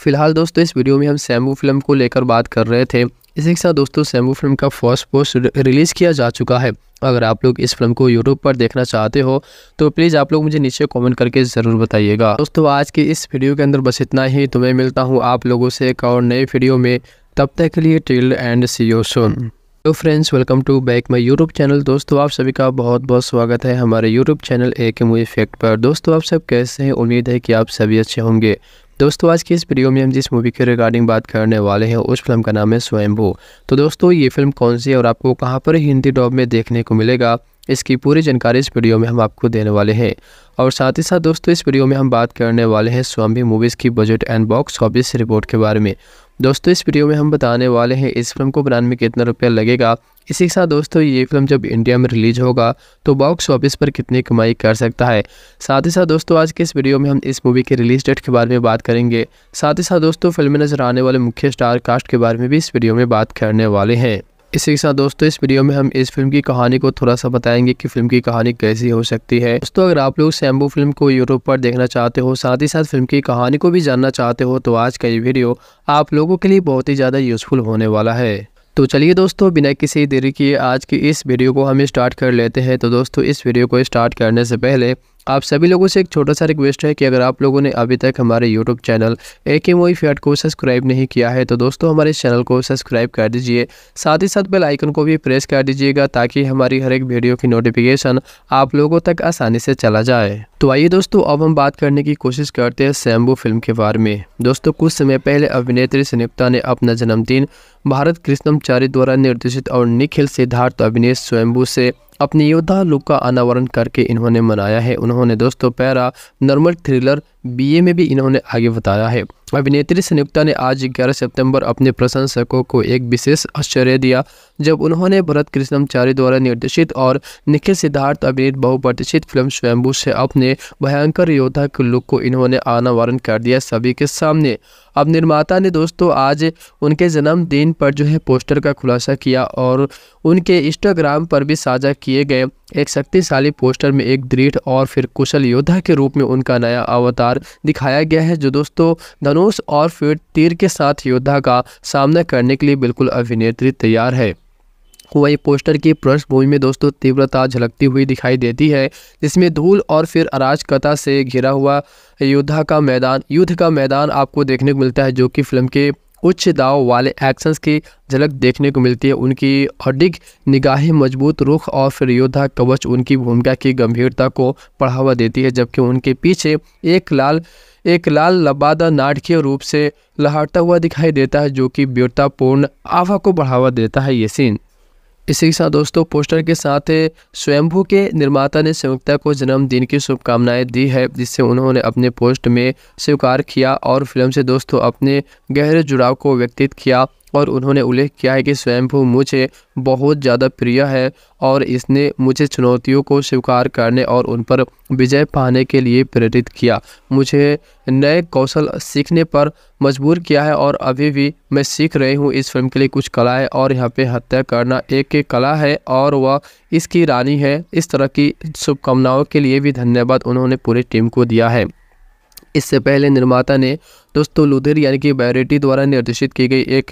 फिलहाल दोस्तों इस वीडियो में हम सैम्बू फिल्म को लेकर बात कर रहे थे इसी के साथ दोस्तों सैम्बू फिल्म का फर्स्ट पोस्ट रिलीज़ किया जा चुका है अगर आप लोग इस फिल्म को यूट्यूब पर देखना चाहते हो तो प्लीज़ आप लोग मुझे नीचे कमेंट करके ज़रूर बताइएगा दोस्तों आज के इस वीडियो के अंदर बस इतना ही तुम्हें मिलता हूँ आप लोगों से एक और नए वीडियो में तब तक के लिए till end see you soon तो friends welcome to back my YouTube channel दोस्तों आप सभी का बहुत बहुत स्वागत है हमारे यूट्यूब चैनल ए के मूवी इफेक्ट पर दोस्तों आप सब कैसे हैं उम्मीद है कि आप सभी अच्छे होंगे दोस्तों आज की इस वीडियो में हम जिस मूवी के रिगार्डिंग बात करने वाले हैं उस फिल्म का नाम है स्वयंभू तो दोस्तों ये फिल्म कौन सी है और आपको कहाँ पर हिंदी डॉब में देखने को मिलेगा इसकी पूरी जानकारी इस वीडियो में हम आपको देने वाले हैं और साथ ही साथ दोस्तों इस वीडियो में हम बात करने वाले हैं स्वामी मूवीज़ की budget and box office report के बारे में दोस्तों इस वीडियो में हम बताने वाले हैं इस फिल्म को बनाने में कितना रुपया लगेगा इसी के साथ दोस्तों ये फिल्म जब इंडिया में रिलीज होगा तो बॉक्स ऑफिस पर कितनी कमाई कर सकता है साथ ही साथ दोस्तों आज के इस वीडियो में हम इस मूवी के रिलीज डेट के बारे में बात करेंगे साथ ही साथ दोस्तों फिल्म में नजर आने वाले मुख्य स्टार कास्ट के बारे में भी इस वीडियो में बात करने वाले हैं इसी के साथ दोस्तों इस वीडियो में हम इस फिल्म की कहानी को थोड़ा सा बताएंगे कि फिल्म की कहानी कैसी हो सकती है दोस्तों अगर आप लोग सैम्बो फिल्म को यूट्यूब पर देखना चाहते हो साथ ही साथ फिल्म की कहानी को भी जानना चाहते हो तो आज का ये वीडियो आप लोगों के लिए बहुत ही ज़्यादा यूजफुल होने वाला है तो चलिए दोस्तों बिना किसी देरी के आज की इस वीडियो को हम स्टार्ट कर लेते हैं तो दोस्तों इस वीडियो को स्टार्ट करने से पहले आप सभी लोगों से एक छोटा सा रिक्वेस्ट है कि अगर आप लोगों ने अभी तक हमारे यूट्यूब चैनल ए के मोई फैट को सब्सक्राइब नहीं किया है तो दोस्तों हमारे चैनल को सब्सक्राइब कर दीजिए साथ ही साथ बेल आइकन को भी प्रेस कर दीजिएगा ताकि हमारी हर एक वीडियो की नोटिफिकेशन आप लोगों तक आसानी से चला जाए तो आइए दोस्तों अब हम बात करने की कोशिश करते हैं सैम्बू फिल्म के बारे में दोस्तों कुछ समय पहले अभिनेत्री संयुक्ता ने अपना जन्मदिन भारत कृष्णमचारी द्वारा निर्देशित और निखिल सिद्धार्थ अभिनेत स्वयंभू से अपने योद्धा लुक का अनावरण करके इन्होंने मनाया है उन्होंने दोस्तों पैरा नॉर्मल थ्रिलर बीए में भी इन्होंने आगे बताया है अभिनेत्री संयुक्ता ने आज 11 सितंबर अपने प्रशंसकों को एक विशेष आश्चर्य दिया जब उन्होंने भरत कृष्णमचारी द्वारा निर्देशित और निखिल सिद्धार्थ अभिनीत बहुप्रतिष्ठित फिल्म स्वयंभू से अपने भयंकर योद्धा के लुक को इन्होंने अनावरण कर दिया सभी के सामने अब निर्माता ने दोस्तों आज उनके जन्मदिन पर जो है पोस्टर का खुलासा किया और उनके इंस्टाग्राम पर भी साझा किए गए एक शक्तिशाली पोस्टर में एक दृढ़ और फिर कुशल योद्धा के रूप में उनका नया अवतार दिखाया गया है जो दोस्तों धनुष और फिर तीर के साथ योद्धा का सामना करने के लिए बिल्कुल अभिनेत्री तैयार है वही पोस्टर की पृष्ठभूमि में दोस्तों तीव्रता झलकती हुई दिखाई देती है जिसमें धूल और फिर अराजकता से घिरा हुआ योद्धा का मैदान युद्ध का मैदान आपको देखने को मिलता है जो कि फिल्म के उच्च दाव वाले एक्शंस की झलक देखने को मिलती है उनकी अडिग निगाहें मजबूत रुख और फिर योद्धा कवच उनकी भूमिका की गंभीरता को बढ़ावा देती है जबकि उनके पीछे एक लाल एक लाल लबादा नाटकीय रूप से लहरता हुआ दिखाई देता है जो कि वीरतापूर्ण आभा को बढ़ावा देता है ये सीन इसी के साथ दोस्तों पोस्टर के साथ स्वयंभू के निर्माता ने संयुक्ता को जन्मदिन की शुभकामनाएं दी है जिससे उन्होंने अपने पोस्ट में स्वीकार किया और फिल्म से दोस्तों अपने गहरे जुड़ाव को व्यक्तित किया और उन्होंने उल्लेख किया है कि स्वयंभू मुझे बहुत ज़्यादा प्रिय है और इसने मुझे चुनौतियों को स्वीकार करने और उन पर विजय पाने के लिए प्रेरित किया मुझे नए कौशल सीखने पर मजबूर किया है और अभी भी मैं सीख रही हूँ इस फिल्म के लिए कुछ कलाएँ और यहाँ पे हत्या करना एक एक कला है और वह इसकी रानी है इस तरह की शुभकामनाओं के लिए भी धन्यवाद उन्होंने पूरी टीम को दिया है इससे पहले निर्माता ने दोस्तों लुधेर यानी कि बैरिटी द्वारा निर्देशित की गई एक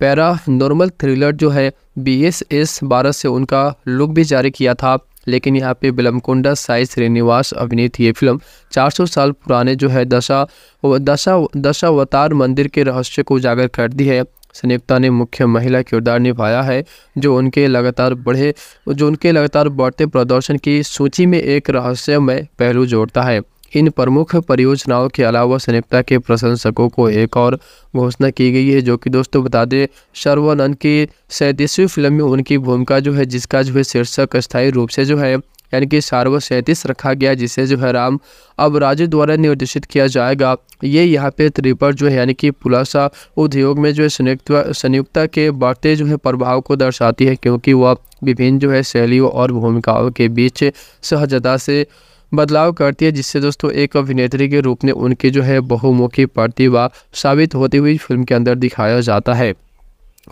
पैरा नॉर्मल थ्रिलर जो है बी एस एस बारह से उनका लुक भी जारी किया था लेकिन यहाँ पे बिलमकुंडा साई श्रीनिवास अभिनीत ये फिल्म 400 साल पुराने जो है दशा दशा दशावतार मंदिर के रहस्य को उजागर कर दी है संयुक्ता ने मुख्य महिला किरदार निभाया है जो उनके लगातार बढ़े जो उनके लगातार बढ़ते प्रदर्शन की सूची में एक रहस्यमय पहलू जोड़ता है इन प्रमुख परियोजनाओं के अलावा सनिप्ता के प्रशंसकों को एक और घोषणा की गई है जो कि दोस्तों बता दें शर्वानंद की सैंतीसवीं फिल्म में उनकी भूमिका जो है जिसका जो है शीर्षक स्थायी रूप से जो है यानी कि सार्व सैंतीस रखा गया जिसे जो है राम अब राज्य द्वारा निर्देशित किया जाएगा ये यहाँ पे त्रिपर जो है यानी कि पुलासा उद्योग में जो है संयुक्त संयुक्ता के बढ़ते जो है प्रभाव को दर्शाती है क्योंकि वह विभिन्न जो है शैलियों और भूमिकाओं के बीच सहजता से बदलाव करती है जिससे दोस्तों एक अभिनेत्री के रूप में उनकी जो है बहुमुखी प्रतिभा साबित होती हुई फिल्म के अंदर दिखाया जाता है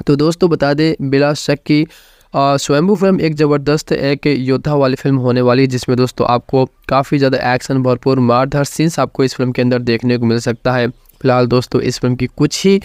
तो दोस्तों बता दें बिला शक की स्वयंभू फिल्म एक ज़बरदस्त एक योद्धा वाली फिल्म होने वाली है जिसमें दोस्तों आपको काफ़ी ज़्यादा एक्शन भरपूर मारधार सीन्स आपको इस फिल्म के अंदर देखने को मिल सकता है फिलहाल दोस्तों इस फिल्म की कुछ ही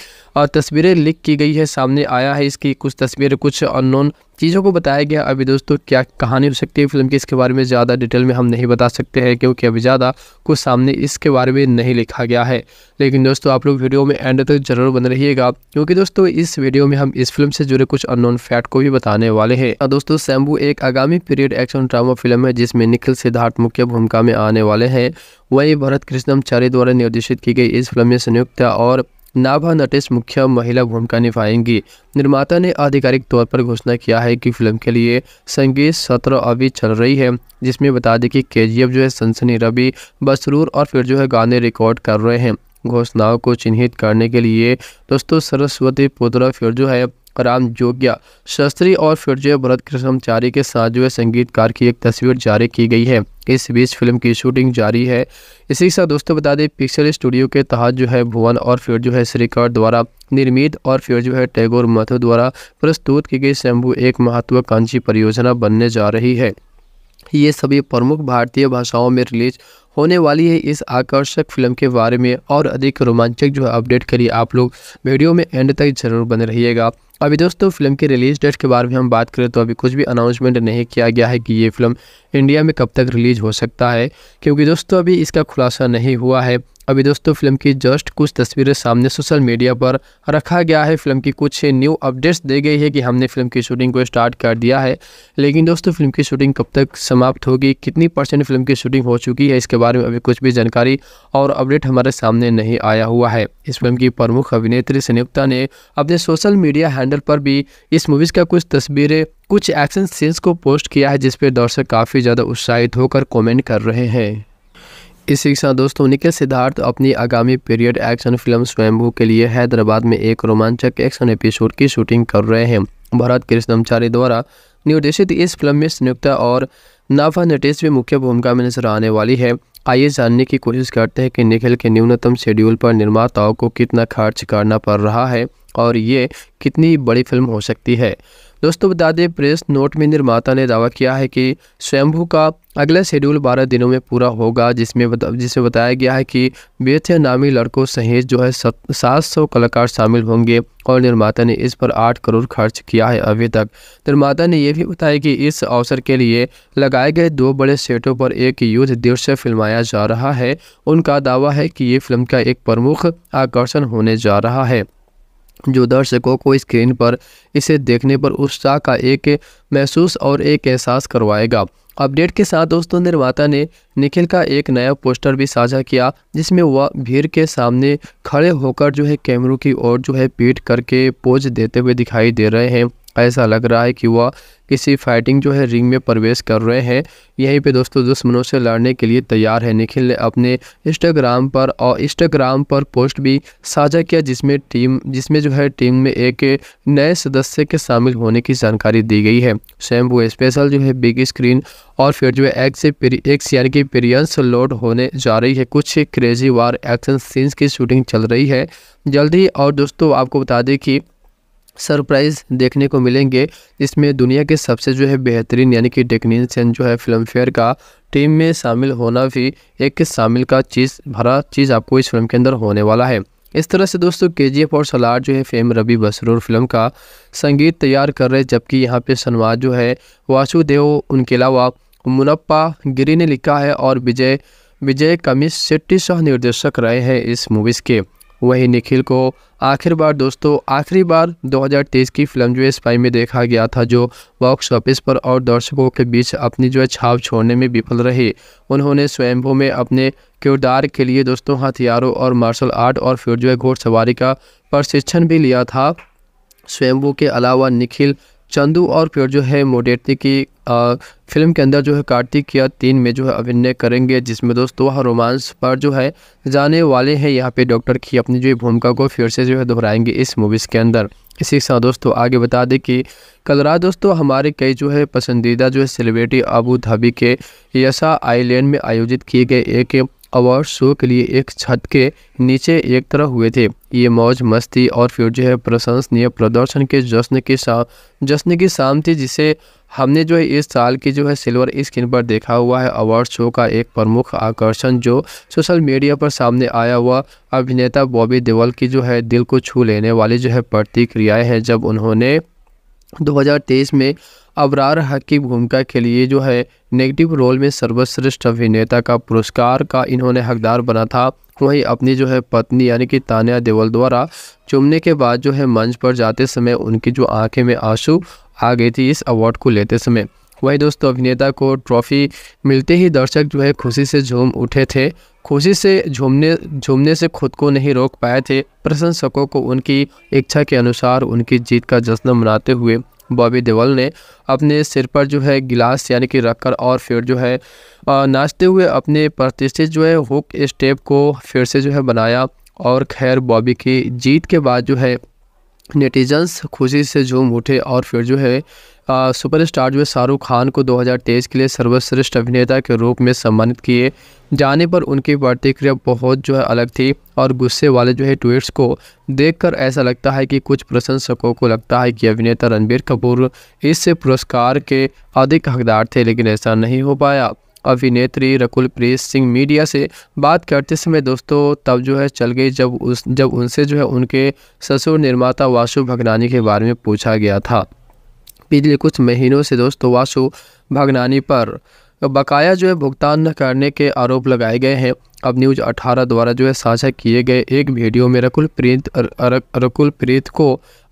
तस्वीरें लीक की गई है सामने आया है इसकी कुछ तस्वीरें कुछ अननोन चीज़ों को बताया गया अभी दोस्तों क्या कहानी हो सकती है फिल्म की इसके बारे में ज़्यादा डिटेल में हम नहीं बता सकते हैं क्योंकि अभी ज़्यादा कुछ सामने इसके बारे में नहीं लिखा गया है लेकिन दोस्तों आप लोग वीडियो में एंड तक जरूर बन रहिएगा क्योंकि दोस्तों इस वीडियो में हम इस फिल्म से जुड़े कुछ अननोन फैक्ट को भी बताने वाले हैं दोस्तों शैम्बू एक आगामी पीरियड एक्शन ड्रामा फिल्म है जिसमें निखिल सिद्धार्थ मुख्य भूमिका में आने वाले हैं वही भरत कृष्णमचार्य द्वारा निर्देशित की गई इस फिल्म में संयुक्त और नाभा नटेश मुख्य महिला भूमिका निभाएंगी निर्माता ने आधिकारिक तौर पर घोषणा किया है कि फिल्म के लिए संगीत सत्र अभी चल रही है जिसमें बता दें कि के जो है सनसनी रवि बसरूर और फिर जो है गाने रिकॉर्ड कर रहे हैं घोषणाओं को चिन्हित करने के लिए दोस्तों सरस्वती पुत्र फिर जो है कराम जोगिया शास्त्री और फिरजय भरत कृष्णचारी के साथ जो संगीतकार की एक तस्वीर जारी की गई है इस बीच फिल्म की शूटिंग जारी है इसी साथ दोस्तों बता दें पिक्चर स्टूडियो के तहत जो है भुवन और फिर जो है श्रीकर द्वारा निर्मित और फिर जो है टैगोर मथु द्वारा प्रस्तुत की गई शैम्भू एक महत्वाकांक्षी परियोजना बनने जा रही है ये सभी प्रमुख भारतीय भाषाओं में रिलीज होने वाली है इस आकर्षक फिल्म के बारे में और अधिक रोमांचक जो है अपडेट करिए आप लोग वीडियो में एंड तक जरूर बने रहिएगा अभी दोस्तों फिल्म के रिलीज डेट के बारे में हम बात करें तो अभी कुछ भी अनाउंसमेंट नहीं किया गया है कि ये फिल्म इंडिया में कब तक रिलीज हो सकता है क्योंकि दोस्तों अभी इसका खुलासा नहीं हुआ है अभी दोस्तों फिल्म की जस्ट कुछ तस्वीरें सामने सोशल मीडिया पर रखा गया है फिल्म की कुछ न्यू अपडेट्स दे गई है कि हमने फिल्म की शूटिंग को स्टार्ट कर दिया है लेकिन दोस्तों फिल्म की शूटिंग कब तक समाप्त होगी कितनी परसेंट फिल्म की शूटिंग हो चुकी है इसके बारे में अभी कुछ भी जानकारी और अपडेट हमारे सामने नहीं आया हुआ है इस फिल्म की प्रमुख अभिनेत्री संयुक्ता ने अपने सोशल मीडिया हैंडल पर भी इस मूवीज़ का कुछ तस्वीरें कुछ एक्शन सीन्स को पोस्ट किया है जिसपे दर्शक काफ़ी ज़्यादा उत्साहित होकर कमेंट कर रहे हैं इसी के साथ दोस्तों निखिल सिद्धार्थ अपनी आगामी पीरियड एक्शन फिल्म स्वयंभू के लिए हैदराबाद में एक रोमांचक एक्शन एपिसोड की शूटिंग कर रहे हैं भरत कृष्णमचारी द्वारा निर्देशित इस फिल्म में संयुक्ता और नाफा नटेश भी मुख्य भूमिका में नजर आने वाली है आइए जानने की कोशिश करते हैं कि निखिल के न्यूनतम शेड्यूल पर निर्माताओं को कितना खर्च करना पड़ रहा है और ये कितनी बड़ी फिल्म हो सकती है दोस्तों बता दें प्रेस नोट में निर्माता ने दावा किया है कि स्वयंभू का अगला शेड्यूल बारह दिनों में पूरा होगा जिसमें बता, बताया गया है कि बेथ नामी लड़कों सहित जो है सात सौ कलाकार शामिल होंगे और निर्माता ने इस पर आठ करोड़ खर्च किया है अभी तक निर्माता ने यह भी बताया कि इस अवसर के लिए लगाए गए दो बड़े सेटों पर एक युद्ध दृश्य फिल्माया जा रहा है उनका दावा है कि ये फिल्म का एक प्रमुख आकर्षण होने जा रहा है जो दर्शकों को स्क्रीन पर इसे देखने पर उत्साह का एक महसूस और एक एहसास करवाएगा अपडेट के साथ दोस्तों निर्माता ने निखिल का एक नया पोस्टर भी साझा किया जिसमें वह भीड़ के सामने खड़े होकर जो है कैमरों की ओर जो है पीट करके पोज देते हुए दिखाई दे रहे हैं ऐसा लग रहा है कि वह किसी फाइटिंग जो है रिंग में प्रवेश कर रहे हैं यहीं पे दोस्तों दुश्मनों से लड़ने के लिए तैयार है निखिल ने अपने इंस्टाग्राम पर और इंस्टाग्राम पर पोस्ट भी साझा किया जिसमें टीम जिसमें जो है टीम में एक नए सदस्य के शामिल होने की जानकारी दी गई है वो स्पेशल जो है बिग स्क्रीन और फिर जो है एक्स एक्स यानी कि पीरियंस लोड होने जा रही है कुछ क्रेजी वार एक्शन सीन्स की शूटिंग चल रही है जल्दी और दोस्तों आपको बता दें कि सरप्राइज देखने को मिलेंगे इसमें दुनिया के सबसे जो है बेहतरीन यानी कि टेक्नीशियन जो है फिल्म फेयर का टीम में शामिल होना भी एक शामिल का चीज़ भरा चीज़ आपको इस फिल्म के अंदर होने वाला है इस तरह से दोस्तों के जी और सलार जो है फेम रबी बसरूर फिल्म का संगीत तैयार कर रहे जबकि यहाँ पे सनवाद जो है वासुदेव उनके अलावा मुनप्पा गिरी ने लिखा है और विजय विजय कमिश शेट्टी शाह निर्देशक रहे हैं इस मूवीज़ के वहीं निखिल को आखिर बार दोस्तों आखिरी बार 2023 की फिल्म जो है स्पाई में देखा गया था जो बॉक्स ऑफिस पर और दर्शकों के बीच अपनी जो है छाप छोड़ने में विफल रही उन्होंने स्वयंभू में अपने किरदार के लिए दोस्तों हथियारों और मार्शल आर्ट और फिर जो है घोड़सवारी का प्रशिक्षण भी लिया था स्वयंभू के अलावा निखिल चंदू और फिर जो है मोडेटी की फिल्म के अंदर जो है कार्तिक या तीन में जो है अभिनय करेंगे जिसमें दोस्तों वह रोमांस पर जो है जाने वाले हैं यहाँ पे डॉक्टर की अपनी जो भूमिका को फिर से जो है दोहराएंगे इस मूवीज़ के अंदर इसी के साथ दोस्तों आगे बता दें कि कल रात दोस्तों हमारे कई जो है पसंदीदा जो है सेलिब्रिटी अबू धाबी के यसा आइलैंड में आयोजित किए गए एक अवार्ड शो के लिए एक छत के नीचे एक तरह हुए थे ये मौज मस्ती और फिर जो है प्रशंसनीय प्रदर्शन के जश्न के साथ जश्न की शाम थी जिसे हमने जो है इस साल की जो है सिल्वर स्क्रीन पर देखा हुआ है अवार्ड शो का एक प्रमुख आकर्षण जो सोशल मीडिया पर सामने आया हुआ अभिनेता बॉबी देवल की जो है दिल को छू लेने वाली जो है प्रतिक्रियाएँ हैं जब उन्होंने 2023 में अबरार हक की भूमिका के लिए जो है नेगेटिव रोल में सर्वश्रेष्ठ अभिनेता का पुरस्कार का इन्होंने हकदार बना था वहीं अपनी जो है पत्नी यानी कि तानिया देवल द्वारा चुमने के बाद जो है मंच पर जाते समय उनकी जो आंखें में आंसू आ गई थी इस अवार्ड को लेते समय वही दोस्तों अभिनेता को ट्रॉफी मिलते ही दर्शक जो है खुशी से झूम उठे थे खुशी से झूमने झूमने से खुद को नहीं रोक पाए थे प्रशंसकों को उनकी इच्छा के अनुसार उनकी जीत का जश्न मनाते हुए बॉबी देवल ने अपने सिर पर जो है गिलास यानी कि रखकर और फिर जो है नाचते हुए अपने प्रतिष्ठित जो है हुक स्टेप को फिर से जो है बनाया और खैर बॉबी की जीत के बाद जो है नेटिजन्स खुशी से झूम उठे और फिर जो है सुपरस्टार जो है शाहरुख खान को 2023 के लिए सर्वश्रेष्ठ अभिनेता के रूप में सम्मानित किए जाने पर उनकी प्रतिक्रिया बहुत जो है अलग थी और गुस्से वाले जो है ट्वीट्स को देखकर ऐसा लगता है कि कुछ प्रशंसकों को लगता है कि अभिनेता रणबीर कपूर इस पुरस्कार के अधिक हकदार थे लेकिन ऐसा नहीं हो पाया अभिनेत्री रकुल प्रीत सिंह मीडिया से बात करते समय दोस्तों तब जो है चल गई जब उस जब उनसे जो है उनके ससुर निर्माता वासु भगनानी के बारे में पूछा गया था पिछले कुछ महीनों से दोस्तों वासु भगनानी पर बकाया जो है भुगतान न करने के आरोप लगाए गए हैं अब न्यूज 18 द्वारा जो है साझा किए गए एक वीडियो में रकुल प्रीत रकुल प्रीत को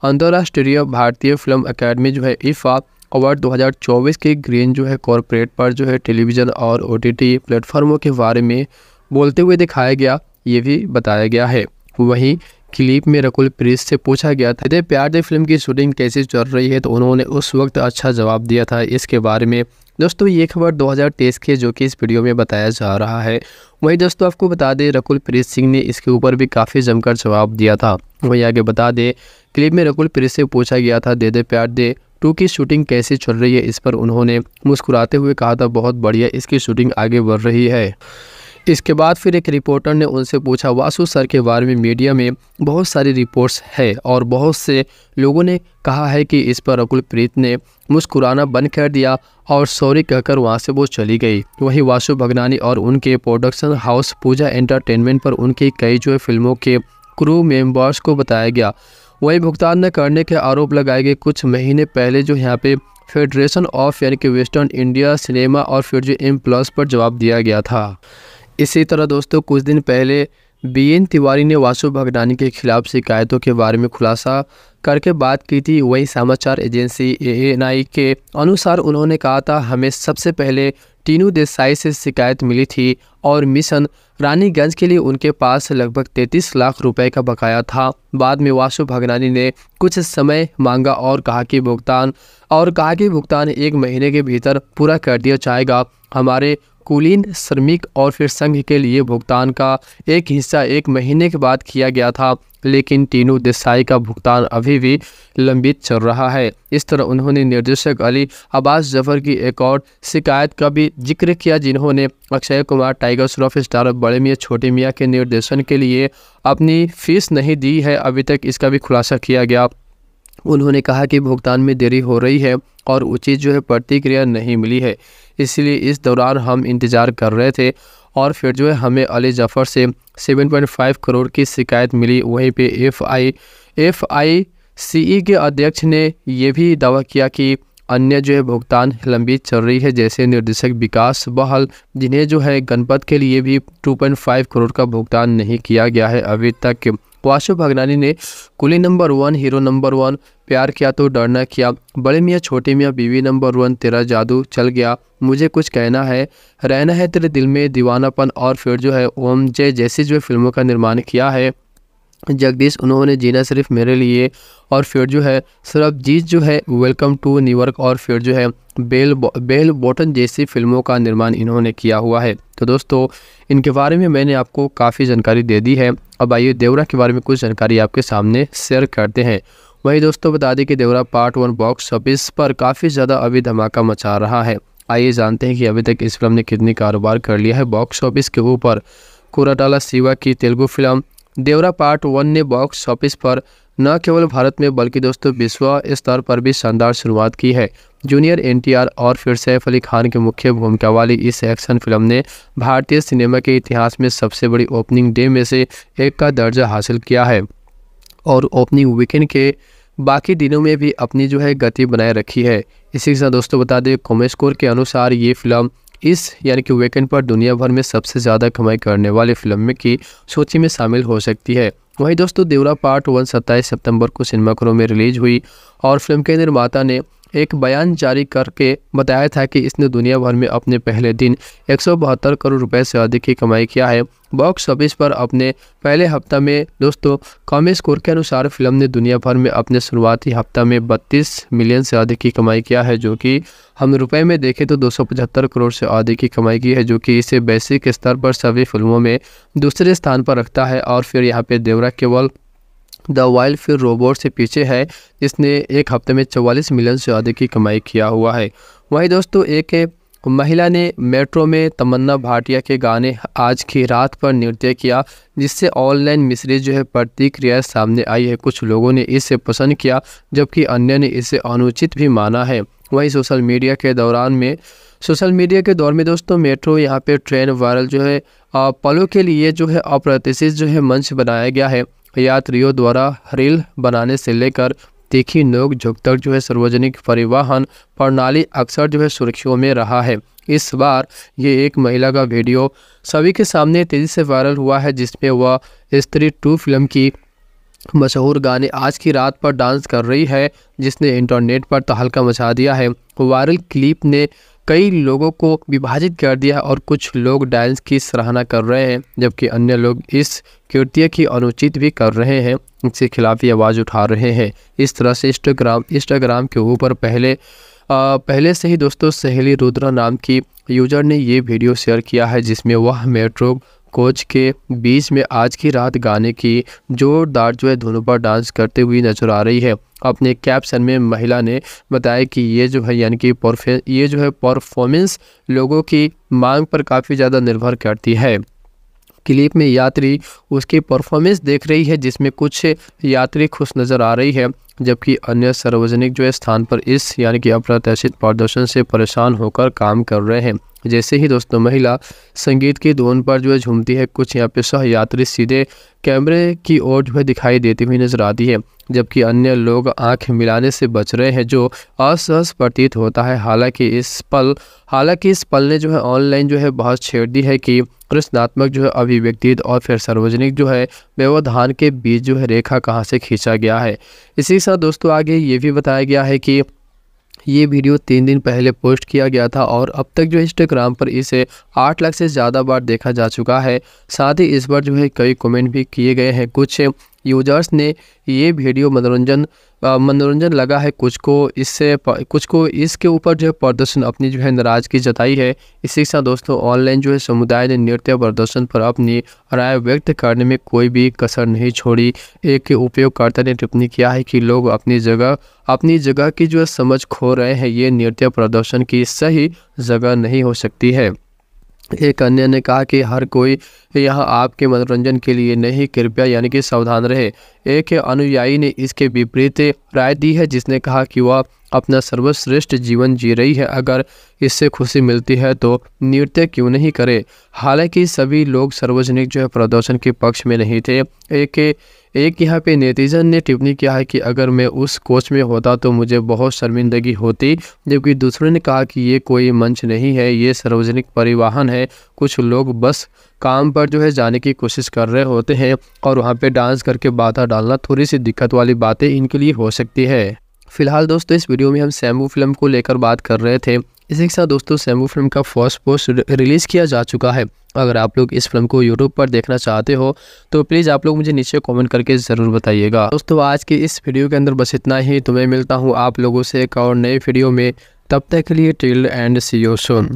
अंतर्राष्ट्रीय भारतीय फिल्म अकेडमी जो है इफ़ा अवार्ड 2024 के ग्रीन जो है कॉरपोरेट पर जो है टेलीविज़न और ओ टी प्लेटफार्मों के बारे में बोलते हुए दिखाया गया ये भी बताया गया है वहीं क्लिप में रकुल प्रीत से पूछा गया था दे प्यार दे फिल्म की शूटिंग कैसे चल रही है तो उन्होंने उस वक्त अच्छा जवाब दिया था इसके बारे में दोस्तों ये खबर 2023 की जो कि इस वीडियो में बताया जा रहा है वहीं दोस्तों आपको बता दें रकुल प्रीत सिंह ने इसके ऊपर भी काफ़ी जमकर जवाब दिया था वहीं आगे बता दें क्लिप में रकुल प्रीत से पूछा गया था दे दे प्यार दे टू की शूटिंग कैसे चल रही है इस पर उन्होंने मुस्कुराते हुए कहा था बहुत बढ़िया इसकी शूटिंग आगे बढ़ रही है इसके बाद फिर एक रिपोर्टर ने उनसे पूछा वासु सर के बारे में मीडिया में बहुत सारी रिपोर्ट्स है और बहुत से लोगों ने कहा है कि इस पर अकुल प्रीत ने मुस्कुराना बंद कर दिया और सॉरी कहकर वहाँ से वो चली गई वहीं वासु भगनानी और उनके प्रोडक्शन हाउस पूजा एंटरटेनमेंट पर उनकी कई जो फिल्मों के क्रू मेम्बर्स को बताया गया वहीं भुगतान न करने के आरोप लगाए गए कुछ महीने पहले जो यहाँ पे फेडरेशन ऑफ यानी कि वेस्टर्न इंडिया सिनेमा और फिर जो एम प्लस पर जवाब दिया गया था इसी तरह दोस्तों कुछ दिन पहले बीएन तिवारी ने वासु भगनानी के खिलाफ शिकायतों के बारे में खुलासा करके बात की थी वहीं समाचार एजेंसी एएनआई के अनुसार उन्होंने कहा था हमें सबसे पहले टीनू देसाई से शिकायत मिली थी और मिशन रानीगंज के लिए उनके पास लगभग 33 लाख रुपए का बकाया था बाद में वासु भगनानी ने कुछ समय मांगा और कहा कि भुगतान और कहा कि भुगतान एक महीने के भीतर पूरा कर दिया जाएगा हमारे कुलीन श्रमिक और फिर संघ के लिए भुगतान का एक हिस्सा एक महीने के बाद किया गया था लेकिन तीनों देसाई का भुगतान अभी भी लंबित चल रहा है इस तरह उन्होंने निर्देशक अली अब्बास जफर की एक और शिकायत का भी जिक्र किया जिन्होंने अक्षय कुमार टाइगर श्रॉफ स्टार बड़े मियाँ छोटे मियाँ के निर्देशन के लिए अपनी फीस नहीं दी है अभी तक इसका भी खुलासा किया गया उन्होंने कहा कि भुगतान में देरी हो रही है और उचित जो है प्रतिक्रिया नहीं मिली है इसलिए इस दौरान हम इंतज़ार कर रहे थे और फिर जो है हमें अली जफ़र से 7.5 करोड़ की शिकायत मिली वहीं पे एफ आई एफ आई सी ई के अध्यक्ष ने यह भी दावा किया कि अन्य जो है भुगतान लंबी चल रही है जैसे निर्देशक विकास बहल जिन्हें जो है गणपत के लिए भी 2.5 करोड़ का भुगतान नहीं किया गया है अभी तक वासु भगनानी ने Coolie number one hero number one प्यार किया तो डरना किया बड़े मियाँ छोटे मियाँ बीवी नंबर वन तेरा जादू चल गया मुझे कुछ कहना है रहना है तेरे दिल में दीवानापन और फिर जो है ओम जय जैसी जो फिल्मों का निर्माण किया है जगदीश उन्होंने जीना सिर्फ मेरे लिए और फिर जो है सिर्फ जीत जो है वेलकम टू न्यूयॉर्क और फिर जो है बेल बो, बेल बॉटन जैसी फिल्मों का निर्माण इन्होंने किया हुआ है तो दोस्तों इनके बारे में मैंने आपको काफ़ी जानकारी दे दी है अब आइए देवरा के बारे में कुछ जानकारी आपके सामने शेयर करते हैं वही दोस्तों बता दें कि Devara part one box office पर काफ़ी ज़्यादा अभी धमाका मचा रहा है आइए जानते हैं कि अभी तक इस फिल्म ने कितनी कारोबार कर लिया है बॉक्स ऑफिस के ऊपर कुराटाला सिवा की Telugu film Devara part one ने बॉक्स ऑफिस पर न केवल भारत में बल्कि दोस्तों विश्व स्तर पर भी शानदार शुरुआत की है जूनियर एनटीआर और फिर सैफ अली खान की मुख्य भूमिका वाली इस एक्शन फिल्म ने भारतीय सिनेमा के इतिहास में सबसे बड़ी ओपनिंग डे में से एक का दर्जा हासिल किया है और ओपनिंग वीकेंड के बाकी दिनों में भी अपनी जो है गति बनाए रखी है इसी के साथ दोस्तों बता दें कॉमेस्कोर के अनुसार ये फिल्म इस यानी कि वीकेंड पर दुनिया भर में सबसे ज़्यादा कमाई करने वाली फिल्म की सूची में शामिल हो सकती है वहीं दोस्तों देवरा पार्ट वन सत्ताईस सितंबर को सिनेमाघरों में रिलीज हुई और फिल्म के निर्माता ने एक बयान जारी करके बताया था कि इसने दुनिया भर में अपने पहले दिन एक करोड़ रुपए से अधिक की कमाई किया है बॉक्स ऑफिस पर अपने पहले हफ्ता में दोस्तों कॉमी स्कोर के अनुसार फिल्म ने दुनिया भर में अपने शुरुआती हफ्ता में 32 मिलियन से अधिक की कमाई किया है जो कि हम रुपए में देखें तो दो करोड़ से अधिक की कमाई की है जो कि इसे बेसिक स्तर पर सभी फिल्मों में दूसरे स्थान पर रखता है और फिर यहाँ पे देवरा केवल द वाइल्ड फिर रोबोट से पीछे है जिसने एक हफ्ते में चवालीस मिलियन से ज़्यादा की कमाई किया हुआ है वहीं दोस्तों एक महिला ने मेट्रो में तमन्ना भाटिया के गाने आज की रात पर नृत्य किया जिससे ऑनलाइन मिश्रित जो है प्रतिक्रिया सामने आई है कुछ लोगों ने इसे पसंद किया जबकि अन्य ने इसे अनुचित भी माना है वहीं सोशल मीडिया के दौरान में सोशल मीडिया के दौर में दोस्तों मेट्रो यहाँ पे ट्रेन वायरल जो है पलों के लिए जो है अप्रत्याशित जो है मंच बनाया गया है यात्रियों द्वारा रेल बनाने से लेकर तीखी नोक झोंक तक जो है सार्वजनिक परिवहन प्रणाली अक्सर जो है सुर्खियों में रहा है इस बार ये एक महिला का वीडियो सभी के सामने तेज़ी से वायरल हुआ है जिसमें वह स्त्री टू फिल्म की मशहूर गाने आज की रात पर डांस कर रही है जिसने इंटरनेट पर तहलका मचा दिया है वायरल क्लिप ने कई लोगों को विभाजित कर दिया और कुछ लोग डायल्स की सराहना कर रहे हैं जबकि अन्य लोग इस कृत्य की अनुचित भी कर रहे हैं इसके खिलाफ ही आवाज़ उठा रहे हैं इस तरह से इंस्टाग्राम इंस्टाग्राम के ऊपर पहले आ, पहले से ही दोस्तों सहेली रुद्रा नाम की यूजर ने ये वीडियो शेयर किया है जिसमें वह मेट्रो कोच के बीच में आज की रात गाने की जोरदार जो है धुनों पर डांस करते हुए नजर आ रही है अपने कैप्शन में महिला ने बताया कि ये जो है यानी कि परफे ये जो है परफॉर्मेंस लोगों की मांग पर काफ़ी ज़्यादा निर्भर करती है क्लिप में यात्री उसकी परफॉर्मेंस देख रही है जिसमें कुछ यात्री खुश नज़र आ रही है जबकि अन्य सार्वजनिक जो है स्थान पर इस यानी कि अप्रत्याशित प्रदर्शन से परेशान होकर काम कर रहे हैं जैसे ही दोस्तों महिला संगीत की धुन पर जो है झूमती है कुछ यहाँ पे सहयात्री सीधे कैमरे की ओर जो है दिखाई देती हुई नजर आती है जबकि अन्य लोग आंख मिलाने से बच रहे हैं जो असहज प्रतीत होता है हालांकि इस पल हालांकि इस पल ने जो है ऑनलाइन जो है बहुत छेड़ दी है कि कृष्णात्मक जो है अभिव्यक्ति और फिर सार्वजनिक जो है व्यवधान के बीच जो है रेखा कहाँ से खींचा गया है इसी साथ दोस्तों आगे ये भी बताया गया है कि ये वीडियो तीन दिन पहले पोस्ट किया गया था और अब तक जो इंस्टाग्राम पर इसे आठ लाख से ज़्यादा बार देखा जा चुका है साथ ही इस बार जो है कई कमेंट भी किए गए हैं कुछ यूजर्स ने ये वीडियो मनोरंजन मनोरंजन लगा है कुछ को इससे कुछ को इसके ऊपर जो है प्रदर्शन अपनी जो है नाराजगी जताई है इसी के साथ दोस्तों ऑनलाइन जो है समुदाय ने नृत्य प्रदर्शन पर अपनी राय व्यक्त करने में कोई भी कसर नहीं छोड़ी एक उपयोगकर्ता ने टिप्पणी किया है कि लोग अपनी जगह अपनी जगह की जो है समझ खो रहे हैं ये नृत्य प्रदर्शन की सही जगह नहीं हो सकती है एक अन्य ने कहा कि हर कोई यह आपके मनोरंजन के लिए नहीं कृपया यानी कि सावधान रहे एक अनुयायी ने इसके विपरीत राय दी है जिसने कहा कि वह अपना सर्वश्रेष्ठ जीवन जी रही है अगर इससे खुशी मिलती है तो नृत्य क्यों नहीं करे हालांकि सभी लोग सार्वजनिक जो है प्रदर्शन के पक्ष में नहीं थे एक एक यहाँ पे नेतीजन ने टिप्पणी किया है कि अगर मैं उस कोच में होता तो मुझे बहुत शर्मिंदगी होती जबकि दूसरों ने कहा कि ये कोई मंच नहीं है ये सार्वजनिक परिवहन है कुछ लोग बस काम पर जो है जाने की कोशिश कर रहे होते हैं और वहाँ पे डांस करके बाधा डालना थोड़ी सी दिक्कत वाली बातें इनके लिए हो सकती है फिलहाल दोस्तों इस वीडियो में हम सैम्बू फिल्म को लेकर बात कर रहे थे इसी के साथ दोस्तों सैम्बू फिल्म का फर्स्ट पोस्ट रिलीज़ किया जा चुका है अगर आप लोग इस फिल्म को यूट्यूब पर देखना चाहते हो तो प्लीज़ आप लोग मुझे नीचे कमेंट करके ज़रूर बताइएगा दोस्तों आज की इस वीडियो के अंदर बस इतना ही तो मैं मिलता हूँ आप लोगों से एक और नए वीडियो में तब तक के लिए till end see you soon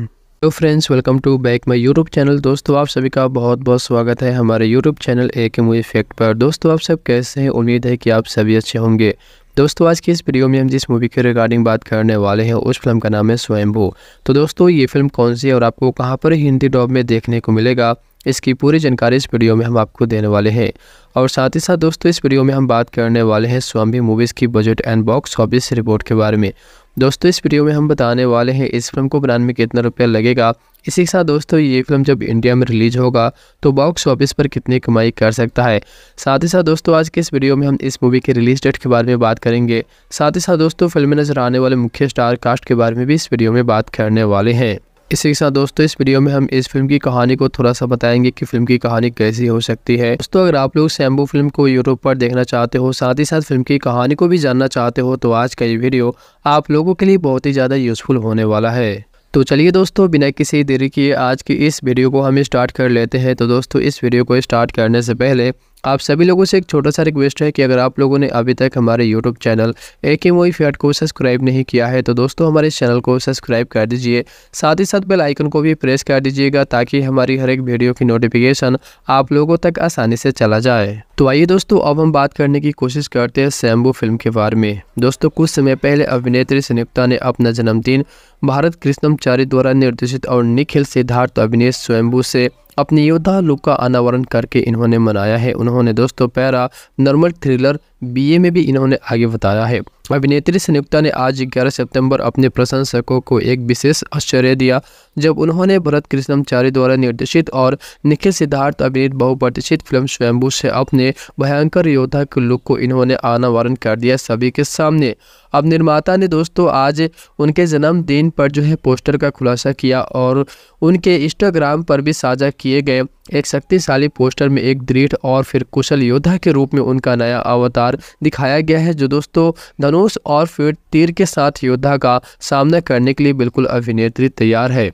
तो friends welcome to back my YouTube channel दोस्तों आप सभी का बहुत बहुत स्वागत है हमारे यूट्यूब चैनल ए के मूवी फैक्ट पर दोस्तों आप सब कैसे हैं उम्मीद है कि आप सभी अच्छे होंगे दोस्तों आज के इस वीडियो में हम जिस मूवी के रिगार्डिंग बात करने वाले हैं उस फिल्म का नाम है स्वयंभू तो दोस्तों ये फिल्म कौन सी है और आपको कहाँ पर हिंदी डॉब में देखने को मिलेगा इसकी पूरी जानकारी इस वीडियो में हम आपको देने वाले हैं और साथ ही साथ दोस्तों इस वीडियो में हम बात करने वाले हैं स्वामी मूवीज़ की budget and box office report के बारे में दोस्तों इस वीडियो में हम बताने वाले हैं इस फिल्म को बनाने में कितना रुपया लगेगा इसी के साथ दोस्तों ये फिल्म जब इंडिया में रिलीज होगा तो बॉक्स ऑफिस पर कितनी कमाई कर सकता है साथ ही साथ दोस्तों आज के इस वीडियो में हम इस मूवी के रिलीज डेट के बारे में बात करेंगे साथ ही साथ दोस्तों फिल्म में नजर आने वाले मुख्य स्टार कास्ट के बारे में भी इस वीडियो में बात करने वाले हैं इसी के साथ दोस्तों इस वीडियो में हम इस फिल्म की कहानी को थोड़ा सा बताएंगे कि फिल्म की कहानी कैसी हो सकती है दोस्तों अगर आप लोग सैम्बो फिल्म को यूरोप पर देखना चाहते हो साथ ही साथ फिल्म की कहानी को भी जानना चाहते हो तो आज का ये वीडियो आप लोगों के लिए बहुत ही ज़्यादा यूजफुल होने वाला है तो चलिए दोस्तों बिना किसी देरी के आज की इस वीडियो को हम स्टार्ट कर लेते हैं तो दोस्तों इस वीडियो को स्टार्ट करने से पहले आप सभी लोगों से एक छोटा सा रिक्वेस्ट है कि अगर आप लोगों ने अभी तक हमारे यूट्यूब चैनल ए के मोई फैट को सब्सक्राइब नहीं किया है तो दोस्तों हमारे इस चैनल को सब्सक्राइब कर दीजिए साथ ही साथ बेल आइकन को भी प्रेस कर दीजिएगा ताकि हमारी हर एक वीडियो की नोटिफिकेशन आप लोगों तक आसानी से चला जाए तो आइए दोस्तों अब हम बात करने की कोशिश करते हैं सैम्बो फिल्म के बारे में दोस्तों कुछ समय पहले अभिनेत्री संयुक्ता ने अपना जन्मदिन भारत कृष्णमचारी द्वारा निर्देशित और निखिल सिद्धार्थ अभिनेत स्वयंभू से अपने योद्धा लुक का अनावरण करके इन्होंने मनाया है उन्होंने दोस्तों पैरा नॉर्मल थ्रिलर बीए में भी इन्होंने आगे बताया है अभिनेत्री संयुक्ता ने आज 11 सितंबर अपने प्रशंसकों को एक विशेष आश्चर्य दिया जब उन्होंने भरत कृष्णाचार्य द्वारा निर्देशित और निखिल सिद्धार्थ अभिनीत बहुप्रतिष्ठित फिल्म स्वयंभू से अपने भयंकर योद्धा के लुक को इन्होंने अनावरण कर दिया सभी के सामने अब निर्माता ने दोस्तों आज उनके जन्मदिन पर जो है पोस्टर का खुलासा किया और उनके इंस्टाग्राम पर भी साझा किए गए एक शक्तिशाली पोस्टर में एक दृढ़ और फिर कुशल योद्धा के रूप में उनका नया अवतार बार दिखाया गया है जो दोस्तों धनुष और फिर तीर के साथ योद्धा का सामना करने के लिए बिल्कुल अभिनेत्री तैयार है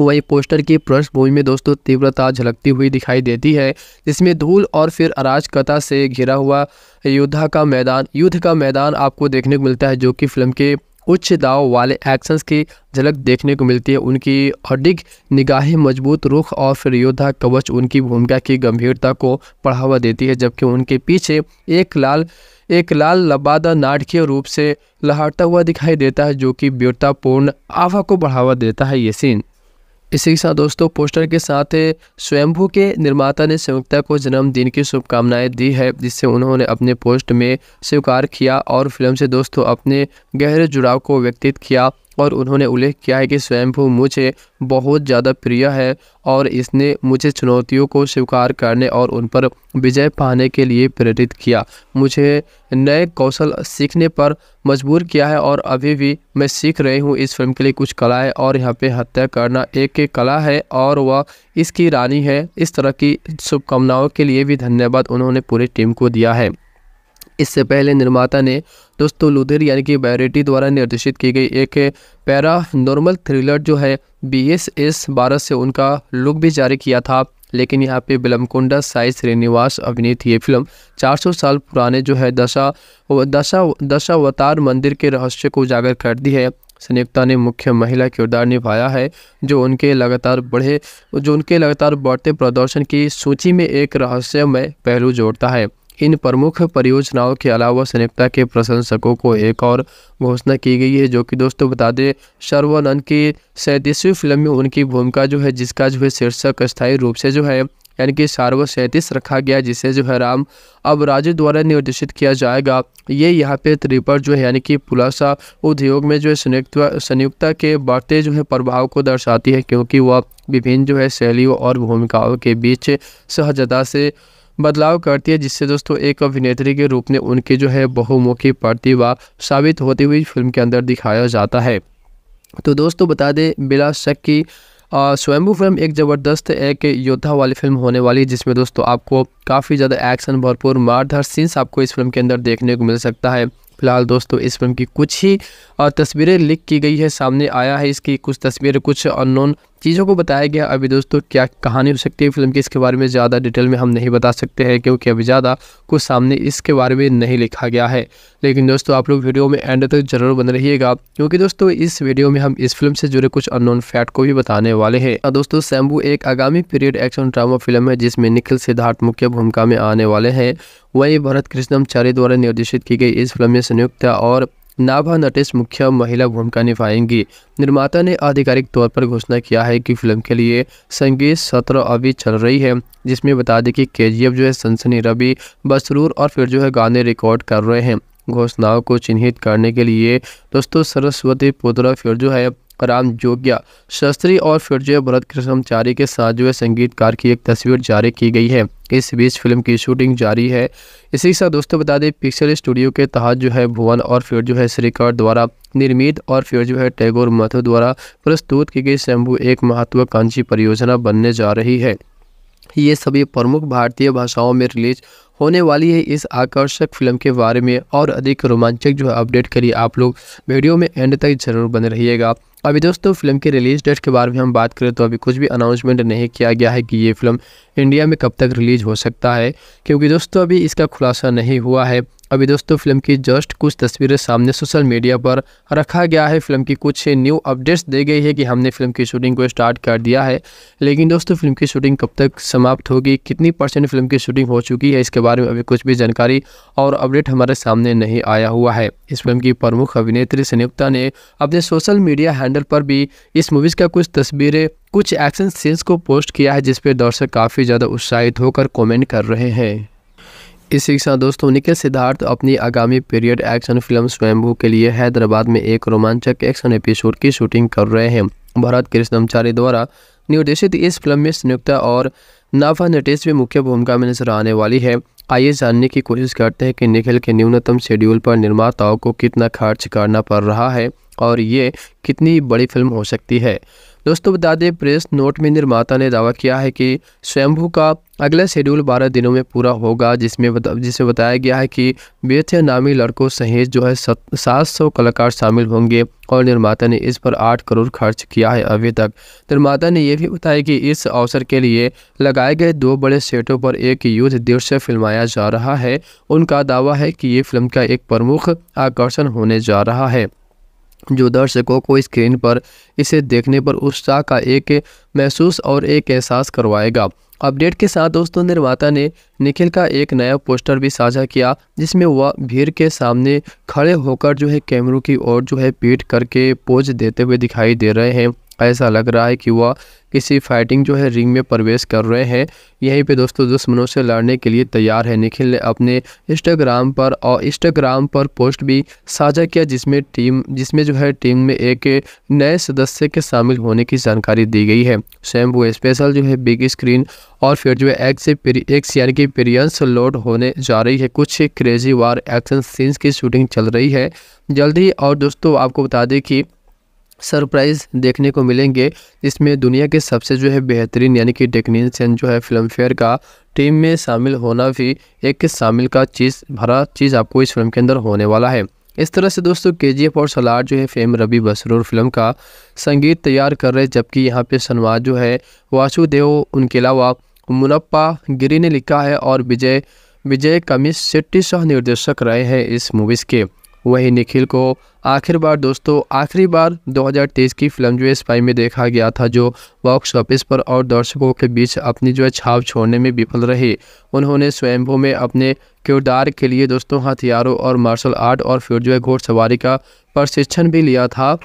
वही पोस्टर की पृष्ठभूमि में दोस्तों तीव्रता झलकती हुई दिखाई देती है जिसमें धूल और फिर अराजकता से घिरा हुआ योद्धा का मैदान युद्ध का मैदान आपको देखने को मिलता है जो कि फिल्म के उच्च दाव वाले एक्शंस की झलक देखने को मिलती है उनकी अडिग निगाहें मजबूत रुख और फिर योद्धा कवच उनकी भूमिका की गंभीरता को बढ़ावा देती है जबकि उनके पीछे एक लाल एक लाल लबादा नाटकीय रूप से लहरता हुआ दिखाई देता है जो कि वीरतापूर्ण आभा को बढ़ावा देता है ये सीन इसी के साथ दोस्तों पोस्टर के साथ स्वयंभू के निर्माता ने संयुक्ता को जन्मदिन की शुभकामनाएं दी है जिससे उन्होंने अपने पोस्ट में स्वीकार किया और फिल्म से दोस्तों अपने गहरे जुड़ाव को व्यक्तित किया और उन्होंने उल्लेख किया है कि स्वयंभू मुझे बहुत ज़्यादा प्रिय है और इसने मुझे चुनौतियों को स्वीकार करने और उन पर विजय पाने के लिए प्रेरित किया मुझे नए कौशल सीखने पर मजबूर किया है और अभी भी मैं सीख रही हूँ इस फिल्म के लिए कुछ कला है और यहाँ पे हत्या करना एक कला है और वह इसकी रानी है इस तरह की शुभकामनाओं के लिए भी धन्यवाद उन्होंने पूरी टीम को दिया है इससे पहले निर्माता ने दोस्तों लुधिर यानी कि बैरेटी द्वारा निर्देशित की गई एक पैरा नॉर्मल थ्रिलर जो है बी एस एस बारह से उनका लुक भी जारी किया था लेकिन यहाँ पे बिलमकुंडा साई श्रीनिवास अभिनीत ये फिल्म 400 साल पुराने जो है दशा दशा दशावतार मंदिर के रहस्य को उजागर करती है संयुक्ता ने मुख्य महिला किरदार निभाया है जो उनके लगातार बढ़े जो उनके लगातार बढ़ते प्रदर्शन की सूची में एक रहस्यमय पहलू जोड़ता है इन प्रमुख परियोजनाओं के अलावा संयुक्ता के प्रशंसकों को एक और घोषणा की गई है जो कि दोस्तों बता दें शर्वानंद की सैंतीसवीं फिल्म में उनकी भूमिका जो है जिसका जो है शीर्षक स्थायी रूप से जो है यानी कि सार्व सैंतीस रखा गया जिसे जो है राम अब राजू द्वारा निर्देशित किया जाएगा ये यहाँ पे त्रिपर जो है यानी कि पुलासा उद्योग में जो है संयुक्त संयुक्ता के बढ़ते जो है प्रभाव को दर्शाती है क्योंकि वह विभिन्न जो है शैलियों और भूमिकाओं के बीच सहजता से बदलाव करती है जिससे दोस्तों एक अभिनेत्री के रूप में उनकी जो है बहुमुखी प्रतिभा साबित होती हुई फिल्म के अंदर दिखाया जाता है तो दोस्तों बता दें बिला शक की स्वयंभू फिल्म एक ज़बरदस्त एक योद्धा वाली फिल्म होने वाली है जिसमें दोस्तों आपको काफ़ी ज़्यादा एक्शन भरपूर मारधार सीन्स आपको इस फिल्म के अंदर देखने को मिल सकता है फिलहाल दोस्तों इस फिल्म की कुछ ही तस्वीरें लीक की गई है सामने आया है इसकी कुछ तस्वीरें कुछ अननोन चीज़ों को बताया गया अभी दोस्तों क्या कहानी हो सकती है फिल्म की इसके बारे में ज़्यादा डिटेल में हम नहीं बता सकते हैं क्योंकि अभी ज़्यादा कुछ सामने इसके बारे में नहीं लिखा गया है लेकिन दोस्तों आप लोग वीडियो में एंड तक जरूर बन रहिएगा क्योंकि दोस्तों इस वीडियो में हम इस फिल्म से जुड़े कुछ अननोन फैक्ट को भी बताने वाले हैं दोस्तों शैम्बू एक आगामी पीरियड एक्शन ड्रामा फिल्म है जिसमें निखिल सिद्धार्थ मुख्य भूमिका में आने वाले हैं वही भरत कृष्णमचार्य द्वारा निर्देशित की गई इस फिल्म में संयुक्त और नाभा नटेश मुख्य महिला भूमिका निभाएंगी निर्माता ने आधिकारिक तौर पर घोषणा किया है कि फिल्म के लिए संगीत सत्र अभी चल रही है जिसमें बता दें कि के जो है सनसनी रवि बसरूर और फिर जो है गाने रिकॉर्ड कर रहे हैं घोषणाओं को चिन्हित करने के लिए दोस्तों सरस्वती पुत्र फिर जो है राम जोगिया शास्त्री और फिरजय भरत कृष्णचारी के साथ साजवे संगीतकार की एक तस्वीर जारी की गई है इस बीच फिल्म की शूटिंग जारी है इसी के साथ दोस्तों बता दें पिक्चर स्टूडियो के तहत जो है भुवन और फिर जो है श्रीकर द्वारा निर्मित और फिर जो है टैगोर मथु द्वारा प्रस्तुत की गई शंभू एक महत्वाकांक्षी परियोजना बनने जा रही है ये सभी प्रमुख भारतीय भाषाओं में रिलीज होने वाली है इस आकर्षक फिल्म के बारे में और अधिक रोमांचक जो है अपडेट करिए आप लोग वीडियो में एंड तक जरूर बने रहिएगा अभी दोस्तों फिल्म के रिलीज डेट के बारे में हम बात करें तो अभी कुछ भी अनाउंसमेंट नहीं किया गया है कि ये फिल्म इंडिया में कब तक रिलीज हो सकता है क्योंकि दोस्तों अभी इसका खुलासा नहीं हुआ है अभी दोस्तों फिल्म की जस्ट कुछ तस्वीरें सामने सोशल मीडिया पर रखा गया है फिल्म की कुछ न्यू अपडेट्स दे गई है कि हमने फिल्म की शूटिंग को स्टार्ट कर दिया है लेकिन दोस्तों फिल्म की शूटिंग कब तक समाप्त होगी कितनी परसेंट फिल्म की शूटिंग हो चुकी है इसके बारे में अभी कुछ भी जानकारी और अपडेट हमारे सामने नहीं आया हुआ है इस फिल्म की प्रमुख अभिनेत्री संयुक्ता ने अपने सोशल मीडिया हैंडल पर भी इस मूवीज़ का कुछ तस्वीरें कुछ एक्शन सीन्स को पोस्ट किया है जिसपे दर्शक काफ़ी ज़्यादा उत्साहित होकर कॉमेंट कर रहे हैं इसी के साथ दोस्तों निखिल सिद्धार्थ अपनी आगामी पीरियड एक्शन फिल्म स्वयंभू के लिए हैदराबाद में एक रोमांचक एक्शन एपिसोड की शूटिंग कर रहे हैं भरत कृष्णमचारी द्वारा निर्देशित इस फिल्म में संयुक्ता और नाफा नटेश भी मुख्य भूमिका में नजर आने वाली है आइए जानने की कोशिश करते हैं कि निखिल के न्यूनतम शेड्यूल पर निर्माताओं को कितना खर्च करना पड़ रहा है और ये कितनी बड़ी फिल्म हो सकती है दोस्तों बता दें प्रेस नोट में निर्माता ने दावा किया है कि स्वयंभू का अगला शेड्यूल 12 दिनों में पूरा होगा जिसमें बता, जिसमें बताया गया है कि बेथ नामी लड़कों सहित जो है सात सौ कलाकार शामिल होंगे और निर्माता ने इस पर आठ करोड़ खर्च किया है अभी तक निर्माता ने यह भी बताया कि इस अवसर के लिए लगाए गए दो बड़े सेटों पर एक युद्ध दृश्य फिल्माया जा रहा है उनका दावा है कि ये फिल्म का एक प्रमुख आकर्षण होने जा रहा है जो दर्शकों को स्क्रीन पर इसे देखने पर उत्साह का एक महसूस और एक एहसास करवाएगा अपडेट के साथ दोस्तों निर्माता ने निखिल का एक नया पोस्टर भी साझा किया जिसमें वह भीड़ के सामने खड़े होकर जो है कैमरों की ओर जो है पीट करके पोज देते हुए दिखाई दे रहे हैं ऐसा लग रहा है कि वह किसी फाइटिंग जो है रिंग में प्रवेश कर रहे हैं यहीं पे दोस्तों दुश्मनों से लड़ने के लिए तैयार है निखिल ने अपने इंस्टाग्राम पर और इंस्टाग्राम पर पोस्ट भी साझा किया जिसमें टीम जिसमें जो है टीम में एक नए सदस्य के शामिल होने की जानकारी दी गई है स्वयं वो स्पेशल जो है बिग स्क्रीन और फिर जो है एक्स एक्स यानी कि पीरियंस लोड होने जा रही है कुछ क्रेजी वार एक्शन सीन्स की शूटिंग चल रही है जल्द ही और दोस्तों आपको बता दें कि सरप्राइज़ देखने को मिलेंगे इसमें दुनिया के सबसे जो है बेहतरीन यानी कि टेक्नीशियन जो है फिल्म फेयर का टीम में शामिल होना भी एक शामिल का चीज़ भरा चीज़ आपको इस फिल्म के अंदर होने वाला है इस तरह से दोस्तों के जी और सलाड जो है फेम रबी बसरूर फिल्म का संगीत तैयार कर रहे जबकि यहाँ पे सनवाद जो है वासुदेव उनके अलावा मुनप्पा गिरी ने लिखा है और विजय विजय कमिश शेट्टी शाह निर्देशक रहे हैं इस मूवीज़ के वहीं निखिल को आखिर बार दोस्तों आखिरी बार 2023 की फिल्म जो है स्पाई में देखा गया था जो बॉक्स ऑफिस पर और दर्शकों के बीच अपनी जो है छाप छोड़ने में विफल रही उन्होंने स्वयंभू में अपने किरदार के लिए दोस्तों हथियारों और मार्शल आर्ट और फिर जो है घोड़सवारी का प्रशिक्षण भी लिया था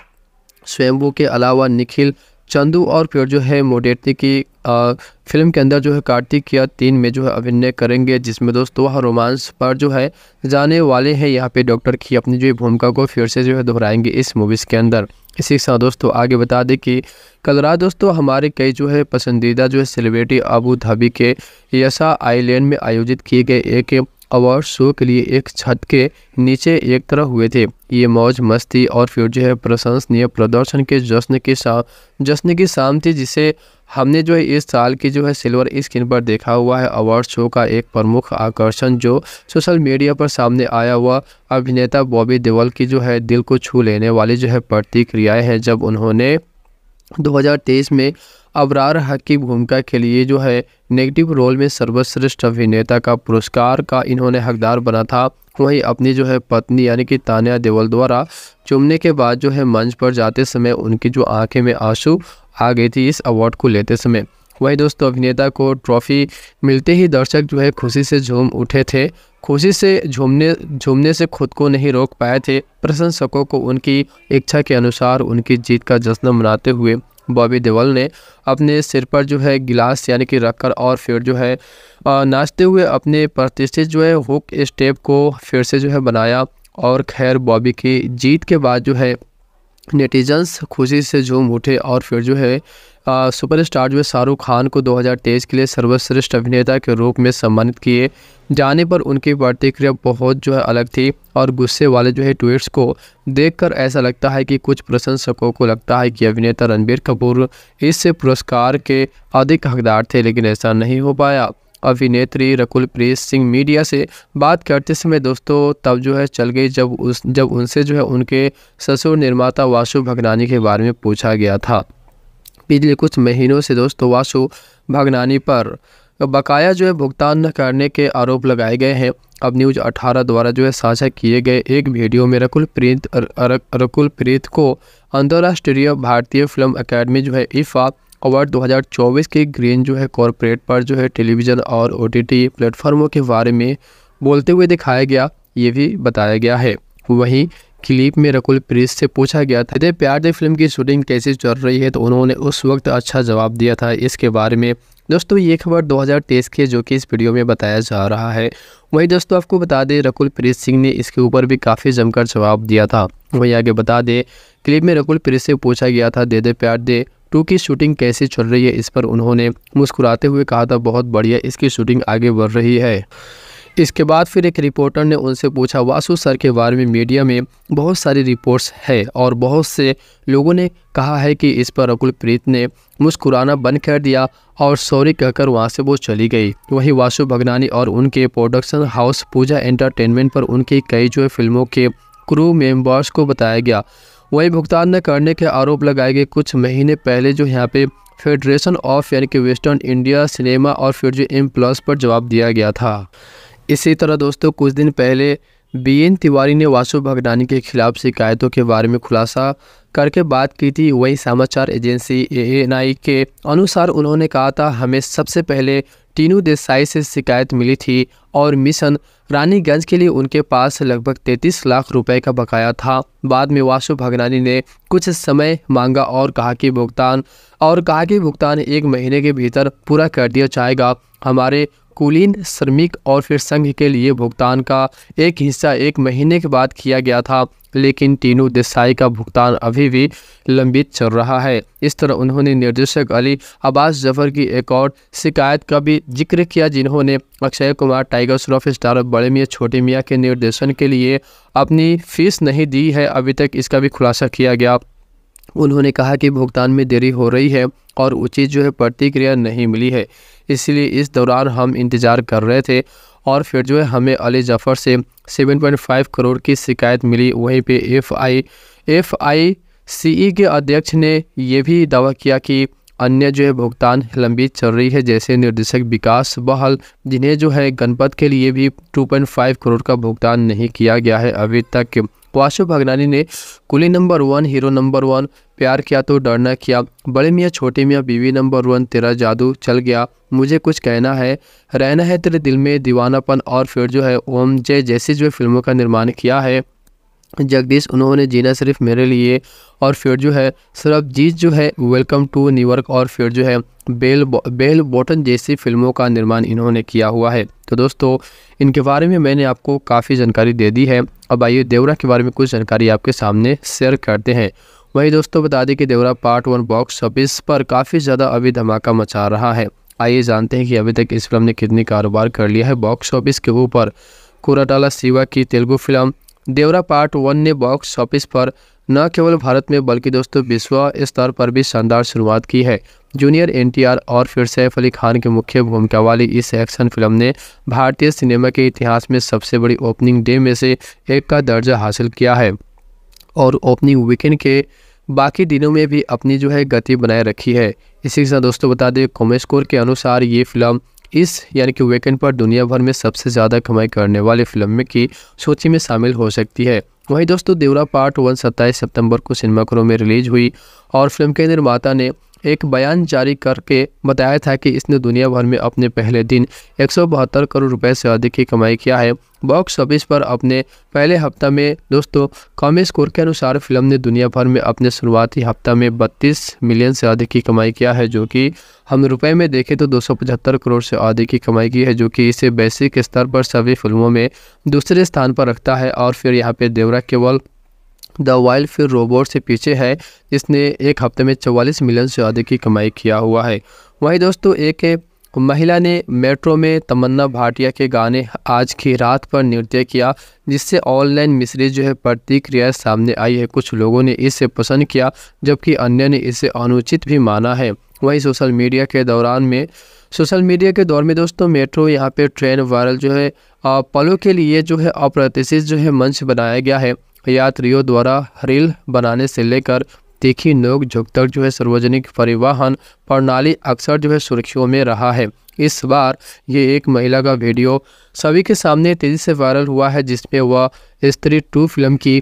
स्वयंभू के अलावा निखिल चंदू और फिर जो है मोडेटी की आ, फिल्म के अंदर जो है कार्तिक या तीन में जो है अभिनय करेंगे जिसमें दोस्तों वह रोमांस पर जो है जाने वाले हैं यहाँ पे डॉक्टर की अपनी जो भूमिका को फिर से जो है दोहराएंगे इस मूवीज़ के अंदर इसी के साथ दोस्तों आगे बता दें कि कल रात दोस्तों हमारे कई जो है पसंदीदा जो है सेलिब्रिटी अबू धाबी के यसा आईलैंड में आयोजित किए गए एक अवार्ड शो के लिए एक छत के नीचे एक तरह हुए थे ये मौज मस्ती और फिर जो है प्रशंसनीय प्रदर्शन के जश्न के साथ जश्न की शाम थी जिसे हमने जो है इस साल की जो है सिल्वर स्क्रीन पर देखा हुआ है अवार्ड शो का एक प्रमुख आकर्षण जो सोशल मीडिया पर सामने आया हुआ अभिनेता बॉबी देवल की जो है दिल को छू लेने वाली जो है प्रतिक्रियाएँ हैं जब उन्होंने 2023 में अबरार हक की भूमिका के लिए जो है नेगेटिव रोल में सर्वश्रेष्ठ अभिनेता का पुरस्कार का इन्होंने हकदार बना था वहीं अपनी जो है पत्नी यानी कि तानिया देवल द्वारा चुमने के बाद जो है मंच पर जाते समय उनकी जो आंखें में आंसू आ गई थी इस अवार्ड को लेते समय वहीं दोस्तों अभिनेता को ट्रॉफी मिलते ही दर्शक जो है खुशी से झूम उठे थे खुशी से झूमने झूमने से खुद को नहीं रोक पाए थे प्रशंसकों को उनकी इच्छा के अनुसार उनकी जीत का जश्न मनाते हुए बॉबी देवल ने अपने सिर पर जो है गिलास यानी कि रखकर और फिर जो है नाचते हुए अपने प्रतिष्ठित जो है हुक स्टेप को फिर से जो है बनाया और खैर बॉबी की जीत के बाद जो है नेटिजन्स खुशी से झूम उठे और फिर जो है सुपरस्टार जो है शाहरुख खान को 2023 के लिए सर्वश्रेष्ठ अभिनेता के रूप में सम्मानित किए जाने पर उनकी प्रतिक्रिया बहुत जो है अलग थी और गुस्से वाले जो है ट्वीट्स को देखकर ऐसा लगता है कि कुछ प्रशंसकों को लगता है कि अभिनेता रणबीर कपूर इससे पुरस्कार के अधिक हकदार थे लेकिन ऐसा नहीं हो पाया अभिनेत्री रकुल प्रीत सिंह मीडिया से बात करते समय दोस्तों तब जो है चल गई जब उस जब उनसे जो है उनके ससुर निर्माता वासु भगनानी के बारे में पूछा गया था पिछले कुछ महीनों से दोस्तों वासु भगनानी पर बकाया जो है भुगतान न करने के आरोप लगाए गए हैं अब न्यूज 18 द्वारा जो है साझा किए गए एक वीडियो में रकुल प्रीत रकुल प्रीत को अंतर्राष्ट्रीय भारतीय फिल्म अकेडमी जो है इफ़ा अवार्ड 2024 के ग्रीन जो है कॉरपोरेट पर जो है टेलीविज़न और ओ प्लेटफॉर्मों के बारे में बोलते हुए दिखाया गया ये भी बताया गया है वहीं क्लिप में रकुल प्रीत से पूछा गया था प्यार दे फिल्म की शूटिंग कैसे चल रही है तो उन्होंने उस वक्त अच्छा जवाब दिया था इसके बारे में दोस्तों ये खबर 2023 की जो कि इस वीडियो में बताया जा रहा है वहीं दोस्तों आपको बता दें रकुल प्रीत सिंह ने इसके ऊपर भी काफ़ी जमकर जवाब दिया था वहीं आगे बता दें क्लिप में रकुल प्रीत से पूछा गया था दे दे प्यार दे टू की शूटिंग कैसे चल रही है इस पर उन्होंने मुस्कुराते हुए कहा था बहुत बढ़िया इसकी शूटिंग आगे बढ़ रही है इसके बाद फिर एक रिपोर्टर ने उनसे पूछा वासु सर के बारे में मीडिया में बहुत सारी रिपोर्ट्स है और बहुत से लोगों ने कहा है कि इस पर अकुल प्रीत ने मुस्कुराना बंद कर दिया और सॉरी कहकर वहाँ से वो चली गई वहीं वासु भगनानी और उनके प्रोडक्शन हाउस पूजा एंटरटेनमेंट पर उनकी कई जो फिल्मों के क्रू मेम्बर्स को बताया गया वही भुगतान न करने के आरोप लगाए गए कुछ महीने पहले जो यहाँ पे फेडरेशन ऑफ यानी कि वेस्टर्न इंडिया सिनेमा और फिर जो एम प्लस पर जवाब दिया गया था इसी तरह दोस्तों कुछ दिन पहले बीएन तिवारी ने वासु भगनानी के खिलाफ शिकायतों के बारे में खुलासा करके बात की थी वही समाचार एजेंसी एएनआई के अनुसार उन्होंने कहा था हमें सबसे पहले टीनू देसाई से शिकायत मिली थी और मिशन रानीगंज के लिए उनके पास लगभग 33 लाख रुपए का बकाया था बाद में वासु भगनानी ने कुछ समय मांगा और कहा कि भुगतान और कहा कि भुगतान एक महीने के भीतर पूरा कर दिया जाएगा हमारे कुलीन श्रमिक और फिर संघ के लिए भुगतान का एक हिस्सा एक महीने के बाद किया गया था लेकिन तीनों देसाई का भुगतान अभी भी लंबित चल रहा है इस तरह उन्होंने निर्देशक अली अब्बास जफर की एक और शिकायत का भी जिक्र किया जिन्होंने अक्षय कुमार टाइगर श्रॉफ स्टार बड़े मियाँ छोटे मियाँ के निर्देशन के लिए अपनी फीस नहीं दी है अभी तक इसका भी खुलासा किया गया उन्होंने कहा कि भुगतान में देरी हो रही है और उचित जो है प्रतिक्रिया नहीं मिली है इसलिए इस दौरान हम इंतज़ार कर रहे थे और फिर जो है हमें अली जफ़र से 7.5 करोड़ की शिकायत मिली वहीं पे एफ आई एफ आई सी ई के अध्यक्ष ने यह भी दावा किया कि अन्य जो है भुगतान लंबी चल रही है जैसे निर्देशक विकास बहल जिन्हें जो है गणपत के लिए भी 2.5 करोड़ का भुगतान नहीं किया गया है अभी तक वाशु भगनानी ने Coolie number one hero number one प्यार किया तो डरना किया बड़े मियाँ छोटे मियाँ बीवी नंबर वन तेरा जादू चल गया मुझे कुछ कहना है रहना है तेरे दिल में दीवानापन और फिर जो है ओम जय जैसी जो फिल्मों का निर्माण किया है जगदीश उन्होंने जीना सिर्फ मेरे लिए और फिर जो है जीत जो है वेलकम टू न्यूयॉर्क और फिर जो है बेल बेल बॉटन जैसी फिल्मों का निर्माण इन्होंने किया हुआ है तो दोस्तों इनके बारे में मैंने आपको काफ़ी जानकारी दे दी है अब आइए देवरा के बारे में कुछ जानकारी आपके सामने शेयर करते हैं वहीं दोस्तों बता दें कि Devara part one box office पर काफ़ी ज़्यादा अभी धमाका मचा रहा है आइए जानते हैं कि अभी तक इस फिल्म ने कितनी कारोबार कर लिया है बॉक्स ऑफिस के ऊपर कोराटाला शिवा की Telugu film Devara part one ने बॉक्स ऑफिस पर न केवल भारत में बल्कि दोस्तों विश्व स्तर पर भी शानदार शुरुआत की है जूनियर एनटीआर और फिर सैफ अली खान की मुख्य भूमिका वाली इस एक्शन फिल्म ने भारतीय सिनेमा के इतिहास में सबसे बड़ी ओपनिंग डे में से एक का दर्जा हासिल किया है और ओपनिंग वीकेंड के बाकी दिनों में भी अपनी जो है गति बनाए रखी है इसी के साथ दोस्तों बता दें कॉमेस्कोर के अनुसार ये फिल्म इस यानी कि वेकेंड पर दुनिया भर में सबसे ज़्यादा कमाई करने वाली फिल्म की सूची में शामिल हो सकती है वहीं दोस्तों देवरा पार्ट वन सत्ताईस सितंबर को सिनेमाघरों में रिलीज हुई और फिल्म के निर्माता ने एक बयान जारी करके बताया था कि इसने दुनिया भर में अपने पहले दिन एक करोड़ रुपए से अधिक की कमाई किया है बॉक्स ऑफिस पर अपने पहले हफ्ता में दोस्तों कॉम स्कोर के अनुसार फिल्म ने दुनिया भर में अपने शुरुआती हफ्ता में 32 मिलियन से अधिक की कमाई किया है जो कि हम रुपए में देखें तो 275 करोड़ से अधिक की कमाई की है जो कि इसे बेसिक स्तर पर सभी फिल्मों में दूसरे स्थान पर रखता है और फिर यहाँ पे देवरा केवल द वाइल्ड फिर रोबोट से पीछे है जिसने एक हफ्ते में 44 मिलियन से अधिक की कमाई किया हुआ है वहीं दोस्तों एक महिला ने मेट्रो में तमन्ना भाटिया के गाने आज की रात पर नृत्य किया जिससे ऑनलाइन मिश्रित जो है प्रतिक्रिया सामने आई है कुछ लोगों ने इसे पसंद किया जबकि अन्य ने इसे अनुचित भी माना है वहीं सोशल मीडिया के दौरान में सोशल मीडिया के दौर में दोस्तों मेट्रो यहाँ पे ट्रेन वायरल जो है पलों के लिए जो है अप्रत्याशित जो है मंच बनाया गया है यात्रियों द्वारा रेल बनाने से लेकर तीखी नोक झुक तक जो है सार्वजनिक परिवहन प्रणाली अक्सर जो है सुर्खियों में रहा है इस बार ये एक महिला का वीडियो सभी के सामने तेज़ी से वायरल हुआ है जिसमें वह स्त्री टू फिल्म की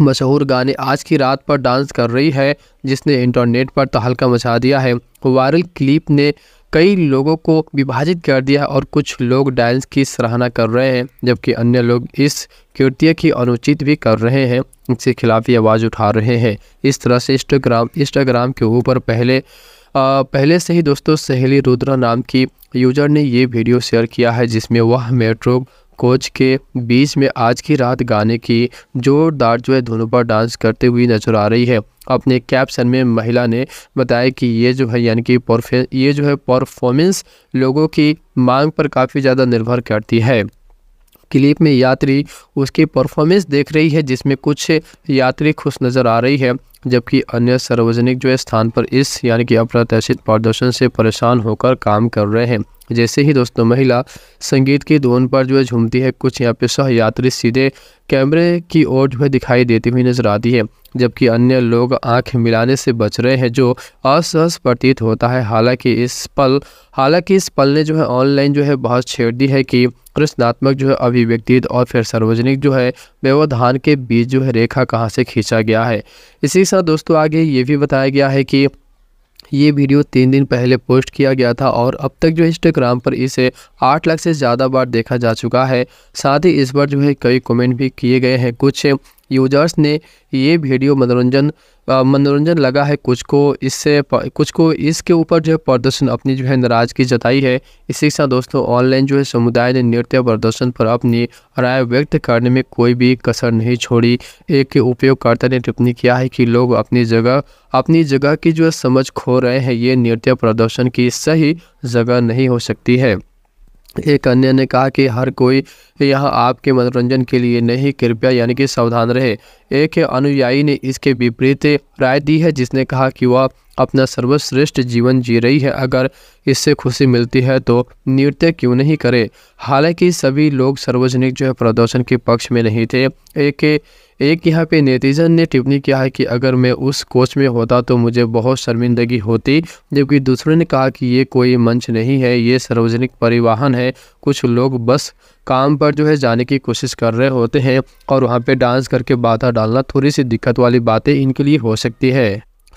मशहूर गाने आज की रात पर डांस कर रही है जिसने इंटरनेट पर तहलका मचा दिया है वायरल क्लिप ने कई लोगों को विभाजित कर दिया और कुछ लोग डायल्स की सराहना कर रहे हैं जबकि अन्य लोग इस कृत्य की अनुचित भी कर रहे हैं इसके खिलाफ ही आवाज़ उठा रहे हैं इस तरह से इंस्टाग्राम इंस्टाग्राम के ऊपर पहले आ, पहले से ही दोस्तों सहेली रुद्रा नाम की यूजर ने ये वीडियो शेयर किया है जिसमें वह मेट्रो कोच के बीच में आज की रात गाने की जोरदार जो है धुनों पर डांस करते हुए नजर आ रही है अपने कैप्शन में महिला ने बताया कि ये जो है यानी कि ये जो है परफॉर्मेंस लोगों की मांग पर काफ़ी ज़्यादा निर्भर करती है क्लिप में यात्री उसकी परफॉर्मेंस देख रही है जिसमें कुछ यात्री खुश नज़र आ रही है जबकि अन्य सार्वजनिक जो है स्थान पर इस यानी कि अप्रत्याशित प्रदर्शन से परेशान होकर काम कर रहे हैं जैसे ही दोस्तों महिला संगीत की धुन पर जो है झूमती है कुछ यहाँ पे सह यात्री सीधे कैमरे की ओर जो है दिखाई देती हुई नजर आती है जबकि अन्य लोग आंख मिलाने से बच रहे हैं जो असहज प्रतीत होता है हालांकि इस पल हालांकि इस पल ने जो है ऑनलाइन जो है बहुत छेड़ दी है कि कृष्णात्मक जो है अभिव्यक्ति और फिर सार्वजनिक जो है व्यवधान के बीच जो है रेखा कहाँ से खींचा गया है इसी के साथ दोस्तों आगे ये भी बताया गया है कि ये वीडियो तीन दिन पहले पोस्ट किया गया था और अब तक जो इंस्टाग्राम पर इसे आठ लाख से ज़्यादा बार देखा जा चुका है साथ ही इस बार जो है कई कमेंट भी किए गए हैं कुछ यूजर्स ने ये वीडियो मनोरंजन मनोरंजन लगा है कुछ को इससे कुछ को इसके ऊपर जो है प्रदर्शन अपनी जो है नाराज़गी जताई है इसी के साथ दोस्तों ऑनलाइन जो है समुदाय ने नृत्य प्रदर्शन पर अपनी राय व्यक्त करने में कोई भी कसर नहीं छोड़ी एक उपयोगकर्ता ने टिप्पणी किया है कि लोग अपनी जगह अपनी जगह की जो है समझ खो रहे हैं ये नृत्य प्रदर्शन की सही जगह नहीं हो सकती है एक अन्य ने कहा कि हर कोई यहाँ आपके मनोरंजन के लिए नहीं कृपया यानी कि सावधान रहे एक अनुयायी ने इसके विपरीत राय दी है जिसने कहा कि वह अपना सर्वश्रेष्ठ जीवन जी रही है अगर इससे खुशी मिलती है तो नृत्य क्यों नहीं करे हालांकि सभी लोग सार्वजनिक जो है प्रदर्शन के पक्ष में नहीं थे एक एक यहाँ पे नेतीजन ने टिप्पणी किया है कि अगर मैं उस कोच में होता तो मुझे बहुत शर्मिंदगी होती जबकि दूसरों ने कहा कि ये कोई मंच नहीं है ये सार्वजनिक परिवहन है कुछ लोग बस काम पर जो है जाने की कोशिश कर रहे होते हैं और वहाँ पे डांस करके बाधा डालना थोड़ी सी दिक्कत वाली बातें इनके लिए हो सकती है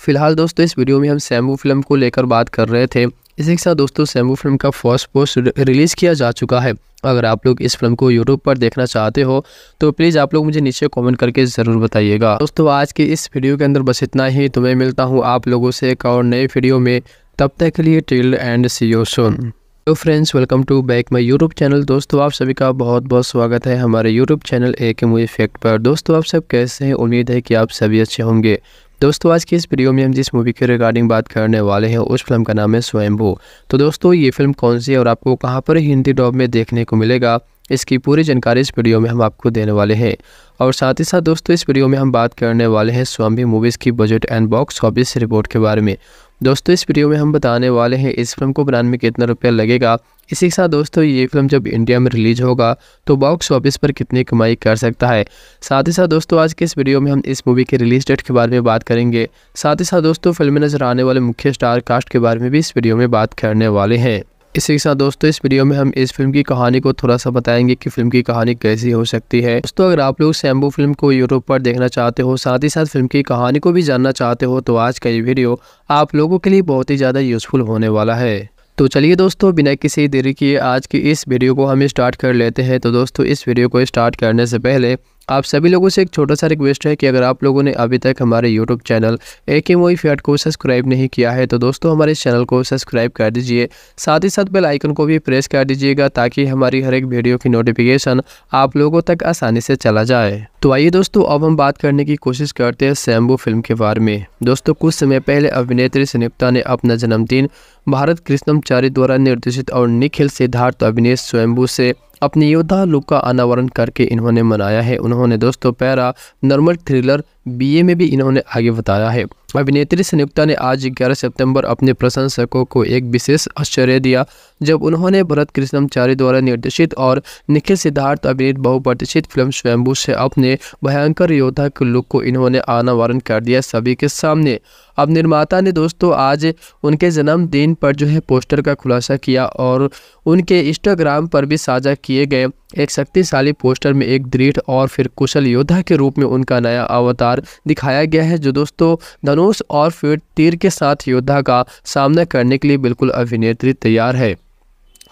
फिलहाल दोस्तों इस वीडियो में हम सैम्बू फिल्म को लेकर बात कर रहे थे इसी के साथ दोस्तों सैम्बू फिल्म का फर्स्ट पोस्ट रिलीज़ किया जा चुका है अगर आप लोग इस फिल्म को यूट्यूब पर देखना चाहते हो तो प्लीज़ आप लोग मुझे नीचे कमेंट करके ज़रूर बताइएगा दोस्तों आज के इस वीडियो के अंदर बस इतना ही तो मैं मिलता हूँ आप लोगों से एक और नए वीडियो में तब तक के लिए till end see you soon तो friends welcome to back my YouTube channel दोस्तों आप सभी का बहुत बहुत स्वागत है हमारे यूट्यूब चैनल ए के मूवी इफेक्ट पर दोस्तों आप सब कैसे हैं उम्मीद है कि आप सभी अच्छे होंगे दोस्तों आज की इस वीडियो में हम जिस मूवी के रिगार्डिंग बात करने वाले हैं उस फिल्म का नाम है स्वयंभू तो दोस्तों ये फिल्म कौन सी है और आपको कहाँ पर हिंदी डॉब में देखने को मिलेगा इसकी पूरी जानकारी इस वीडियो में हम आपको देने वाले हैं और साथ ही साथ दोस्तों इस वीडियो में हम बात करने वाले हैं स्वामी मूवीज़ की budget and box office report के बारे में दोस्तों इस वीडियो में हम बताने वाले हैं इस फिल्म को बनाने में कितना रुपया लगेगा इसी के साथ दोस्तों ये फिल्म जब इंडिया में रिलीज होगा तो बॉक्स ऑफिस पर कितनी कमाई कर सकता है साथ ही साथ दोस्तों आज के इस वीडियो में हम इस मूवी के रिलीज डेट के बारे में बात करेंगे साथ ही साथ दोस्तों फिल्म में नजर आने वाले मुख्य स्टार कास्ट के बारे में भी इस वीडियो में बात करने वाले हैं इसी के साथ दोस्तों इस वीडियो में हम इस फिल्म की कहानी को थोड़ा सा बताएंगे कि फिल्म की कहानी कैसी हो सकती है दोस्तों अगर आप लोग सैम्बो फिल्म को यूट्यूब पर देखना चाहते हो साथ ही साथ फिल्म की कहानी को भी जानना चाहते हो तो आज का ये वीडियो आप लोगों के लिए बहुत ही ज़्यादा यूजफुल होने वाला है तो चलिए दोस्तों बिना किसी देरी के आज की इस वीडियो को हम स्टार्ट कर लेते हैं तो दोस्तों इस वीडियो को स्टार्ट करने से पहले आप सभी लोगों से एक छोटा सा रिक्वेस्ट है कि अगर आप लोगों ने अभी तक हमारे यूट्यूब चैनल ए के मोई फैट को सब्सक्राइब नहीं किया है तो दोस्तों हमारे चैनल को सब्सक्राइब कर दीजिए साथ ही साथ बेल आइकन को भी प्रेस कर दीजिएगा ताकि हमारी हर एक वीडियो की नोटिफिकेशन आप लोगों तक आसानी से चला जाए तो आइए दोस्तों अब हम बात करने की कोशिश करते हैं शैम्बू फिल्म के बारे में दोस्तों कुछ समय पहले अभिनेत्री सुनिप्ता ने अपना जन्मदिन भारत कृष्णमचारी द्वारा निर्देशित और निखिल सिद्धार्थ अभिनेत स्वयंभू से अपने योद्धा लुक का अनावरण करके इन्होंने मनाया है उन्होंने दोस्तों पैरा नॉर्मल थ्रिलर बीए में भी इन्होंने आगे बताया है अभिनेत्री संयुक्ता ने आज 11 सितंबर अपने प्रशंसकों को एक विशेष आश्चर्य दिया जब उन्होंने भरत कृष्णमचारी द्वारा निर्देशित और निखिल सिद्धार्थ अभिनीत बहुप्रतिष्ठित फिल्म स्वयंभू से अपने भयंकर योद्धा के लुक को इन्होंने अनावरण कर दिया सभी के सामने अब निर्माता ने दोस्तों आज उनके जन्मदिन पर जो है पोस्टर का खुलासा किया और उनके इंस्टाग्राम पर भी साझा किए गए एक शक्तिशाली पोस्टर में एक दृढ़ और फिर कुशल योद्धा के रूप में उनका नया अवतार दिखाया गया है जो दोस्तों धनुष और फिर तीर के साथ योद्धा का सामना करने के लिए बिल्कुल अभिनेत्री तैयार है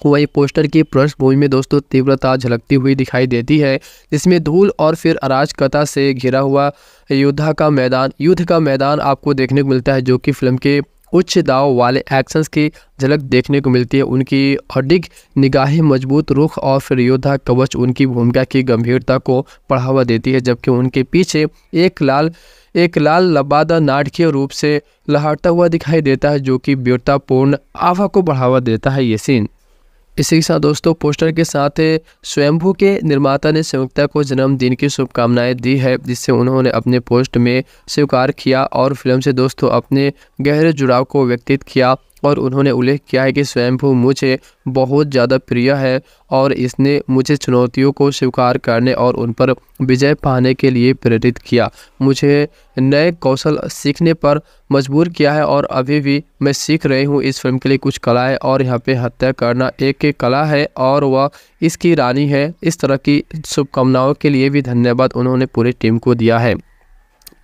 वही पोस्टर की पृष्ठभूमि में दोस्तों तीव्रता झलकती हुई दिखाई देती है जिसमें धूल और फिर अराजकता से घिरा हुआ योद्धा का मैदान युद्ध का मैदान आपको देखने को मिलता है जो कि फिल्म के उच्च दाव वाले एक्शंस की झलक देखने को मिलती है उनकी अडिग निगाहें मजबूत रुख और फिर योद्धा कवच उनकी भूमिका की गंभीरता को बढ़ावा देती है जबकि उनके पीछे एक लाल एक लाल लबादा नाटकीय रूप से लहरता हुआ दिखाई देता है जो कि व्यवतापूर्ण आभा को बढ़ावा देता है ये सीन इसी के साथ दोस्तों पोस्टर के साथ स्वयंभू के निर्माता ने संयुक्ता को जन्मदिन की शुभकामनाएं दी है जिससे उन्होंने अपने पोस्ट में स्वीकार किया और फिल्म से दोस्तों अपने गहरे जुड़ाव को व्यक्तित किया और उन्होंने उल्लेख किया है कि स्वयंभू मुझे बहुत ज़्यादा प्रिय है और इसने मुझे चुनौतियों को स्वीकार करने और उन पर विजय पाने के लिए प्रेरित किया मुझे नए कौशल सीखने पर मजबूर किया है और अभी भी मैं सीख रही हूँ इस फिल्म के लिए कुछ कलाएँ और यहाँ पे हत्या करना एक कला है और वह इसकी रानी है इस तरह की शुभकामनाओं के लिए भी धन्यवाद उन्होंने पूरी टीम को दिया है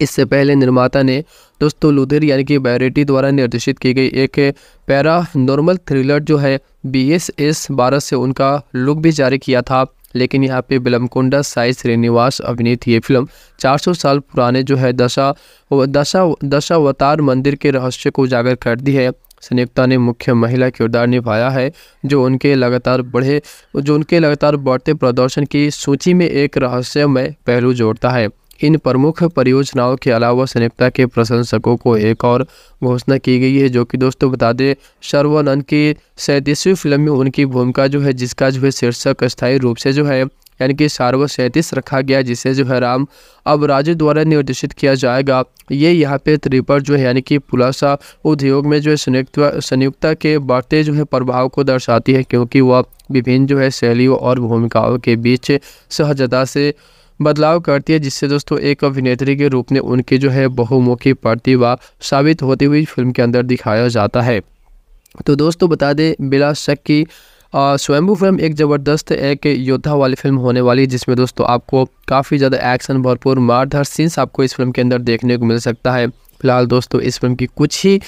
इससे पहले निर्माता ने दोस्तों लुधिर यानी कि बैरिटी द्वारा निर्देशित की गई एक पैरा नॉर्मल थ्रिलर जो है बी एस एस बारह से उनका लुक भी जारी किया था लेकिन यहाँ पे बिलमकुंडा साई श्रीनिवास अभिनीत ये फिल्म 400 साल पुराने जो है दशा दशा दशावतार मंदिर के रहस्य को उजागर कर दी है संयुक्ता ने मुख्य महिला किरदार निभाया है जो उनके लगातार बढ़े जो उनके लगातार बढ़ते प्रदर्शन की सूची में एक रहस्यमय पहलू जोड़ता है इन प्रमुख परियोजनाओं के अलावा सनिप्ता के प्रशंसकों को एक और घोषणा की गई है जो कि दोस्तों बता दें शर्वानंद की सैंतीसवीं फिल्म में उनकी भूमिका जो है जिसका जो है शीर्षक स्थायी रूप से जो है यानी कि सार्व सैंतीस रखा गया जिसे जो है राम अब राज्य द्वारा निर्देशित किया जाएगा ये यहाँ पे त्रिपर जो है यानी कि पुलासा उद्योग में जो है संयुक्त संयुक्ता के बढ़ते जो है प्रभाव को दर्शाती है क्योंकि वह विभिन्न जो है शैलियों और भूमिकाओं के बीच सहजता से बदलाव करती है जिससे दोस्तों एक अभिनेत्री के रूप में उनकी जो है बहुमुखी प्रतिभा साबित होती हुई फिल्म के अंदर दिखाया जाता है तो दोस्तों बता दें बिला शक की स्वयंभू फिल्म एक ज़बरदस्त एक योद्धा वाली फिल्म होने वाली है जिसमें दोस्तों आपको काफ़ी ज़्यादा एक्शन भरपूर मारधार सीन्स आपको इस फिल्म के अंदर देखने को मिल सकता है फिलहाल दोस्तों इस फिल्म की कुछ ही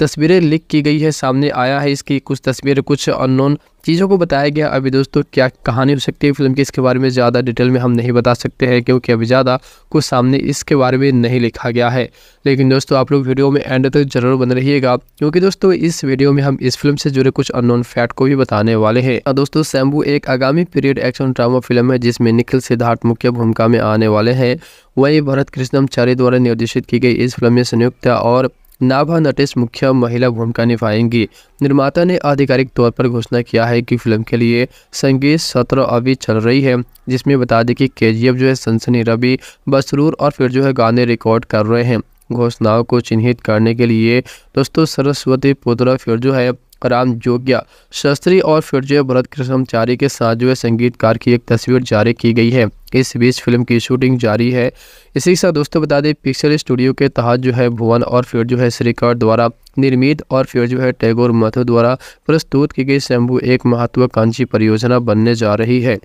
तस्वीरें लीक की गई है सामने आया है इसकी कुछ तस्वीरें कुछ अननोन चीज़ों को बताया गया अभी दोस्तों क्या कहानी हो सकती है फिल्म की इसके बारे में ज़्यादा डिटेल में हम नहीं बता सकते हैं क्योंकि अभी ज़्यादा कुछ सामने इसके बारे में नहीं लिखा गया है लेकिन दोस्तों आप लोग वीडियो में एंड तक जरूर बन रहिएगा क्योंकि दोस्तों इस वीडियो में हम इस फिल्म से जुड़े कुछ अननोन फैक्ट को भी बताने वाले हैं दोस्तों शैम्बू एक आगामी पीरियड एक्शन ड्रामा फिल्म है जिसमें निखिल सिद्धार्थ मुख्य भूमिका में आने वाले हैं वही भरत कृष्णमचार्य द्वारा निर्देशित की गई इस फिल्म में संयुक्त और नाभा नटेश मुख्य महिला भूमिका निभाएंगी निर्माता ने आधिकारिक तौर पर घोषणा किया है कि फिल्म के लिए संगीत सत्र अभी चल रही है जिसमें बता दें कि के जो है सनसनी रवि बसरूर और फिर जो है गाने रिकॉर्ड कर रहे हैं घोषणाओं को चिन्हित करने के लिए दोस्तों सरस्वती पुत्र फिर जो है राम जोगिया शास्त्री और फिरजय भरत कृष्णचारी के साथ जो है संगीतकार की एक तस्वीर जारी की गई है इस बीच फिल्म की शूटिंग जारी है इसी के साथ दोस्तों बता दें पिक्चर स्टूडियो के तहत जो है भुवन और फिर जो है श्रीकर द्वारा निर्मित और फिर जो है टैगोर मथु द्वारा प्रस्तुत की गई शैम्भू एक महत्वाकांक्षी परियोजना बनने जा रही है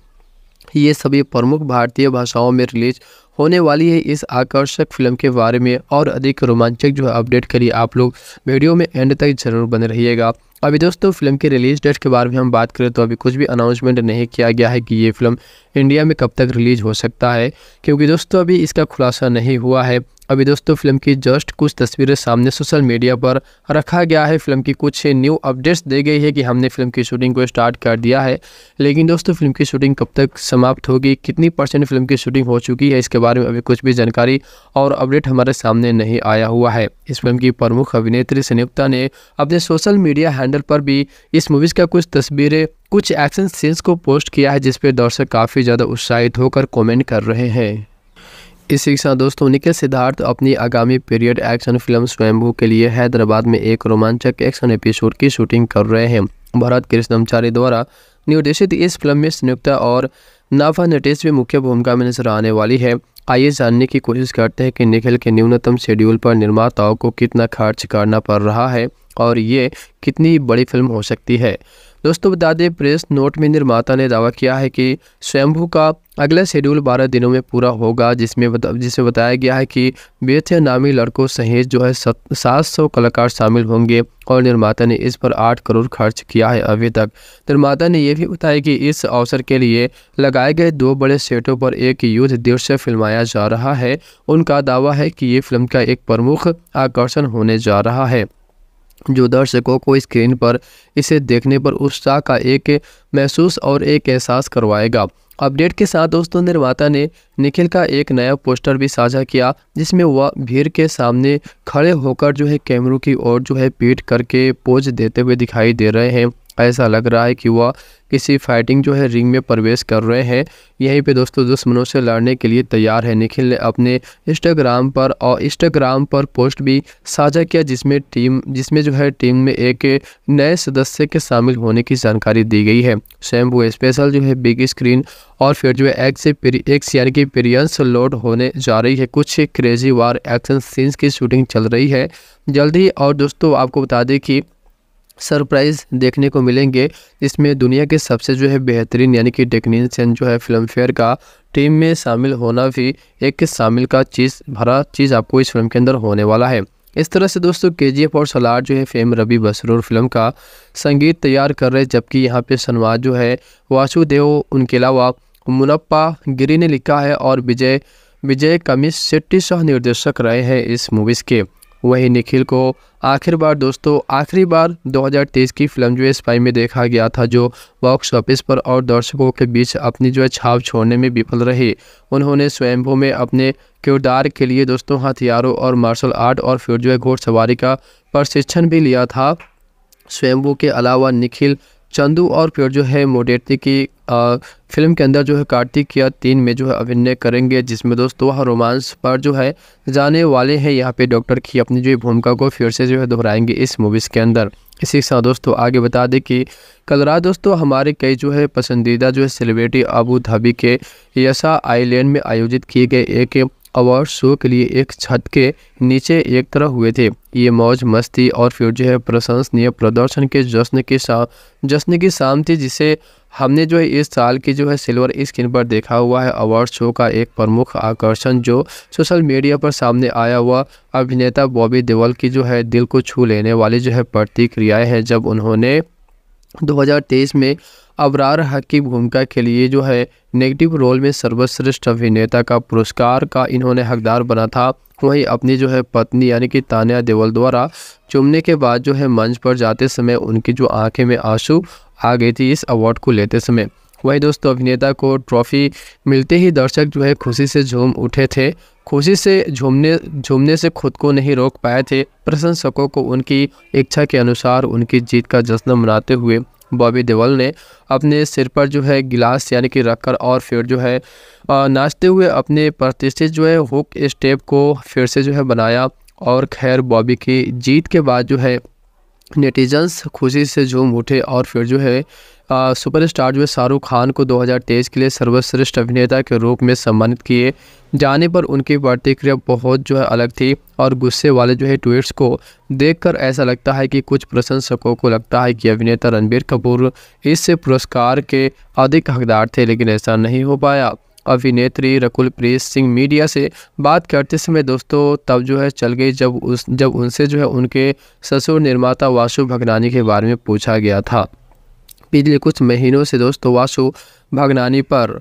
ये सभी प्रमुख भारतीय भाषाओं में रिलीज होने वाली है इस आकर्षक फिल्म के बारे में और अधिक रोमांचक जो है अपडेट के लिए आप लोग वीडियो में एंड तक जरूर बने रहिएगा अभी दोस्तों फिल्म के रिलीज डेट के बारे में हम बात करें तो अभी कुछ भी अनाउंसमेंट नहीं किया गया है कि ये फिल्म इंडिया में कब तक रिलीज हो सकता है क्योंकि दोस्तों अभी इसका खुलासा नहीं हुआ है अभी दोस्तों फिल्म की जस्ट कुछ तस्वीरें सामने सोशल मीडिया पर रखा गया है फिल्म की कुछ न्यू अपडेट्स दी गई है कि हमने फिल्म की शूटिंग को स्टार्ट कर दिया है लेकिन दोस्तों फिल्म की शूटिंग कब तक समाप्त होगी कितनी परसेंट फिल्म की शूटिंग हो चुकी है इसके बारे में अभी कुछ भी जानकारी और अपडेट हमारे सामने नहीं आया हुआ है इस फिल्म की प्रमुख अभिनेत्री संयुक्ता ने अपने सोशल मीडिया हैंडल पर भी इस मूवीज़ का कुछ तस्वीरें कुछ एक्शन सीन्स को पोस्ट किया है जिसपे दर्शक काफ़ी ज़्यादा उत्साहित होकर कमेंट कर रहे हैं इसी के साथ दोस्तों निखिल सिद्धार्थ अपनी आगामी पीरियड एक्शन फिल्म स्वयंभू के लिए हैदराबाद में एक रोमांचक एक्शन एपिसोड की शूटिंग कर रहे हैं भरत कृष्णमचारी द्वारा निर्देशित इस फिल्म में संयुक्ता और नाफा नटेश भी मुख्य भूमिका में नजर आने वाली है आइए जानने की कोशिश करते हैं कि निखिल के न्यूनतम शेड्यूल पर निर्माताओं को कितना खर्च करना पड़ रहा है और ये कितनी बड़ी फिल्म हो सकती है दोस्तों बता दें प्रेस नोट में निर्माता ने दावा किया है कि स्वयंभू का अगला शेड्यूल 12 दिनों में पूरा होगा जिसमें बता, बताया गया है कि बेथे नामी लड़कों सहित जो है सात सौ कलाकार शामिल होंगे और निर्माता ने इस पर आठ करोड़ खर्च किया है अभी तक निर्माता ने यह भी बताया कि इस अवसर के लिए लगाए गए दो बड़े सेटों पर एक युद्ध दृश्य फिल्माया जा रहा है उनका दावा है कि ये फिल्म का एक प्रमुख आकर्षण होने जा रहा है जो दर्शकों को स्क्रीन पर इसे देखने पर उत्साह का एक महसूस और एक एहसास करवाएगा अपडेट के साथ दोस्तों निर्माता ने निखिल का एक नया पोस्टर भी साझा किया जिसमें वह भीड़ के सामने खड़े होकर जो है कैमरों की ओर जो है पीट करके पोज देते हुए दिखाई दे रहे हैं ऐसा लग रहा है कि वह किसी फाइटिंग जो है रिंग में प्रवेश कर रहे हैं यहीं पे दोस्तों दुश्मनों से लड़ने के लिए तैयार है निखिल ने अपने इंस्टाग्राम पर और इंस्टाग्राम पर पोस्ट भी साझा किया जिसमें टीम जिसमें जो है टीम में एक नए सदस्य के शामिल होने की जानकारी दी गई है वो स्पेशल जो है बिग स्क्रीन और फिर जो है एक एक्स यानी कि पीरियंस लोड होने जा रही है कुछ क्रेजी वार एक्शन सीन्स की शूटिंग चल रही है जल्दी और दोस्तों आपको बता दें कि सरप्राइज़ देखने को मिलेंगे इसमें दुनिया के सबसे जो है बेहतरीन यानी कि टेक्नीशियन जो है फिल्म फेयर का टीम में शामिल होना भी एक शामिल का चीज़ भरा चीज़ आपको इस फिल्म के अंदर होने वाला है इस तरह से दोस्तों के और सलार जो है फेम रवि बसरूर फिल्म का संगीत तैयार कर रहे जबकि यहाँ पे सनवाद जो है वासुदेव उनके अलावा मुनप्पा गिरी ने लिखा है और विजय विजय कमिश शेट्टी शाह निर्देशक रहे हैं इस मूवीज़ के वहीं निखिल को आखिर बार दोस्तों आखिरी बार 2023 की फिल्म जो है स्पाई में देखा गया था जो बॉक्स ऑफिस पर और दर्शकों के बीच अपनी जो है छाप छोड़ने में विफल रही उन्होंने स्वयंभू में अपने किरदार के लिए दोस्तों हथियारों और मार्शल आर्ट और फिर जो है घोड़सवारी का प्रशिक्षण भी लिया था स्वयंभू के अलावा निखिल चंदू और प्योर जो है मोडेटी की आ, फिल्म के अंदर जो है कार्तिक या तीन में जो है अभिनय करेंगे जिसमें दोस्तों वह रोमांस पर जो है जाने वाले हैं यहाँ पे डॉक्टर की अपनी जो भूमिका को फिर से जो है दोहराएंगे इस मूवीज़ के अंदर इसी के साथ दोस्तों आगे बता दें कि कल रात दोस्तों हमारे कई जो है पसंदीदा जो है सेलिब्रिटी अबू धाबी के यसा आईलैंड में आयोजित किए गए एक अवार्ड शो के लिए एक छत के नीचे एक तरह हुए थे ये मौज मस्ती और फिर जो है प्रशंसनीय प्रदर्शन के जश्न के साथ जश्न की शाम थी जिसे हमने जो है इस साल की जो है सिल्वर स्क्रीन पर देखा हुआ है अवार्ड शो का एक प्रमुख आकर्षण जो सोशल मीडिया पर सामने आया हुआ अभिनेता बॉबी देवल की जो है दिल को छू लेने वाली जो है प्रतिक्रियाएँ हैं जब उन्होंने 2023 में अबरार हक की भूमिका के लिए जो है नेगेटिव रोल में सर्वश्रेष्ठ अभिनेता का पुरस्कार का इन्होंने हकदार बना था वहीं अपनी जो है पत्नी यानी कि तानिया देवल द्वारा चुमने के बाद जो है मंच पर जाते समय उनकी जो आंखें में आंसू आ गई थी इस अवार्ड को लेते समय वहीं दोस्तों अभिनेता को ट्रॉफी मिलते ही दर्शक जो है खुशी से झूम उठे थे खुशी से झूमने झूमने से खुद को नहीं रोक पाए थे प्रशंसकों को उनकी इच्छा के अनुसार उनकी जीत का जश्न मनाते हुए बॉबी देवल ने अपने सिर पर जो है गिलास यानी कि रखकर और फिर जो है नाचते हुए अपने प्रतिष्ठित जो है हुक स्टेप को फिर से जो है बनाया और खैर बॉबी की जीत के बाद जो है नेटिजन्स खुशी से झूम उठे और फिर जो है सुपरस्टार जो है शाहरुख खान को 2023 के लिए सर्वश्रेष्ठ अभिनेता के रूप में सम्मानित किए जाने पर उनकी प्रतिक्रिया बहुत जो है अलग थी और गुस्से वाले जो है ट्वीट्स को देखकर ऐसा लगता है कि कुछ प्रशंसकों को लगता है कि अभिनेता रणबीर कपूर इस पुरस्कार के अधिक हकदार थे लेकिन ऐसा नहीं हो पाया अभिनेत्री रकुल प्रीत सिंह मीडिया से बात करते समय दोस्तों तब जो है चल गई जब उस जब उनसे जो है उनके ससुर निर्माता वासु भगनानी के बारे में पूछा गया था पिछले कुछ महीनों से दोस्तों वासु भगनानी पर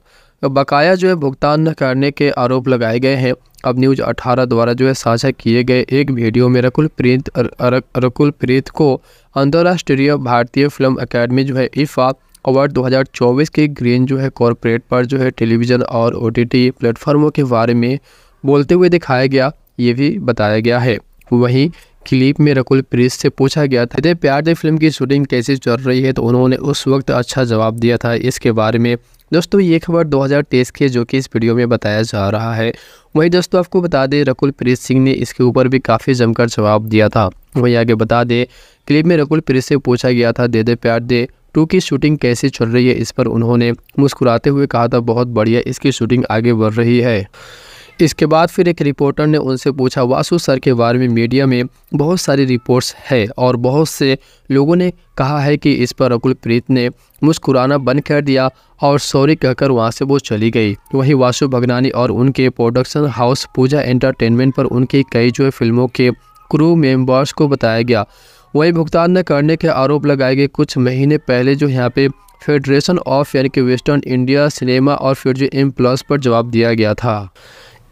बकाया जो है भुगतान न करने के आरोप लगाए गए हैं अब न्यूज 18 द्वारा जो है साझा किए गए एक वीडियो में रकुल प्रीत रकुल प्रीत को अंतर्राष्ट्रीय भारतीय फिल्म अकेडमी जो है इफ़ा अवार्ड 2024 के ग्रीन जो है कॉरपोरेट पर जो है टेलीविज़न और ओ प्लेटफॉर्मों के बारे में बोलते हुए दिखाया गया ये भी बताया गया है वहीं क्लिप में रकुल प्रीत से पूछा गया था दे प्यार दे फिल्म की शूटिंग कैसे चल रही है तो उन्होंने उस वक्त अच्छा जवाब दिया था इसके बारे में दोस्तों ये खबर 2023 की जो कि इस वीडियो में बताया जा रहा है वहीं दोस्तों आपको बता दें रकुल प्रीत सिंह ने इसके ऊपर भी काफ़ी जमकर जवाब दिया था वहीं आगे बता दें क्लिप में रकुल प्रीत से पूछा गया था दे दे प्यार दे टू की शूटिंग कैसे चल रही है इस पर उन्होंने मुस्कुराते हुए कहा था बहुत बढ़िया इसकी शूटिंग आगे बढ़ रही है इसके बाद फिर एक रिपोर्टर ने उनसे पूछा वासु सर के बारे में मीडिया में बहुत सारी रिपोर्ट्स है और बहुत से लोगों ने कहा है कि इस पर अकुल प्रीत ने मुस्कुराना बंद कर दिया और सॉरी कहकर वहाँ से वो चली गई वहीं वासु भगनानी और उनके प्रोडक्शन हाउस पूजा एंटरटेनमेंट पर उनकी कई जो फिल्मों के क्रू मेम्बर्स को बताया गया वहीं भुगतान न करने के आरोप लगाए गए कुछ महीने पहले जो यहाँ पे फेडरेशन ऑफ यानी कि वेस्टर्न इंडिया सिनेमा और फिर जो एम प्लस पर जवाब दिया गया था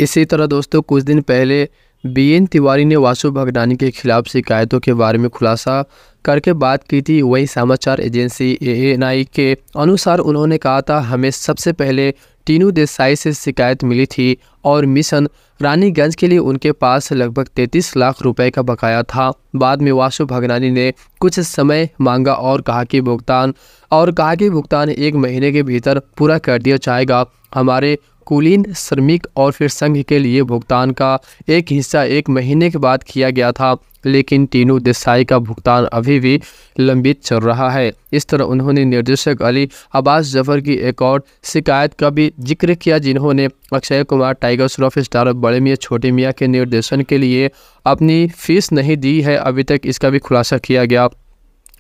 इसी तरह दोस्तों कुछ दिन पहले बीएन तिवारी ने वासु भगनानी के खिलाफ शिकायतों के बारे में खुलासा करके बात की थी वहीं समाचार एजेंसी एएनआई के अनुसार उन्होंने कहा था हमें सबसे पहले टीनू देसाई से शिकायत मिली थी और मिशन रानीगंज के लिए उनके पास लगभग 33 लाख रुपए का बकाया था बाद में वासु भगनानी ने कुछ समय मांगा और कहा कि भुगतान और कहा कि भुगतान एक महीने के भीतर पूरा कर दिया जाएगा हमारे कुलीन श्रमिक और फिर संघ के लिए भुगतान का एक हिस्सा एक महीने के बाद किया गया था लेकिन तीनू देसाई का भुगतान अभी भी लंबित चल रहा है इस तरह उन्होंने निर्देशक अली अब्बास जफर की एक और शिकायत का भी जिक्र किया जिन्होंने अक्षय कुमार टाइगर श्रॉफ स्टार बड़े मियाँ छोटे मियाँ के निर्देशन के लिए अपनी फीस नहीं दी है अभी तक इसका भी खुलासा किया गया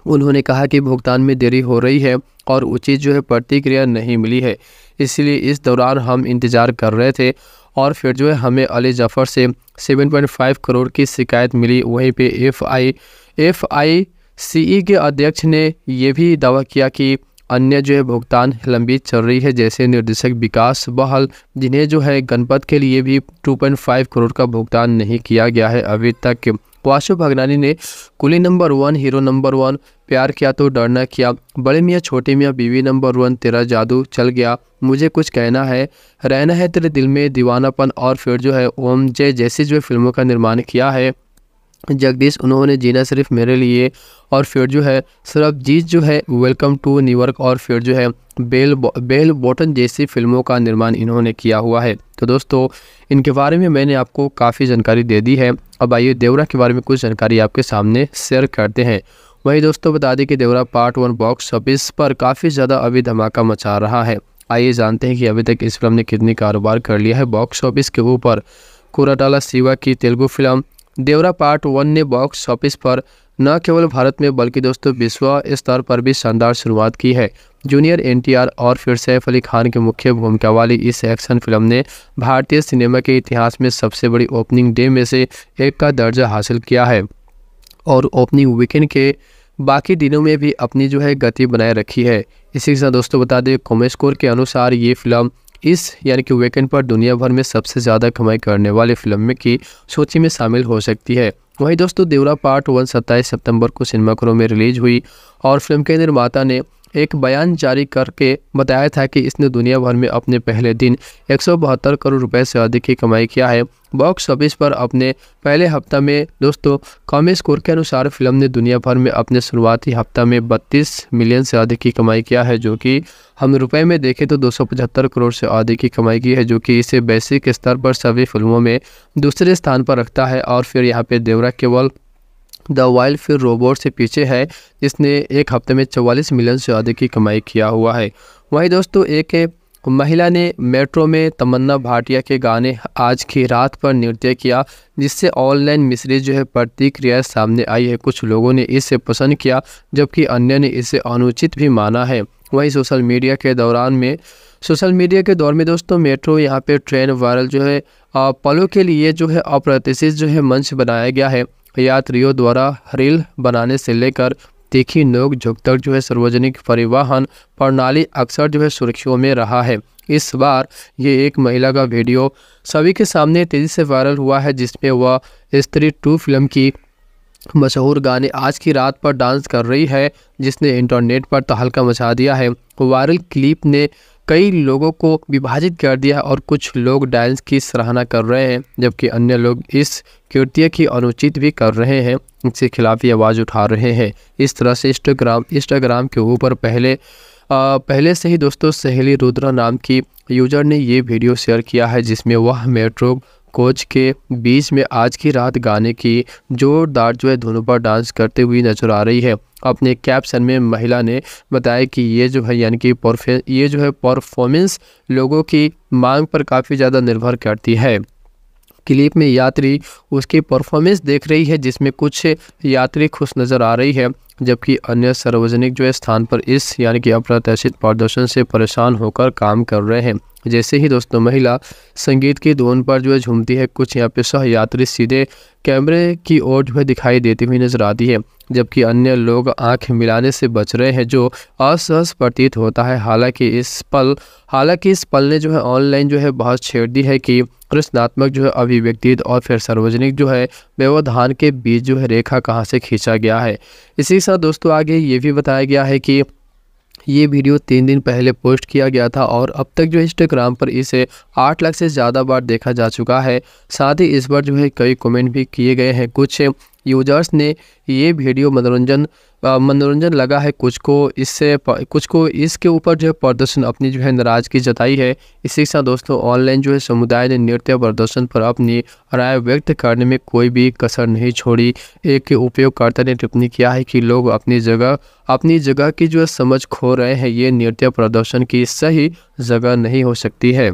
उन्होंने कहा कि भुगतान में देरी हो रही है और उचित जो है प्रतिक्रिया नहीं मिली है इसलिए इस दौरान हम इंतज़ार कर रहे थे और फिर जो है हमें अली जफ़र से 7.5 करोड़ की शिकायत मिली वहीं पे एफ आई एफ आई सी ई के अध्यक्ष ने यह भी दावा किया कि अन्य जो है भुगतान लंबी चल रही है जैसे निर्देशक विकास बहल जिन्हें जो है गणपत के लिए भी 2.5 करोड़ का भुगतान नहीं किया गया है अभी तक वासु भगनानी ने Coolie number one hero number one प्यार किया तो डरना किया बड़े मियाँ छोटे मियाँ बीवी नंबर वन तेरा जादू चल गया मुझे कुछ कहना है रहना है तेरे दिल में दीवानापन और फिर जो है ओम जय जैसी जो फिल्मों का निर्माण किया है जगदीश उन्होंने जीना सिर्फ मेरे लिए और फिर जो है जीत जो है वेलकम टू न्यूयॉर्क और फिर जो है बेल बो, बेल बॉटन जैसी फिल्मों का निर्माण इन्होंने किया हुआ है तो दोस्तों इनके बारे में मैंने आपको काफ़ी जानकारी दे दी है अब आइए देवरा के बारे में कुछ जानकारी आपके सामने शेयर करते हैं वहीं दोस्तों बता दें कि Devara part one box office पर काफ़ी ज़्यादा अभी धमाका मचा रहा है आइए जानते हैं कि अभी तक इस फिल्म ने कितनी कारोबार कर लिया है बॉक्स ऑफिस के ऊपर कोराटाला सिवा की Telugu film Devara part one ने बॉक्स ऑफिस पर न केवल भारत में बल्कि दोस्तों विश्व स्तर पर भी शानदार शुरुआत की है जूनियर एनटीआर और फिर सैफ अली खान की मुख्य भूमिका वाली इस एक्शन फिल्म ने भारतीय सिनेमा के इतिहास में सबसे बड़ी ओपनिंग डे में से एक का दर्जा हासिल किया है और ओपनिंग वीकेंड के बाकी दिनों में भी अपनी जो है गति बनाए रखी है इसी के साथ दोस्तों बता दें कॉमेस्कोर के अनुसार ये फिल्म इस यानी कि वीकेंड पर दुनिया भर में सबसे ज़्यादा कमाई करने वाली फिल्म में की सूची में शामिल हो सकती है वहीं दोस्तों देवरा पार्ट वन सत्ताईस सितंबर को सिनेमाघरों में रिलीज हुई और फिल्म के निर्माता ने एक बयान जारी करके बताया था कि इसने दुनिया भर में अपने पहले दिन एक करोड़ रुपए से अधिक की कमाई किया है बॉक्स ऑफिस पर अपने पहले हफ्ता में दोस्तों कॉमी स्कोर के अनुसार फिल्म ने दुनिया भर में अपने शुरुआती हफ्ता में 32 मिलियन से अधिक की कमाई किया है जो कि हम रुपए में देखें तो 275 करोड़ से अधिक की कमाई की है जो कि इसे बेसिक स्तर पर सभी फिल्मों में दूसरे स्थान पर रखता है और फिर यहाँ पे देवरा केवल द वाइल्ड फिर रोबोट से पीछे है जिसने एक हफ्ते में चवालीस मिलियन से ज़्यादा की कमाई किया हुआ है वहीं दोस्तों एक महिला ने मेट्रो में तमन्ना भाटिया के गाने आज की रात पर नृत्य किया जिससे ऑनलाइन मिश्रित जो है प्रतिक्रिया सामने आई है कुछ लोगों ने इसे पसंद किया जबकि अन्य ने इसे अनुचित भी माना है वहीं सोशल मीडिया के दौरान में सोशल मीडिया के दौर में दोस्तों मेट्रो यहाँ पे ट्रेन वायरल जो है पलों के लिए जो है अप्रत्याशित जो है मंच बनाया गया है यात्रियों द्वारा रेल बनाने से लेकर तीखी नोक झोंक तक जो है सार्वजनिक परिवहन प्रणाली अक्सर जो है सुर्खियों में रहा है इस बार ये एक महिला का वीडियो सभी के सामने तेज़ी से वायरल हुआ है जिसमें वह स्त्री टू फिल्म की मशहूर गाने आज की रात पर डांस कर रही है जिसने इंटरनेट पर तहलका मचा दिया है वायरल क्लिप ने कई लोगों को विभाजित कर दिया और कुछ लोग डांस की सराहना कर रहे हैं जबकि अन्य लोग इस कृत्य की अनुचित भी कर रहे हैं इसके खिलाफ ही आवाज़ उठा रहे हैं इस तरह से इंस्टाग्राम इंस्टाग्राम के ऊपर पहले आ, पहले से ही दोस्तों सहेली रुद्रा नाम की यूजर ने ये वीडियो शेयर किया है जिसमें वह मेट्रो कोच के बीच में आज की रात गाने की जोरदार जो है धुनों पर डांस करते हुए नजर आ रही है अपने कैप्शन में महिला ने बताया कि ये जो है यानी कि ये जो है परफॉर्मेंस लोगों की मांग पर काफ़ी ज़्यादा निर्भर करती है क्लिप में यात्री उसकी परफॉर्मेंस देख रही है जिसमें कुछ यात्री खुश नज़र आ रही है जबकि अन्य सार्वजनिक जो है स्थान पर इस यानी कि अप्रत्याशित प्रदर्शन से परेशान होकर काम कर रहे हैं जैसे ही दोस्तों महिला संगीत की धुन पर जो है झूमती है कुछ यहाँ पे सहयात्री सीधे कैमरे की ओर जो है दिखाई देती हुई नजर आती है जबकि अन्य लोग आंख मिलाने से बच रहे हैं जो असहज प्रतीत होता है हालांकि इस पल हालांकि इस पल ने जो है ऑनलाइन जो है बहुत छेड़ दी है कि कृष्णात्मक जो है अभिव्यक्ति और फिर सार्वजनिक जो है व्यवधान के बीच जो है रेखा कहाँ से खींचा गया है इसी के साथ दोस्तों आगे ये भी बताया गया है कि ये वीडियो तीन दिन पहले पोस्ट किया गया था और अब तक जो इंस्टाग्राम पर इसे आठ लाख से ज़्यादा बार देखा जा चुका है साथ ही इस बार जो है कई कमेंट भी किए गए हैं कुछ यूजर्स ने ये वीडियो मनोरंजन मनोरंजन लगा है कुछ को इससे कुछ को इसके ऊपर जो है प्रदर्शन अपनी जो है नाराजगी जताई है इसी के साथ दोस्तों ऑनलाइन जो है समुदाय ने नृत्य प्रदर्शन पर अपनी राय व्यक्त करने में कोई भी कसर नहीं छोड़ी एक उपयोगकर्ता ने टिप्पणी किया है कि लोग अपनी जगह अपनी जगह की जो है समझ खो रहे हैं ये नृत्य प्रदर्शन की सही जगह नहीं हो सकती है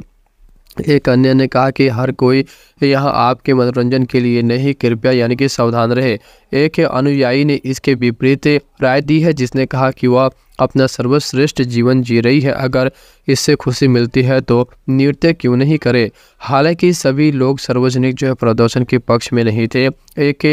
एक अन्य ने कहा कि हर कोई यहाँ आपके मनोरंजन के लिए नहीं कृपया यानी कि सावधान रहे एक अनुयायी ने इसके विपरीत राय दी है जिसने कहा कि वह अपना सर्वश्रेष्ठ जीवन जी रही है अगर इससे खुशी मिलती है तो नृत्य क्यों नहीं करे हालांकि सभी लोग सार्वजनिक जो है प्रदर्शन के पक्ष में नहीं थे एक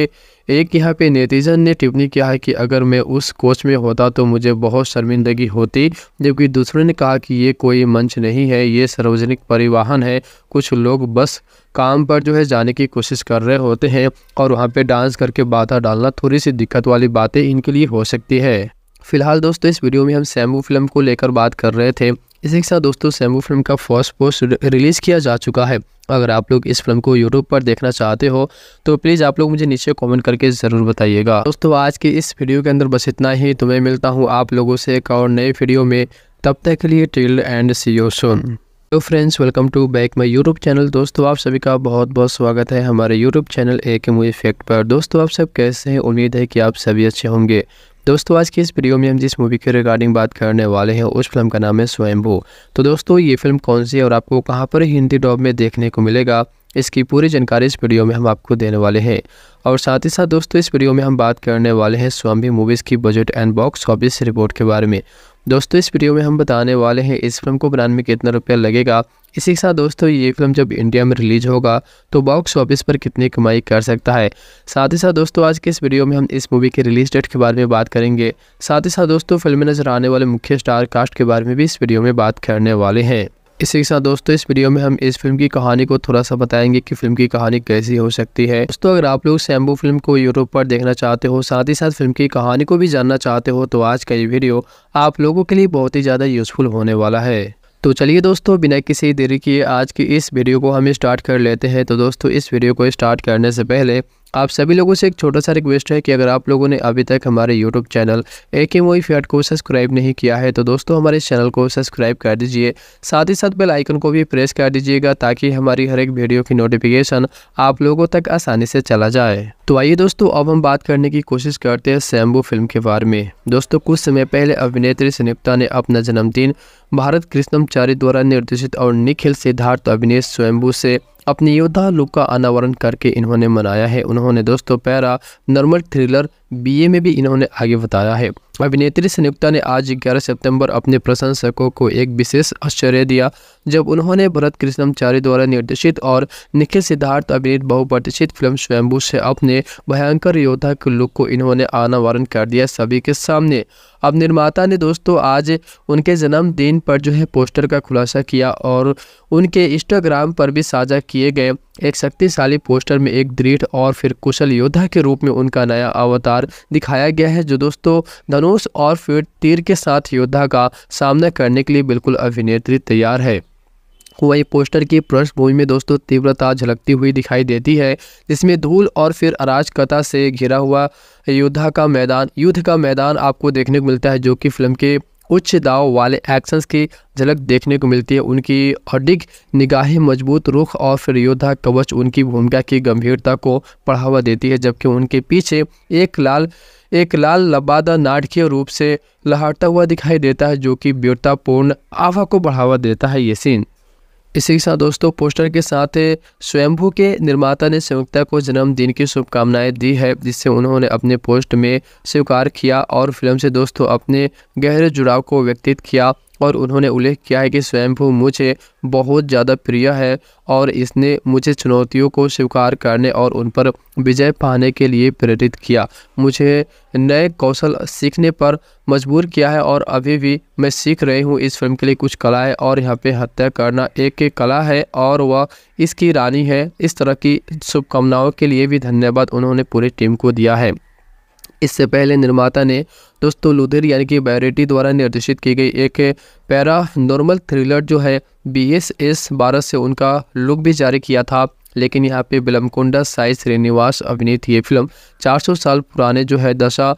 एक यहाँ पे नेतिजन ने टिप्पणी किया है कि अगर मैं उस कोच में होता तो मुझे बहुत शर्मिंदगी होती जबकि दूसरों ने कहा कि ये कोई मंच नहीं है ये सार्वजनिक परिवहन है कुछ लोग बस काम पर जो है जाने की कोशिश कर रहे होते हैं और वहाँ पर डांस करके बाधा डालना थोड़ी सी दिक्कत वाली बातें इनके लिए हो सकती है फिलहाल दोस्तों इस वीडियो में हम सैम्बू फिल्म को लेकर बात कर रहे थे इसी के साथ दोस्तों सैम्बू फिल्म का फर्स्ट पोस्ट रिलीज़ किया जा चुका है अगर आप लोग इस फिल्म को यूट्यूब पर देखना चाहते हो तो प्लीज़ आप लोग मुझे नीचे कमेंट करके ज़रूर बताइएगा दोस्तों आज के इस वीडियो के अंदर बस इतना ही तो मैं मिलता हूँ आप लोगों से एक और नए वीडियो में तब तक के लिए till end see you soon तो friends welcome to back my YouTube channel दोस्तों आप सभी का बहुत बहुत स्वागत है हमारे यूट्यूब चैनल ए के मूवी फैक्ट पर दोस्तों आप सब कैसे हैं उम्मीद है कि आप सभी अच्छे होंगे दोस्तों आज के इस वीडियो में हम जिस मूवी के रिगार्डिंग बात करने वाले हैं उस फिल्म का नाम है स्वयंभू तो दोस्तों ये फिल्म कौन सी है और आपको कहाँ पर हिंदी डॉब में देखने को मिलेगा इसकी पूरी जानकारी इस वीडियो में हम आपको देने वाले हैं और साथ ही साथ दोस्तों इस वीडियो में हम बात करने वाले हैं स्वामी मूवीज़ की budget and box office report के बारे में दोस्तों इस वीडियो में हम बताने वाले हैं इस फिल्म को बनाने में कितना रुपया लगेगा इसी के साथ दोस्तों ये फिल्म जब इंडिया में रिलीज होगा तो बॉक्स ऑफिस पर कितनी कमाई कर सकता है साथ ही साथ दोस्तों आज के इस वीडियो में हम इस मूवी के रिलीज डेट के बारे में बात करेंगे साथ ही साथ दोस्तों फिल्म में नजर आने वाले मुख्य स्टार कास्ट के बारे में भी इस वीडियो में बात करने वाले हैं इसी के साथ दोस्तों इस वीडियो में हम इस फिल्म की कहानी को थोड़ा सा बताएंगे कि फिल्म की कहानी कैसी हो सकती है दोस्तों अगर आप लोग सैम्बू फिल्म को यूट्यूब पर देखना चाहते हो साथ ही साथ फिल्म की कहानी को भी जानना चाहते हो तो आज का ये वीडियो आप लोगों के लिए बहुत ही ज़्यादा यूजफुल होने वाला है तो चलिए दोस्तों बिना किसी देरी के आज की इस वीडियो को हम स्टार्ट कर लेते हैं तो दोस्तों इस वीडियो को स्टार्ट करने से पहले आप सभी लोगों से एक छोटा सा रिक्वेस्ट है कि अगर आप लोगों ने अभी तक हमारे यूट्यूब चैनल ए के मोई फैट को सब्सक्राइब नहीं किया है तो दोस्तों हमारे चैनल को सब्सक्राइब कर दीजिए साथ ही साथ बेल आइकन को भी प्रेस कर दीजिएगा ताकि हमारी हर एक वीडियो की नोटिफिकेशन आप लोगों तक आसानी से चला जाए तो आइए दोस्तों अब हम बात करने की कोशिश करते हैं शैम्बू फिल्म के बारे में दोस्तों कुछ समय पहले अभिनेत्री संयुक्ता ने अपना जन्मदिन भारत कृष्णमचारी द्वारा निर्देशित और निखिल सिद्धार्थ अभिनेश स्वयंभू से अपने योद्धा लुक का अनावरण करके इन्होंने मनाया है उन्होंने दोस्तों पैरा नॉर्मल थ्रिलर बीए में भी इन्होंने आगे बताया है अभिनेत्री संयुक्ता ने आज 11 सितंबर अपने प्रशंसकों को एक विशेष आश्चर्य दिया जब उन्होंने भरत कृष्णाचार्य द्वारा निर्देशित और निखिल सिद्धार्थ अभिनीत बहुप्रतिष्ठित फिल्म स्वयंभू से अपने भयंकर योद्धा के लुक को इन्होंने अनावरण कर दिया सभी के सामने अब निर्माता ने दोस्तों आज उनके जन्मदिन पर जो है पोस्टर का खुलासा किया और उनके इंस्टाग्राम पर भी साझा किए गए एक शक्तिशाली पोस्टर में एक दृढ़ और फिर कुशल योद्धा के रूप में उनका नया अवतार दिखाया गया है जो दोस्तों धनुष और फिर तीर के साथ योद्धा का सामना करने के लिए बिल्कुल अभिनेत्री तैयार है वही पोस्टर की पृष्ठभूमि में दोस्तों तीव्रता झलकती हुई दिखाई देती है जिसमें धूल और फिर अराजकता से घिरा हुआ योद्धा का मैदान युद्ध का मैदान आपको देखने को मिलता है जो कि फिल्म के उच्च दाव वाले एक्शंस की झलक देखने को मिलती है उनकी अडिग निगाहें मजबूत रुख और फिर योद्धा कवच उनकी भूमिका की गंभीरता को बढ़ावा देती है जबकि उनके पीछे एक लाल एक लाल लबादा नाटकीय रूप से लहाड़ता हुआ दिखाई देता है जो कि वीरतापूर्ण आवा को बढ़ावा देता है ये सीन इसी के साथ दोस्तों पोस्टर के साथ स्वयंभू के निर्माता ने संयुक्ता को जन्मदिन की शुभकामनाएं दी है जिससे उन्होंने अपने पोस्ट में स्वीकार किया और फिल्म से दोस्तों अपने गहरे जुड़ाव को व्यक्तित किया और उन्होंने उल्लेख किया है कि स्वयंभू मुझे बहुत ज़्यादा प्रिय है और इसने मुझे चुनौतियों को स्वीकार करने और उन पर विजय पाने के लिए प्रेरित किया मुझे नए कौशल सीखने पर मजबूर किया है और अभी भी मैं सीख रही हूँ इस फिल्म के लिए कुछ कलाएँ और यहाँ पे हत्या करना एक एक कला है और वह इसकी रानी है इस तरह की शुभकामनाओं के लिए भी धन्यवाद उन्होंने पूरी टीम को दिया है इससे पहले निर्माता ने दोस्तों लुधेर यानी कि बैरेटी द्वारा निर्देशित की गई एक पैरा नॉर्मल थ्रिलर जो है बी एस एस बारह से उनका लुक भी जारी किया था लेकिन यहाँ पे बिलमकुंडा साई श्रीनिवास अभिनीत ये फिल्म 400 साल पुराने जो है दशा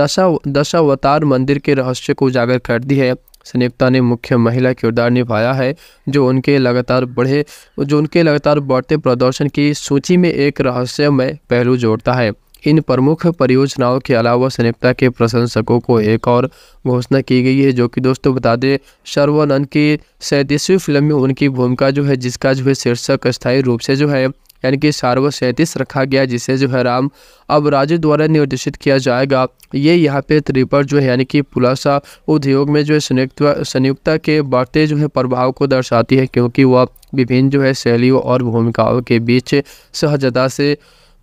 दशा दशावतार मंदिर के रहस्य को उजागर कर दी है संयुक्ता ने मुख्य महिला किरदार निभाया है जो उनके लगातार बढ़े जो उनके लगातार बढ़ते प्रदर्शन की सूची में एक रहस्यमय पहलू जोड़ता है इन प्रमुख परियोजनाओं के अलावा सनिप्ता के प्रशंसकों को एक और घोषणा की गई है जो कि दोस्तों बता दें सर्वानंद की सैंतीसवीं फिल्म में उनकी भूमिका जो है जिसका जो है शीर्षक स्थायी रूप से जो है यानी कि सार्व सैंतीस रखा गया जिसे जो है राम अब राजू द्वारा निर्देशित किया जाएगा ये यहाँ पे त्रिपर जो है यानी कि पुलासा उद्योग में जो है संयुक्त संयुक्ता के बढ़ते जो है प्रभाव को दर्शाती है क्योंकि वह विभिन्न जो है शैलियों और भूमिकाओं के बीच सहजता से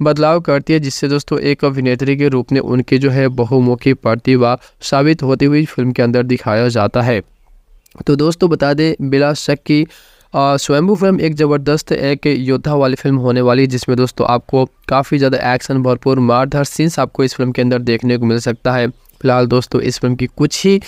बदलाव करती है जिससे दोस्तों एक अभिनेत्री के रूप में उनकी जो है बहुमुखी प्रतिभा साबित होती हुई फिल्म के अंदर दिखाया जाता है तो दोस्तों बता दें बिला शक की स्वयंभू फिल्म एक ज़बरदस्त एक योद्धा वाली फिल्म होने वाली जिसमें दोस्तों आपको काफ़ी ज़्यादा एक्शन भरपूर मारधार सीन्स आपको इस फिल्म के अंदर देखने को मिल सकता है फिलहाल दोस्तों इस फिल्म की कुछ ही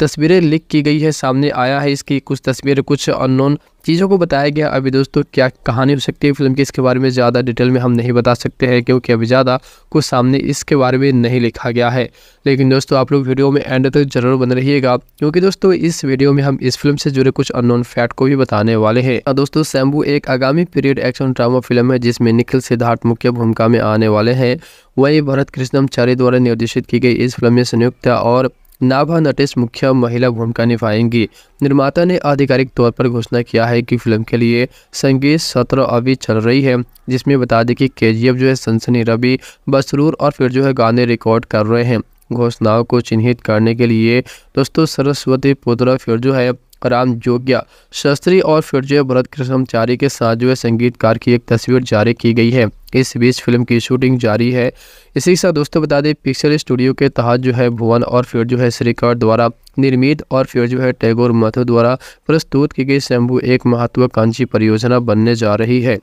तस्वीरें लीक की गई है सामने आया है इसकी कुछ तस्वीरें कुछ अननोन चीज़ों को बताया गया अभी दोस्तों क्या कहानी हो सकती है फिल्म की इसके बारे में ज़्यादा डिटेल में हम नहीं बता सकते हैं क्योंकि अभी ज़्यादा कुछ सामने इसके बारे में नहीं लिखा गया है लेकिन दोस्तों आप लोग वीडियो में एंड तक जरूर बन रहिएगा क्योंकि दोस्तों इस वीडियो में हम इस फिल्म से जुड़े कुछ अननोन फैक्ट को भी बताने वाले हैं दोस्तों शैम्बू एक आगामी पीरियड एक्शन ड्रामा फिल्म है जिसमें निखिल सिद्धार्थ मुख्य भूमिका में आने वाले हैं वही भरत कृष्णमचार्य द्वारा निर्देशित की गई इस फिल्म में संयुक्त और नाभा नटेश मुख्य महिला भूमिका निभाएंगी निर्माता ने आधिकारिक तौर पर घोषणा किया है कि फिल्म के लिए संगीत सत्र अभी चल रही है जिसमें बता दें कि के जो है सनसनी रवि बसरूर और फिर जो है गाने रिकॉर्ड कर रहे हैं घोषणाओं को चिन्हित करने के लिए दोस्तों सरस्वती पुत्र फिर जो है कराम जोगिया शस्त्री और फिरजय भरत कृष्णचारी के साजवे संगीतकार की एक तस्वीर जारी की गई है इस बीच फिल्म की शूटिंग जारी है इसी साथ दोस्तों बता दें पिक्चर स्टूडियो के तहत जो है भुवन और फिर जो है श्रीकर द्वारा निर्मित और फिर जो है टैगोर मथु द्वारा प्रस्तुत की गई शंभू एक महत्वाकांक्षी परियोजना बनने जा रही है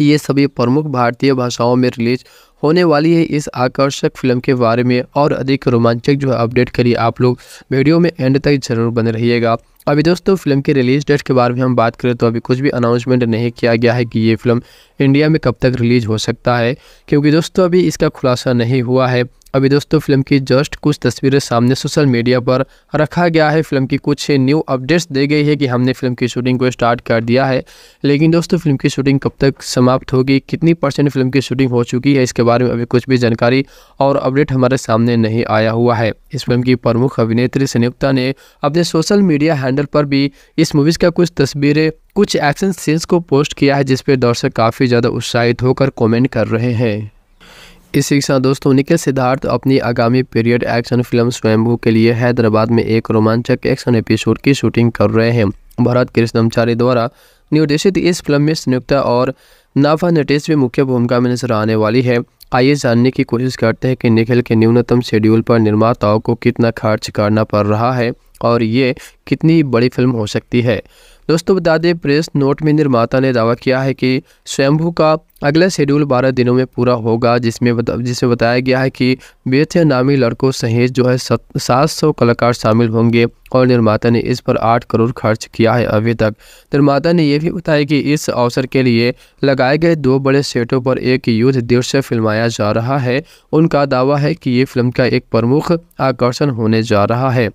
ये सभी प्रमुख भारतीय भाषाओं में रिलीज होने वाली है इस आकर्षक फिल्म के बारे में और अधिक रोमांचक जो है अपडेट करिए आप लोग वीडियो में एंड तक जरूर बने रहिएगा अभी दोस्तों फिल्म के रिलीज डेट के बारे में हम बात करें तो अभी कुछ भी अनाउंसमेंट नहीं किया गया है कि ये फिल्म इंडिया में कब तक रिलीज हो सकता है क्योंकि दोस्तों अभी इसका खुलासा नहीं हुआ है अभी दोस्तों फिल्म की जस्ट कुछ तस्वीरें सामने सोशल मीडिया पर रखा गया है फिल्म की कुछ न्यू अपडेट्स दे गई है कि हमने फिल्म की शूटिंग को स्टार्ट कर दिया है लेकिन दोस्तों फिल्म की शूटिंग कब तक समाप्त होगी कितनी परसेंट फिल्म की शूटिंग हो चुकी है इसके बारे में अभी कुछ भी जानकारी और अपडेट हमारे सामने नहीं आया हुआ है इस फिल्म की प्रमुख अभिनेत्री संयुक्ता ने अपने सोशल मीडिया हैंडल पर भी इस मूवीज़ का कुछ तस्वीरें कुछ एक्शन सीन्स को पोस्ट किया है जिसपे दर्शक काफ़ी ज़्यादा उत्साहित होकर कॉमेंट कर रहे हैं इस शिक्षा दोस्तों निखिल सिद्धार्थ अपनी आगामी पीरियड एक्शन फिल्म स्वयंभू के लिए हैदराबाद में एक रोमांचक एक्शन एपिसोड की शूटिंग कर रहे हैं भरत कृष्णमचारी द्वारा निर्देशित इस फिल्म में संयुक्ता और नाफा नटेश भी मुख्य भूमिका में नजर आने वाली है आइए जानने की कोशिश करते हैं कि निखिल के न्यूनतम शेड्यूल पर निर्माताओं को कितना खर्च करना पड़ रहा है और ये कितनी बड़ी फिल्म हो सकती है दोस्तों बता दें प्रेस नोट में निर्माता ने दावा किया है कि स्वयंभू का अगला शेड्यूल 12 दिनों में पूरा होगा जिसमें बता, जिसमें बताया गया है कि बेथ नामी लड़कों सहित जो है सात सौ कलाकार शामिल होंगे और निर्माता ने इस पर आठ करोड़ खर्च किया है अभी तक निर्माता ने यह भी बताया कि इस अवसर के लिए लगाए गए दो बड़े सेटों पर एक युद्ध दृश्य फिल्माया जा रहा है उनका दावा है कि ये फिल्म का एक प्रमुख आकर्षण होने जा रहा है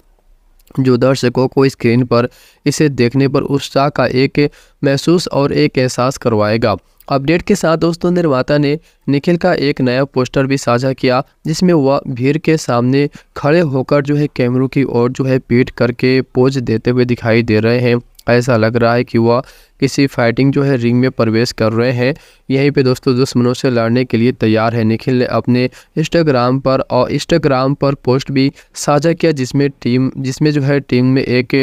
जो दर्शकों को स्क्रीन पर इसे देखने पर उत्साह का एक महसूस और एक एहसास करवाएगा अपडेट के साथ दोस्तों निर्माता ने निखिल का एक नया पोस्टर भी साझा किया जिसमें वह भीड़ के सामने खड़े होकर जो है कैमरों की ओर जो है पीट करके पोज देते हुए दिखाई दे रहे हैं ऐसा लग रहा है कि वह किसी फाइटिंग जो है रिंग में प्रवेश कर रहे हैं यहीं पे दोस्तों दुश्मनों से लड़ने के लिए तैयार है निखिल ने अपने इंस्टाग्राम पर और इंस्टाग्राम पर पोस्ट भी साझा किया जिसमें टीम जिसमें जो है टीम में एक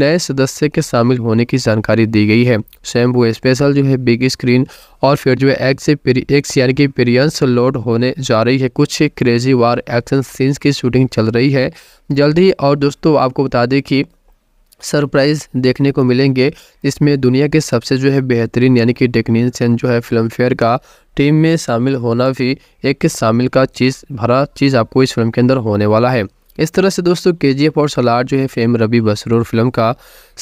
नए सदस्य के शामिल होने की जानकारी दी गई है शैम्पू वो स्पेशल जो है बिग स्क्रीन और फिर जो है एक्स एक्स यानी कि पीरियंस लोड होने जा रही है कुछ क्रेजी वार एक्शन सीन्स की शूटिंग चल रही है जल्दी और दोस्तों आपको बता दें कि सरप्राइज़ देखने को मिलेंगे इसमें दुनिया के सबसे जो है बेहतरीन यानी कि टेक्नीशियन जो है फिल्म फेयर का टीम में शामिल होना भी एक शामिल का चीज़ भरा चीज़ आपको इस फिल्म के अंदर होने वाला है इस तरह से दोस्तों के जी और सलार जो है फेम रबी बसरूर फिल्म का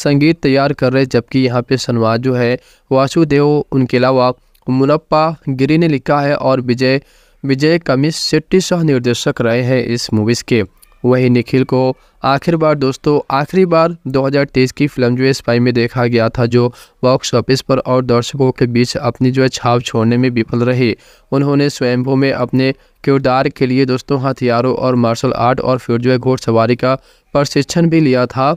संगीत तैयार कर रहे जबकि यहाँ पे सनवाद जो है वासुदेव उनके अलावा मुनप्पा गिरी ने लिखा है और विजय विजय कमिश शेट्टी सह निर्देशक रहे हैं इस मूवीज़ के वहीं निखिल को आखिर बार दोस्तों आखिरी बार 2023 की फिल्म जो है स्पाई में देखा गया था जो बॉक्स ऑफिस पर और दर्शकों के बीच अपनी जो है छाप छोड़ने में विफल रही उन्होंने स्वयंभू में अपने किरदार के लिए दोस्तों हथियारों और मार्शल आर्ट और फिर जो है घोड़सवारी का प्रशिक्षण भी लिया था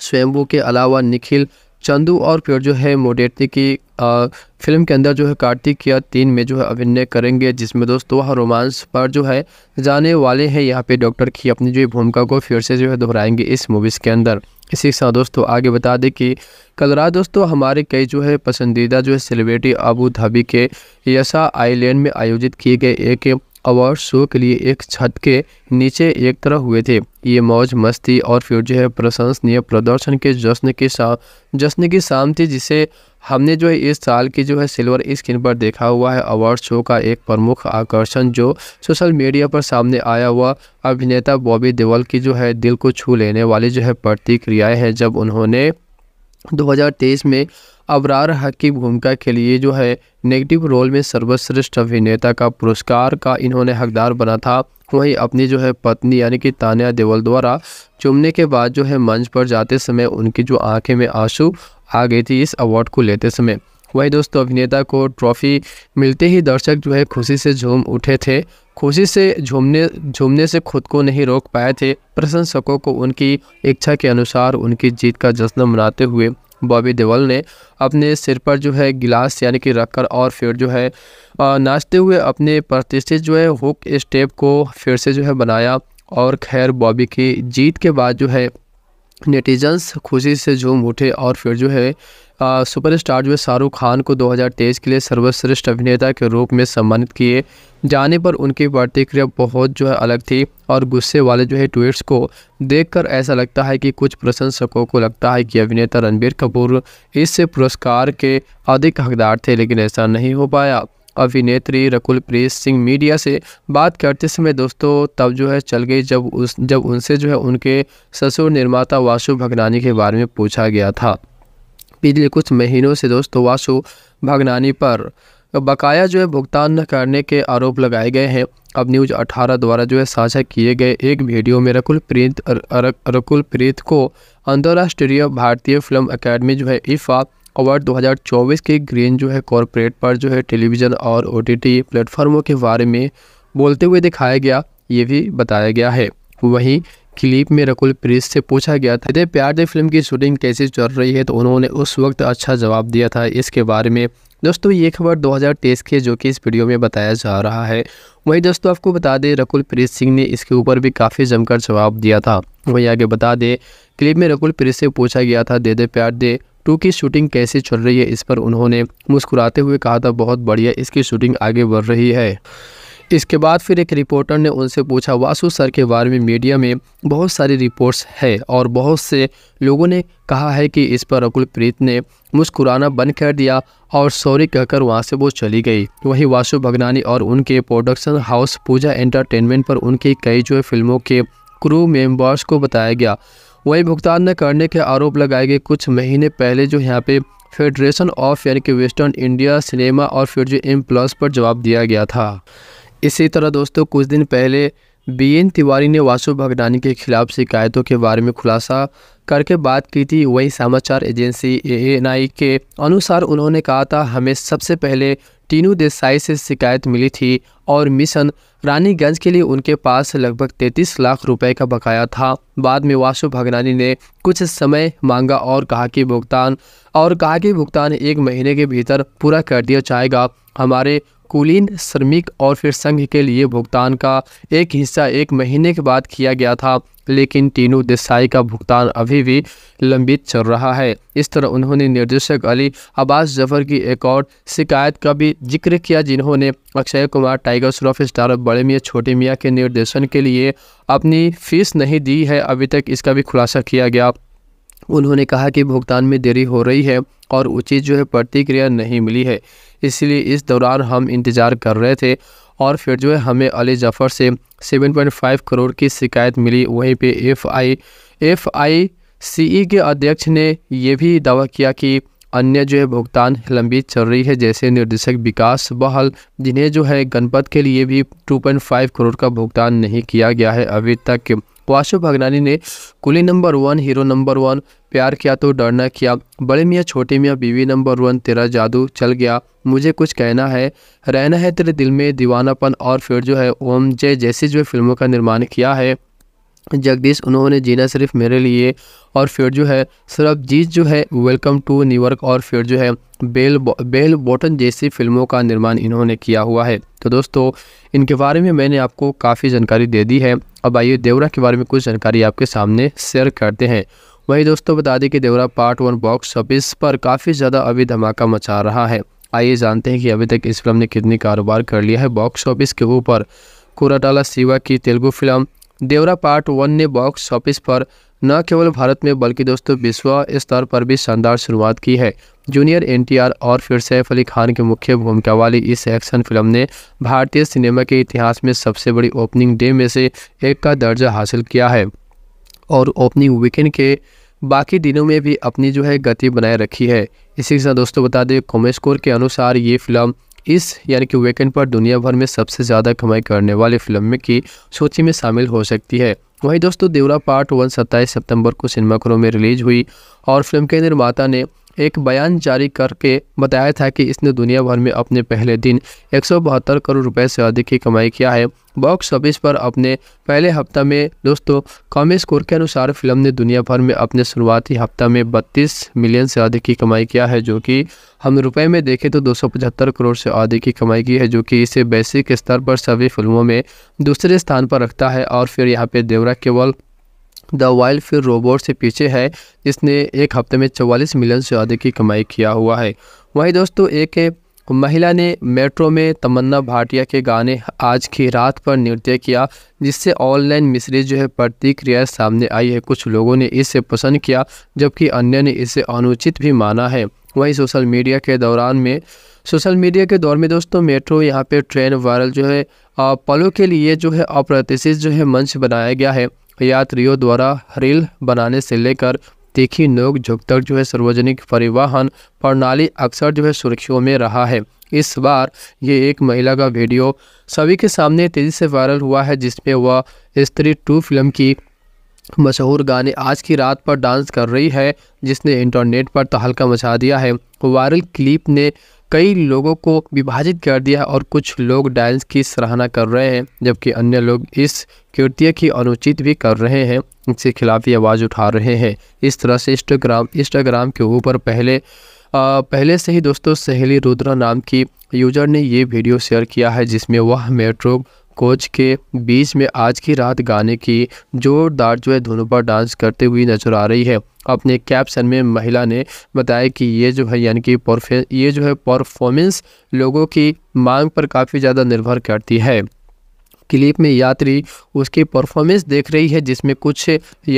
स्वयंभू के अलावा निखिल चंदू और फिर जो है मोडेटी की फिल्म के अंदर जो है कार्तिक या तीन में जो है अभिनय करेंगे जिसमें दोस्तों वह रोमांस पर जो है जाने वाले हैं यहाँ पे डॉक्टर की अपनी जो भूमिका को फिर से जो है दोहराएंगे इस मूवीज़ के अंदर इसी के साथ दोस्तों आगे बता दें कि कल रात दोस्तों हमारे कई जो है पसंदीदा जो है सेलिब्रिटी अबू धाबी के यसा आईलैंड में आयोजित किए गए एक अवार्ड शो के लिए एक छत के नीचे एक तरह हुए थे ये मौज मस्ती और फिर जो है प्रशंसनीय प्रदर्शन के जश्न के साथ जश्न की शाम थी जिसे हमने जो है इस साल की जो है सिल्वर स्क्रीन पर देखा हुआ है अवार्ड शो का एक प्रमुख आकर्षण जो सोशल मीडिया पर सामने आया हुआ अभिनेता बॉबी देवल की जो है दिल को छू लेने वाली जो है प्रतिक्रियाएँ हैं जब उन्होंने 2023 में अबरार हक की भूमिका के लिए जो है नेगेटिव रोल में सर्वश्रेष्ठ अभिनेता का पुरस्कार का इन्होंने हकदार बना था वहीं अपनी जो है पत्नी यानी कि तान्या देवल द्वारा चुमने के बाद जो है मंच पर जाते समय उनकी जो आंखें में आंसू आ गई थी इस अवार्ड को लेते समय वहीं दोस्तों अभिनेता को ट्रॉफी मिलते ही दर्शक जो है खुशी से झूम उठे थे खुशी से झूमने झूमने से खुद को नहीं रोक पाए थे प्रशंसकों को उनकी इच्छा के अनुसार उनकी जीत का जश्न मनाते हुए बॉबी देवल ने अपने सिर पर जो है गिलास यानी कि रखकर और फिर जो है नाचते हुए अपने प्रतिष्ठित जो है हुक स्टेप को फिर से जो है बनाया और खैर बॉबी की जीत के बाद जो है नेटिजन्स खुशी से झूम उठे और फिर जो है सुपरस्टार जो है शाहरुख खान को 2023 के लिए सर्वश्रेष्ठ अभिनेता के रूप में सम्मानित किए जाने पर उनकी प्रतिक्रिया बहुत जो है अलग थी और गुस्से वाले जो है ट्वीट्स को देखकर ऐसा लगता है कि कुछ प्रशंसकों को लगता है कि अभिनेता रणबीर कपूर इस पुरस्कार के अधिक हकदार थे लेकिन ऐसा नहीं हो पाया अभिनेत्री रकुल प्रीत सिंह मीडिया से बात करते समय दोस्तों तब जो है चल गई जब उस जब उनसे जो है उनके ससुर निर्माता वासु भगनानी के बारे में पूछा गया था पिछले कुछ महीनों से दोस्तों वासु भगनानी पर बकाया जो है भुगतान न करने के आरोप लगाए गए हैं अब न्यूज 18 द्वारा जो है साझा किए गए एक वीडियो में रकुल प्रीत रकुल प्रीत को अंतर्राष्ट्रीय भारतीय फिल्म अकेडमी जो है इफ़ा अवार्ड 2024 के ग्रीन जो है कॉरपोरेट पर जो है टेलीविज़न और ओ प्लेटफॉर्मों के बारे में बोलते हुए दिखाया गया ये भी बताया गया है वहीं क्लिप में रकुल प्रीत से पूछा गया था प्यार दे फिल्म की शूटिंग कैसे चल रही है तो उन्होंने उस वक्त अच्छा जवाब दिया था इसके बारे में दोस्तों ये खबर 2023 के जो कि इस वीडियो में बताया जा रहा है वहीं दोस्तों आपको बता दें रकुल प्रीत सिंह ने इसके ऊपर भी काफ़ी जमकर जवाब दिया था वहीं आगे बता दें क्लिप में रकुल प्रीत से पूछा गया था दे दे प्यार दे टू की शूटिंग कैसे चल रही है इस पर उन्होंने मुस्कुराते हुए कहा था बहुत बढ़िया इसकी शूटिंग आगे बढ़ रही है इसके बाद फिर एक रिपोर्टर ने उनसे पूछा वासु सर के बारे में मीडिया में बहुत सारी रिपोर्ट्स है और बहुत से लोगों ने कहा है कि इस पर अकुल प्रीत ने मुस्कुराना बंद कर दिया और सॉरी कहकर वहाँ से वो चली गई वहीं वासु भगनानी और उनके प्रोडक्शन हाउस पूजा एंटरटेनमेंट पर उनकी कई जो फिल्मों के क्रू मेम्बर्स को बताया गया वही भुगतान न करने के आरोप लगाए गए कुछ महीने पहले जो यहाँ पे फेडरेशन ऑफ यानी कि वेस्टर्न इंडिया सिनेमा और फिर जो एम प्लस पर जवाब दिया गया था इसी तरह दोस्तों कुछ दिन पहले बीएन तिवारी ने वासु भगनानी के खिलाफ शिकायतों के बारे में खुलासा करके बात की थी वही समाचार एजेंसी एएनआई के अनुसार उन्होंने कहा था हमें सबसे पहले टीनू देसाई से शिकायत मिली थी और मिशन रानीगंज के लिए उनके पास लगभग 33 लाख रुपए का बकाया था बाद में वासु भगनानी ने कुछ समय मांगा और कहा कि भुगतान और कहा कि भुगतान एक महीने के भीतर पूरा कर दिया जाएगा हमारे कुलीन श्रमिक और फिर संघ के लिए भुगतान का एक हिस्सा एक महीने के बाद किया गया था लेकिन तीनों देसाई का भुगतान अभी भी लंबित चल रहा है इस तरह उन्होंने निर्देशक अली अब्बास जफर की एक और शिकायत का भी जिक्र किया जिन्होंने अक्षय कुमार टाइगर श्रॉफ स्टार बड़े मियाँ छोटे मियाँ के निर्देशन के लिए अपनी फीस नहीं दी है अभी तक इसका भी खुलासा किया गया उन्होंने कहा कि भुगतान में देरी हो रही है और उचित जो है प्रतिक्रिया नहीं मिली है इसलिए इस दौरान हम इंतज़ार कर रहे थे और फिर जो है हमें अली जफ़र से 7.5 करोड़ की शिकायत मिली वहीं पे एफ आई एफ आई सी ई के अध्यक्ष ने यह भी दावा किया कि अन्य जो है भुगतान लंबी चल रही है जैसे निर्देशक विकास बहल जिन्हें जो है गणपत के लिए भी 2.5 करोड़ का भुगतान नहीं किया गया है अभी तक वाशु भगनानी ने Coolie number one hero number one प्यार किया तो डरना किया बड़े मियाँ छोटे मियाँ बीवी नंबर वन तेरा जादू चल गया मुझे कुछ कहना है रहना है तेरे दिल में दीवानापन और फिर जो है ओम जय जैसी जो फिल्मों का निर्माण किया है जगदीश उन्होंने जीना सिर्फ मेरे लिए और फिर जो है सरबजीत जो है वेलकम टू न्यूयॉर्क और फिर जो है बेल बेल बॉटन जैसी फिल्मों का निर्माण इन्होंने किया हुआ है तो दोस्तों इनके बारे में मैंने आपको काफ़ी जानकारी दे दी है अब आइए देवरा के बारे में कुछ जानकारी आपके सामने शेयर करते हैं वही दोस्तों बता दें कि Devara part one box office पर काफ़ी ज़्यादा अभी धमाका मचा रहा है आइए जानते हैं कि अभी तक इस फिल्म ने कितनी कारोबार कर लिया है बॉक्स ऑफिस के ऊपर कोराटाला सिवा की Telugu film Devara part one ने बॉक्स ऑफिस पर न केवल भारत में बल्कि दोस्तों विश्व स्तर पर भी शानदार शुरुआत की है जूनियर एनटीआर और फिर सैफ अली खान की मुख्य भूमिका वाली इस एक्शन फिल्म ने भारतीय सिनेमा के इतिहास में सबसे बड़ी ओपनिंग डे में से एक का दर्जा हासिल किया है और ओपनिंग वीकेंड के बाकी दिनों में भी अपनी जो है गति बनाए रखी है इसी के साथ दोस्तों बता दें स्कोर के अनुसार ये फिल्म इस यानी कि वीकेंड पर दुनिया भर में सबसे ज़्यादा कमाई करने वाली फिल्म की सूची में शामिल हो सकती है वहीं दोस्तों देवरा पार्ट वन सत्ताईस सितंबर को सिनेमाघरों में रिलीज हुई और फिल्म के निर्माता ने एक बयान जारी करके बताया था कि इसने दुनिया भर में अपने पहले दिन एक करोड़ रुपए से अधिक की कमाई किया है बॉक्स ऑफिस पर अपने पहले हफ्ता में दोस्तों कम स्कोर के अनुसार फिल्म ने दुनिया भर में अपने शुरुआती हफ्ता में 32 मिलियन से अधिक की कमाई किया है जो कि हम रुपए में देखें तो दो करोड़ से अधिक की कमाई की है जो कि इसे बेसिक स्तर पर सभी फिल्मों में दूसरे स्थान पर रखता है और फिर यहाँ पे देवरा केवल द वाइल्ड फिर रोबोट से पीछे है जिसने एक हफ्ते में चवालीस मिलियन से ज़्यादा की कमाई किया हुआ है वहीं दोस्तों एक महिला ने मेट्रो में तमन्ना भाटिया के गाने आज की रात पर नृत्य किया जिससे ऑनलाइन मिश्रित जो है प्रतिक्रिया सामने आई है कुछ लोगों ने इसे पसंद किया जबकि अन्य ने इसे अनुचित भी माना है वहीं सोशल मीडिया के दौरान में सोशल मीडिया के दौर में दोस्तों मेट्रो यहाँ पे ट्रेन वायरल जो है पलों के लिए जो है अप्रत्याशित जो है मंच बनाया गया है यात्रियों द्वारा रेल बनाने से लेकर तीखी नोक झुक तक जो है सार्वजनिक परिवहन प्रणाली अक्सर जो है सुर्खियों में रहा है इस बार ये एक महिला का वीडियो सभी के सामने तेज़ी से वायरल हुआ है जिसमें वह स्त्री टू फिल्म की मशहूर गाने आज की रात पर डांस कर रही है जिसने इंटरनेट पर तहलका मचा दिया है वायरल क्लिप ने कई लोगों को विभाजित कर दिया और कुछ लोग डायल्स की सराहना कर रहे हैं जबकि अन्य लोग इस कृत्य की अनुचित भी कर रहे हैं इसके खिलाफ ही आवाज़ उठा रहे हैं इस तरह से इंस्टाग्राम इंस्टाग्राम के ऊपर पहले आ, पहले से ही दोस्तों सहेली रुद्रा नाम की यूजर ने ये वीडियो शेयर किया है जिसमें वह मेट्रो कोच के बीच में आज की रात गाने की जोरदार जो है धुनों पर डांस करते हुए नजर आ रही है अपने कैप्शन में महिला ने बताया कि ये जो है यानी कि परफे ये जो है परफॉर्मेंस लोगों की मांग पर काफ़ी ज़्यादा निर्भर करती है क्लिप में यात्री उसकी परफॉर्मेंस देख रही है जिसमें कुछ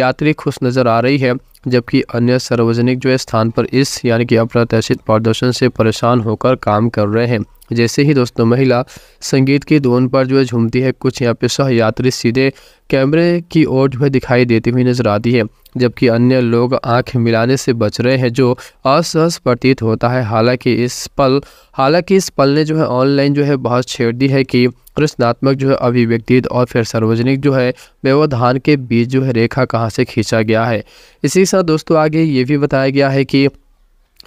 यात्री खुश नज़र आ रही है जबकि अन्य सार्वजनिक जो है स्थान पर इस यानी कि अप्रत्याशित प्रदर्शन से परेशान होकर काम कर रहे हैं जैसे ही दोस्तों महिला संगीत की धुन पर जो है झूमती है कुछ यहाँ पे सहयात्री सीधे कैमरे की ओर जो है दिखाई देती हुई नजर आती है जबकि अन्य लोग आंख मिलाने से बच रहे हैं जो असहज प्रतीत होता है हालांकि इस पल हालांकि इस पल ने जो है ऑनलाइन जो है बहुत छेड़ दी है कि प्रश्नात्मक जो है अभिव्यक्ति और फिर सार्वजनिक जो है व्यवधान के बीच जो है रेखा कहाँ से खींचा गया है इसी के साथ दोस्तों आगे ये भी बताया गया है कि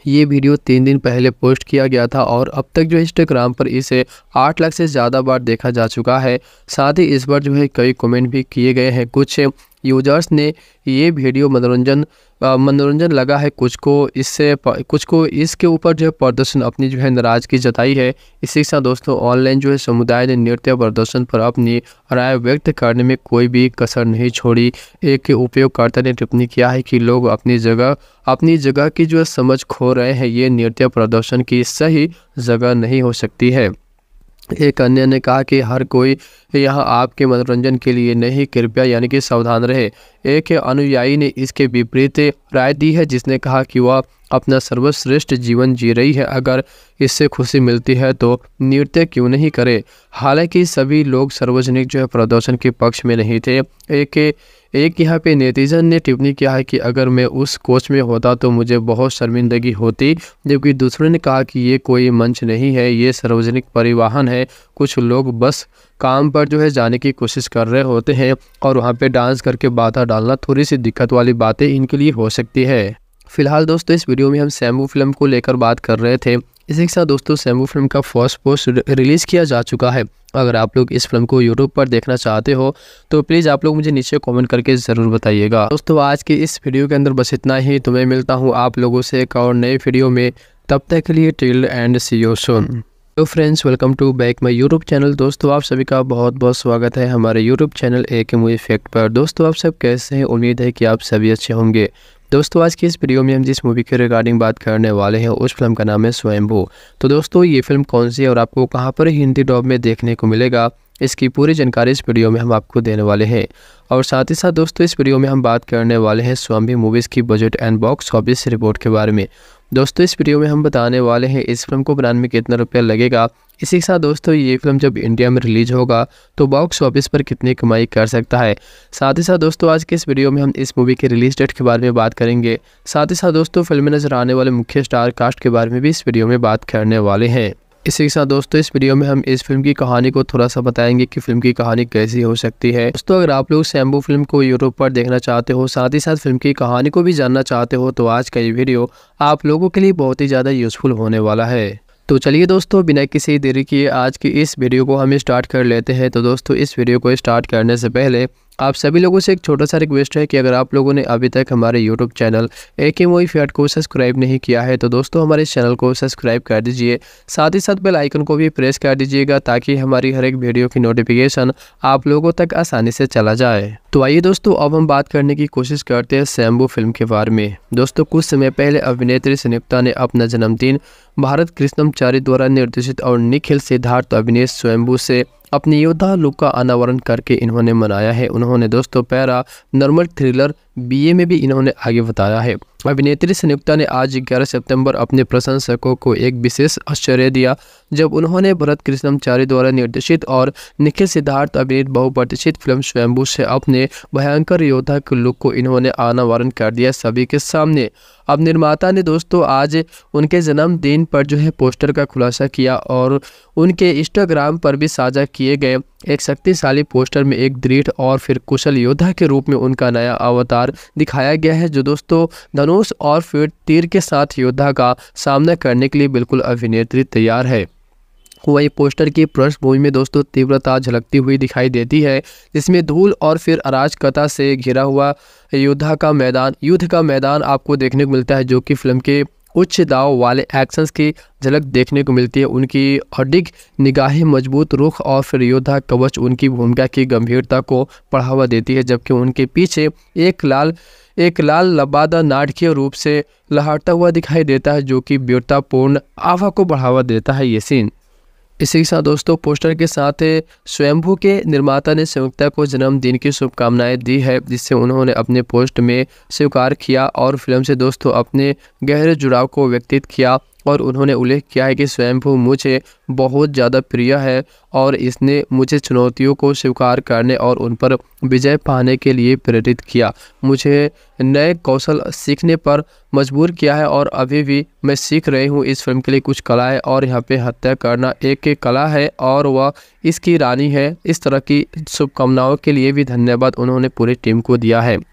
ये वीडियो तीन दिन पहले पोस्ट किया गया था और अब तक जो इंस्टाग्राम पर इसे आठ लाख से ज़्यादा बार देखा जा चुका है साथ ही इस बार जो है कई कमेंट भी किए गए हैं कुछ यूजर्स ने ये वीडियो मनोरंजन मनोरंजन लगा है कुछ को इससे कुछ को इसके ऊपर जो है प्रदर्शन अपनी जो है नाराज़गी जताई है इसी के साथ दोस्तों ऑनलाइन जो है समुदाय ने नृत्य प्रदर्शन पर अपनी राय व्यक्त करने में कोई भी कसर नहीं छोड़ी एक उपयोगकर्ता ने टिप्पणी किया है कि लोग अपनी जगह अपनी जगह की जो है समझ खो रहे हैं ये नृत्य प्रदर्शन की सही जगह नहीं हो सकती है एक अन्य ने कहा कि हर कोई यह आपके मनोरंजन के लिए नहीं कृपया यानी कि सावधान रहे एक अनुयायी ने इसके विपरीत राय दी है जिसने कहा कि वह अपना सर्वश्रेष्ठ जीवन जी रही है अगर इससे खुशी मिलती है तो नृत्य क्यों नहीं करे हालांकि सभी लोग सार्वजनिक जो है प्रदर्शन के पक्ष में नहीं थे एक एक यहाँ पे नेतीजन ने टिप्पणी किया है कि अगर मैं उस कोच में होता तो मुझे बहुत शर्मिंदगी होती जबकि दूसरों ने कहा कि ये कोई मंच नहीं है ये सार्वजनिक परिवहन है कुछ लोग बस काम पर जो है जाने की कोशिश कर रहे होते हैं और वहाँ पे डांस करके बाधा डालना थोड़ी सी दिक्कत वाली बातें इनके लिए हो सकती है फिलहाल दोस्तों इस वीडियो में हम सैम्बू फिल्म को लेकर बात कर रहे थे इसी के साथ दोस्तों सैम्बू फिल्म का फर्स्ट पोस्ट रिलीज़ किया जा चुका है अगर आप लोग इस फिल्म को यूट्यूब पर देखना चाहते हो तो प्लीज़ आप लोग मुझे नीचे कमेंट करके ज़रूर बताइएगा दोस्तों आज के इस वीडियो के अंदर बस इतना ही तो मैं मिलता हूँ आप लोगों से एक और नए वीडियो में तब तक के लिए till end see you soon तो friends welcome to back my YouTube channel दोस्तों आप सभी का बहुत बहुत स्वागत है हमारे यूट्यूब चैनल ए के मूवी इफेक्ट पर दोस्तों आप सब कैसे हैं उम्मीद है कि आप सभी अच्छे होंगे दोस्तों आज के इस वीडियो में हम जिस मूवी के रिगार्डिंग बात करने वाले हैं उस फिल्म का नाम है स्वयंभू तो दोस्तों ये फिल्म कौन सी है और आपको कहाँ पर हिंदी डॉब में देखने को मिलेगा इसकी पूरी जानकारी इस वीडियो में हम आपको देने वाले हैं और साथ ही साथ दोस्तों इस वीडियो में हम बात करने वाले हैं स्वामी मूवीज़ की budget and box office report के बारे में दोस्तों इस वीडियो में हम बताने वाले हैं इस फिल्म को बनाने में कितना रुपया लगेगा इसी के साथ दोस्तों ये फिल्म जब इंडिया में रिलीज होगा तो बॉक्स ऑफिस पर कितनी कमाई कर सकता है साथ ही साथ दोस्तों आज के इस वीडियो में हम इस मूवी के रिलीज डेट के बारे में बात करेंगे साथ ही साथ दोस्तों फिल्म में नजर आने वाले मुख्य स्टार कास्ट के बारे में भी इस वीडियो में बात करने वाले हैं इसी के साथ दोस्तों इस वीडियो में हम इस फिल्म की कहानी को थोड़ा सा बताएंगे कि फिल्म की कहानी कैसी हो सकती है दोस्तों अगर आप लोग सैम्बू फिल्म को यूरोप पर देखना चाहते हो साथ ही साथ फिल्म की कहानी को भी जानना चाहते हो तो आज का ये वीडियो आप लोगों के लिए बहुत ही ज़्यादा यूजफुल होने वाला है तो चलिए दोस्तों बिना किसी देरी के आज की इस वीडियो को हम स्टार्ट कर लेते हैं तो दोस्तों इस वीडियो को स्टार्ट करने से पहले आप सभी लोगों से एक छोटा सा रिक्वेस्ट है कि अगर आप लोगों ने अभी तक हमारे यूट्यूब चैनल ए के मोई फैट को सब्सक्राइब नहीं किया है तो दोस्तों हमारे चैनल को सब्सक्राइब कर दीजिए साथ ही साथ बेल आइकन को भी प्रेस कर दीजिएगा ताकि हमारी हर एक वीडियो की नोटिफिकेशन आप लोगों तक आसानी से चला जाए तो आइए दोस्तों अब हम बात करने की कोशिश करते हैं सैम्बू फिल्म के बारे में दोस्तों कुछ समय पहले अभिनेत्री संयुक्ता ने अपना जन्मदिन भारत कृष्णमचारी द्वारा निर्देशित और निखिल सिद्धार्थ अभिनेश स्वयंभू से अपने योद्धा लुक का अनावरण करके इन्होंने मनाया है उन्होंने दोस्तों पैरा नॉर्मल थ्रिलर बीए में भी इन्होंने आगे बताया है अभिनेत्री संयुक्ता ने आज 11 सितंबर अपने प्रशंसकों को एक विशेष आश्चर्य दिया जब उन्होंने भरत कृष्णमचारी द्वारा निर्देशित और निखिल सिद्धार्थ अभिनीत बहुप्रतिष्ठित फिल्म स्वयंभू से अपने भयंकर योद्धा के लुक को इन्होंने अनावरण कर दिया सभी के सामने अब निर्माता ने दोस्तों आज उनके जन्मदिन पर जो है पोस्टर का खुलासा किया और उनके इंस्टाग्राम पर भी साझा किए गए एक शक्तिशाली पोस्टर में एक दृढ़ और फिर कुशल योद्धा के रूप में उनका नया अवतार किरदार दिखाया गया है जो दोस्तों धनुष और फिर तीर के साथ योद्धा का सामना करने के लिए बिल्कुल अभिनेत्री तैयार है वही पोस्टर की पृष्ठभूमि में दोस्तों तीव्रता झलकती हुई दिखाई देती है जिसमें धूल और फिर अराजकता से घिरा हुआ योद्धा का मैदान युद्ध का मैदान आपको देखने को मिलता है जो कि फिल्म के उच्च दाव वाले एक्शंस की झलक देखने को मिलती है उनकी अडिग निगाहें मजबूत रुख और फिर योद्धा कवच उनकी भूमिका की गंभीरता को बढ़ावा देती है जबकि उनके पीछे एक लाल एक लाल लबादा नाटकीय रूप से लहरता हुआ दिखाई देता है जो कि वीरतापूर्ण आभा को बढ़ावा देता है ये सीन इसी के साथ दोस्तों पोस्टर के साथ स्वयंभू के निर्माता ने संयुक्ता को जन्मदिन की शुभकामनाएं दी है जिससे उन्होंने अपने पोस्ट में स्वीकार किया और फिल्म से दोस्तों अपने गहरे जुड़ाव को व्यक्तित किया और उन्होंने उल्लेख किया है कि स्वयंभू मुझे बहुत ज़्यादा प्रिय है और इसने मुझे चुनौतियों को स्वीकार करने और उन पर विजय पाने के लिए प्रेरित किया मुझे नए कौशल सीखने पर मजबूर किया है और अभी भी मैं सीख रही हूँ इस फिल्म के लिए कुछ कला है और यहाँ पे हत्या करना एक कला है और वह इसकी रानी है इस तरह की शुभकामनाओं के लिए भी धन्यवाद उन्होंने पूरी टीम को दिया है